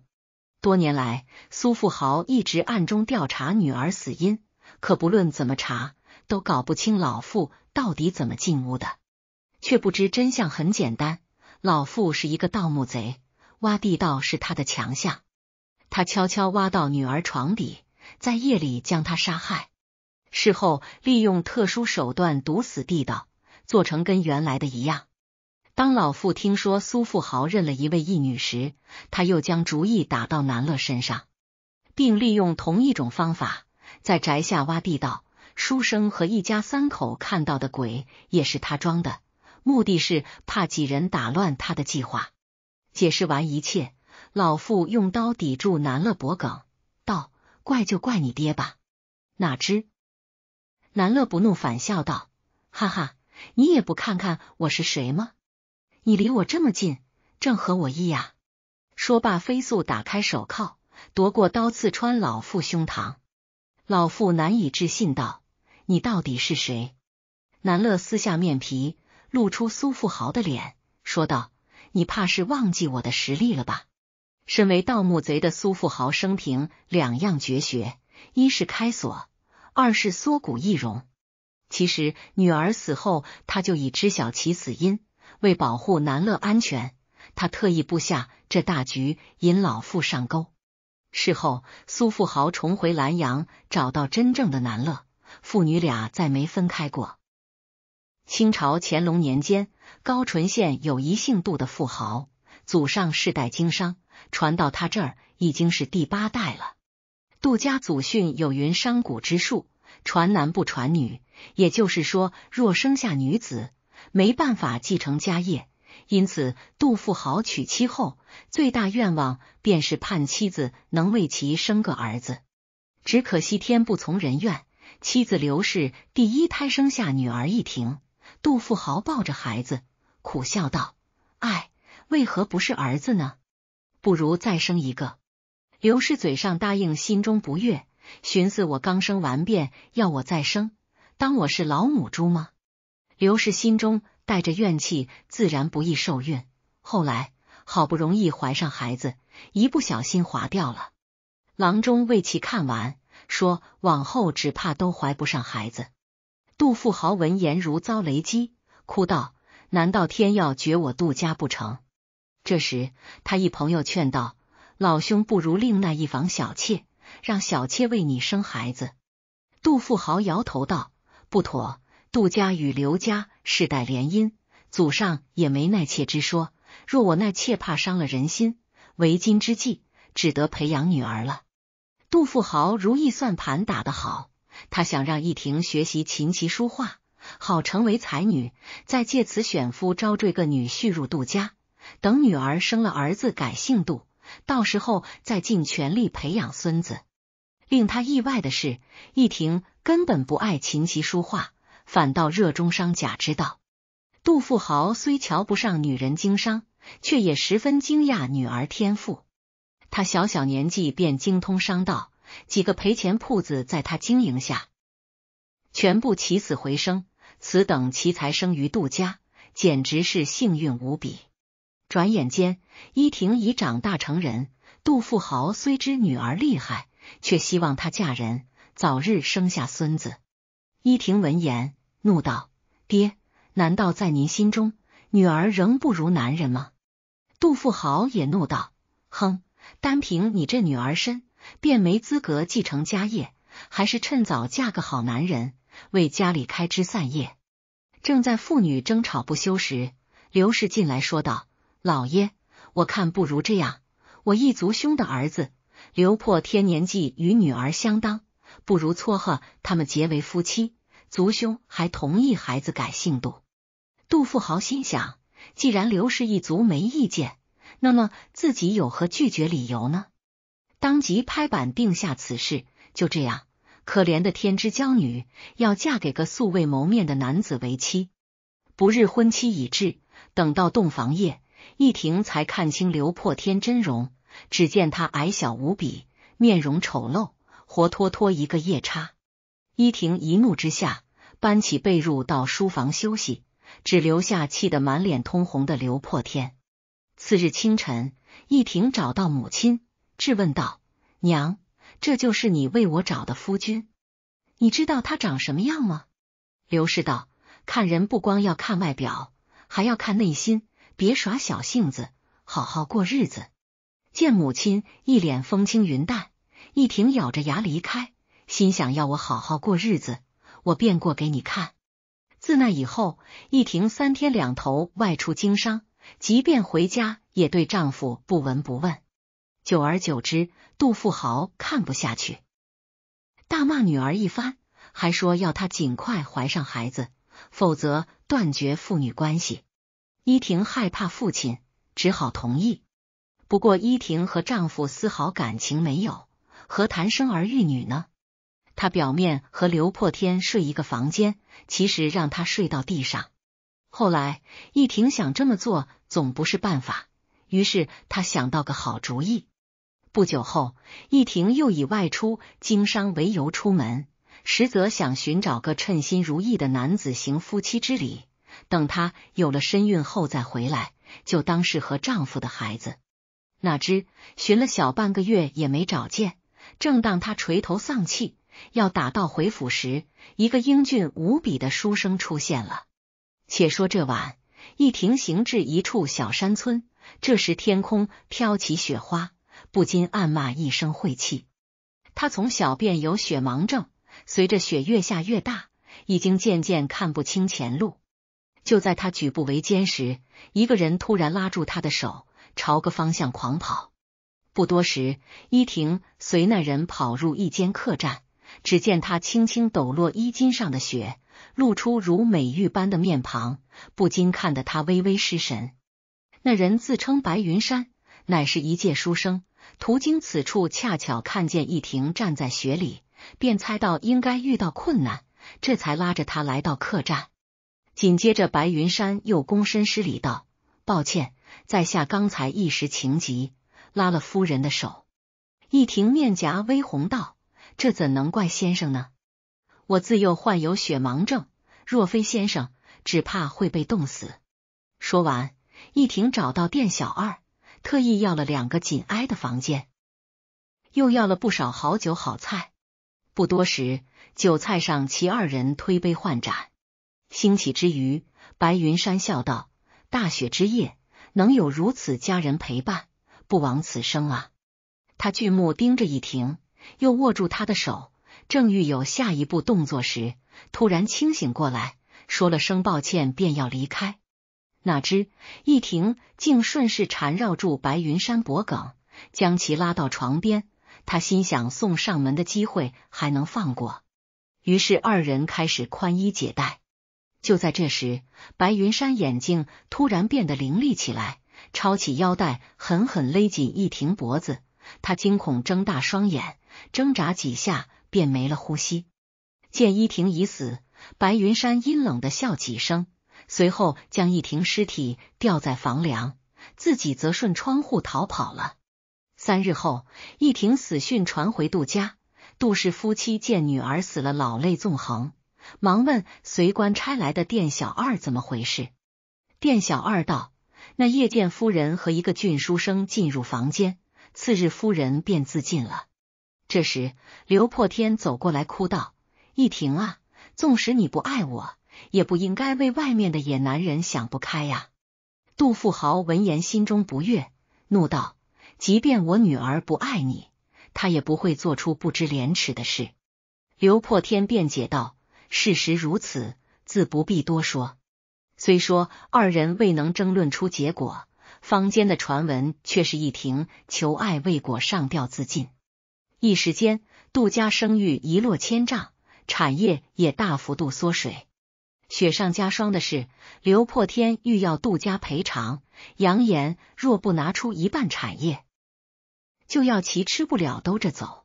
多年来，苏富豪一直暗中调查女儿死因，可不论怎么查，都搞不清老妇到底怎么进屋的。却不知真相很简单：老妇是一个盗墓贼，挖地道是他的强项。他悄悄挖到女儿床底，在夜里将她杀害，事后利用特殊手段毒死地道，做成跟原来的一样。当老妇听说苏富豪认了一位义女时，他又将主意打到南乐身上，并利用同一种方法在宅下挖地道。书生和一家三口看到的鬼也是他装的，目的是怕几人打乱他的计划。解释完一切，老妇用刀抵住南乐脖颈，道：“怪就怪你爹吧。”哪知南乐不怒反笑道：“哈哈，你也不看看我是谁吗？”你离我这么近，正合我意呀！说罢，飞速打开手铐，夺过刀，刺穿老妇胸膛。老妇难以置信道：“你到底是谁？”南乐撕下面皮，露出苏富豪的脸，说道：“你怕是忘记我的实力了吧？身为盗墓贼的苏富豪，生平两样绝学，一是开锁，二是缩骨易容。其实女儿死后，他就已知晓其死因。”为保护南乐安全，他特意布下这大局引老妇上钩。事后，苏富豪重回兰阳，找到真正的南乐，父女俩再没分开过。清朝乾隆年间，高淳县有一姓杜的富豪，祖上世代经商，传到他这儿已经是第八代了。杜家祖训有云：“商贾之术，传男不传女。”也就是说，若生下女子。没办法继承家业，因此杜富豪娶妻后，最大愿望便是盼妻子能为其生个儿子。只可惜天不从人愿，妻子刘氏第一胎生下女儿一婷。杜富豪抱着孩子，苦笑道：“哎，为何不是儿子呢？不如再生一个。”刘氏嘴上答应，心中不悦，寻思我刚生完便要我再生，当我是老母猪吗？刘氏心中带着怨气，自然不易受孕。后来好不容易怀上孩子，一不小心滑掉了。郎中为其看完，说往后只怕都怀不上孩子。杜富豪闻言如遭雷击，哭道：“难道天要绝我杜家不成？”这时，他一朋友劝道：“老兄，不如另纳一房小妾，让小妾为你生孩子。”杜富豪摇头道：“不妥。”杜家与刘家世代联姻，祖上也没纳妾之说。若我纳妾，怕伤了人心。为今之计，只得培养女儿了。杜富豪如意算盘打得好，他想让一婷学习琴棋书画，好成为才女，再借此选夫，招赘个女婿入杜家。等女儿生了儿子，改姓杜，到时候再尽全力培养孙子。令他意外的是，一婷根本不爱琴棋书画。反倒热衷商贾之道。杜富豪虽瞧不上女人经商，却也十分惊讶女儿天赋。他小小年纪便精通商道，几个赔钱铺子在他经营下全部起死回生。此等奇才生于杜家，简直是幸运无比。转眼间，依婷已长大成人。杜富豪虽知女儿厉害，却希望她嫁人，早日生下孙子。依婷闻言。怒道：“爹，难道在您心中，女儿仍不如男人吗？”杜富豪也怒道：“哼，单凭你这女儿身，便没资格继承家业，还是趁早嫁个好男人，为家里开枝散叶。”正在父女争吵不休时，刘氏进来说道：“老爷，我看不如这样，我一族兄的儿子刘破天年纪与女儿相当，不如撮合他们结为夫妻。”族兄还同意孩子改姓杜，杜富豪心想，既然刘氏一族没意见，那么自己有何拒绝理由呢？当即拍板定下此事。就这样，可怜的天之娇女要嫁给个素未谋面的男子为妻。不日婚期已至，等到洞房夜，一婷才看清刘破天真容，只见他矮小无比，面容丑陋，活脱脱一个夜叉。依婷一怒之下，搬起被褥到书房休息，只留下气得满脸通红的刘破天。次日清晨，依婷找到母亲，质问道：“娘，这就是你为我找的夫君？你知道他长什么样吗？”刘氏道：“看人不光要看外表，还要看内心，别耍小性子，好好过日子。”见母亲一脸风轻云淡，依婷咬着牙离开。心想要我好好过日子，我便过给你看。自那以后，依婷三天两头外出经商，即便回家也对丈夫不闻不问。久而久之，杜富豪看不下去，大骂女儿一番，还说要她尽快怀上孩子，否则断绝父女关系。依婷害怕父亲，只好同意。不过，依婷和丈夫丝毫感情没有，何谈生儿育女呢？他表面和刘破天睡一个房间，其实让他睡到地上。后来，易婷想这么做总不是办法，于是他想到个好主意。不久后，易婷又以外出经商为由出门，实则想寻找个称心如意的男子行夫妻之礼。等她有了身孕后再回来，就当是和丈夫的孩子。哪知寻了小半个月也没找见，正当她垂头丧气。要打道回府时，一个英俊无比的书生出现了。且说这晚，一亭行至一处小山村，这时天空飘起雪花，不禁暗骂一声晦气。他从小便有雪盲症，随着雪越下越大，已经渐渐看不清前路。就在他举步维艰时，一个人突然拉住他的手，朝个方向狂跑。不多时，依婷随那人跑入一间客栈。只见他轻轻抖落衣襟上的雪，露出如美玉般的面庞，不禁看得他微微失神。那人自称白云山，乃是一介书生，途经此处，恰巧看见一亭站在雪里，便猜到应该遇到困难，这才拉着他来到客栈。紧接着，白云山又躬身施礼道：“抱歉，在下刚才一时情急，拉了夫人的手。”一亭面颊微红道。这怎能怪先生呢？我自幼患有雪盲症，若非先生，只怕会被冻死。说完，一婷找到店小二，特意要了两个紧挨的房间，又要了不少好酒好菜。不多时，酒菜上齐，二人推杯换盏，兴起之余，白云山笑道：“大雪之夜，能有如此佳人陪伴，不枉此生。”啊！”他巨目盯着一婷。又握住他的手，正欲有下一步动作时，突然清醒过来，说了声抱歉，便要离开。哪知一婷竟顺势缠绕住白云山脖颈，将其拉到床边。他心想送上门的机会还能放过，于是二人开始宽衣解带。就在这时，白云山眼睛突然变得凌厉起来，抄起腰带狠狠勒紧一婷脖子。他惊恐睁大双眼。挣扎几下便没了呼吸。见依婷已死，白云山阴冷的笑几声，随后将依婷尸体吊在房梁，自己则顺窗户逃跑了。三日后，依婷死讯传回杜家，杜氏夫妻见女儿死了，老泪纵横，忙问随官差来的店小二怎么回事。店小二道：“那夜见夫人和一个俊书生进入房间，次日夫人便自尽了。”这时，刘破天走过来，哭道：“一婷啊，纵使你不爱我，也不应该为外面的野男人想不开呀。”杜富豪闻言心中不悦，怒道：“即便我女儿不爱你，她也不会做出不知廉耻的事。”刘破天辩解道：“事实如此，自不必多说。”虽说二人未能争论出结果，坊间的传闻却是一婷求爱未果，上吊自尽。一时间，杜家声誉一落千丈，产业也大幅度缩水。雪上加霜的是，刘破天欲要杜家赔偿，扬言若不拿出一半产业，就要其吃不了兜着走。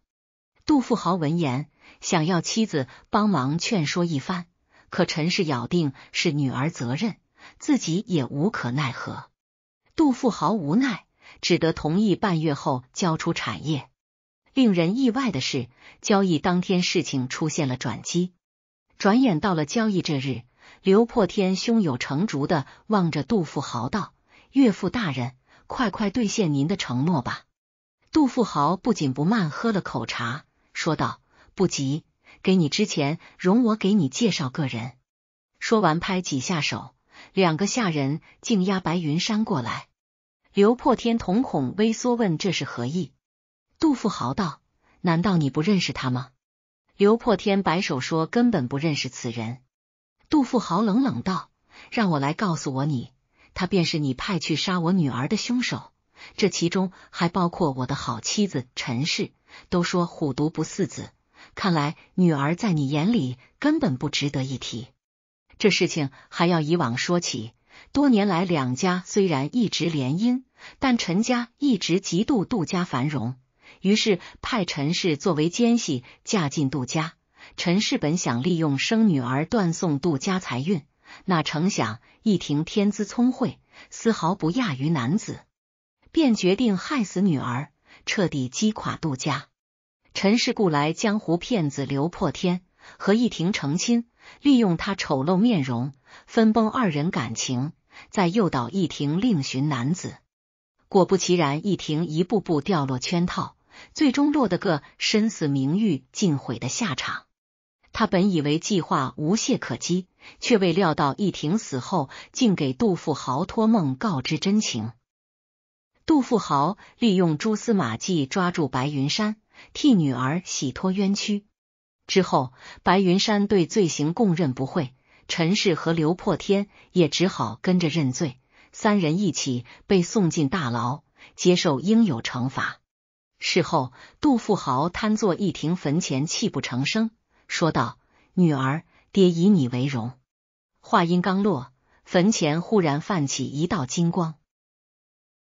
杜富豪闻言，想要妻子帮忙劝说一番，可陈氏咬定是女儿责任，自己也无可奈何。杜富豪无奈，只得同意半月后交出产业。令人意外的是，交易当天事情出现了转机。转眼到了交易这日，刘破天胸有成竹的望着杜富豪道：“岳父大人，快快兑现您的承诺吧。”杜富豪不紧不慢喝了口茶，说道：“不急，给你之前，容我给你介绍个人。”说完拍几下手，两个下人竟压白云山过来。刘破天瞳孔微缩，问：“这是何意？”杜富豪道：“难道你不认识他吗？”刘破天摆手说：“根本不认识此人。”杜富豪冷冷道：“让我来告诉我你，他便是你派去杀我女儿的凶手。这其中还包括我的好妻子陈氏，都说虎毒不似子，看来女儿在你眼里根本不值得一提。”这事情还要以往说起，多年来两家虽然一直联姻，但陈家一直嫉妒杜家繁荣。于是派陈氏作为奸细嫁进杜家。陈氏本想利用生女儿断送杜家财运，哪成想一婷天资聪慧，丝毫不亚于男子，便决定害死女儿，彻底击垮杜家。陈氏雇来江湖骗子刘破天和一婷成亲，利用他丑陋面容分崩二人感情，再诱导一婷另寻男子。果不其然，一婷一步步掉落圈套。最终落得个身死名誉尽毁的下场。他本以为计划无懈可击，却未料到易婷死后，竟给杜富豪托梦告知真情。杜富豪利用蛛丝马迹抓住白云山，替女儿洗脱冤屈。之后，白云山对罪行供认不讳，陈氏和刘破天也只好跟着认罪，三人一起被送进大牢，接受应有惩罚。事后，杜富豪瘫坐一亭坟前，泣不成声，说道：“女儿，爹以你为荣。”话音刚落，坟前忽然泛起一道金光。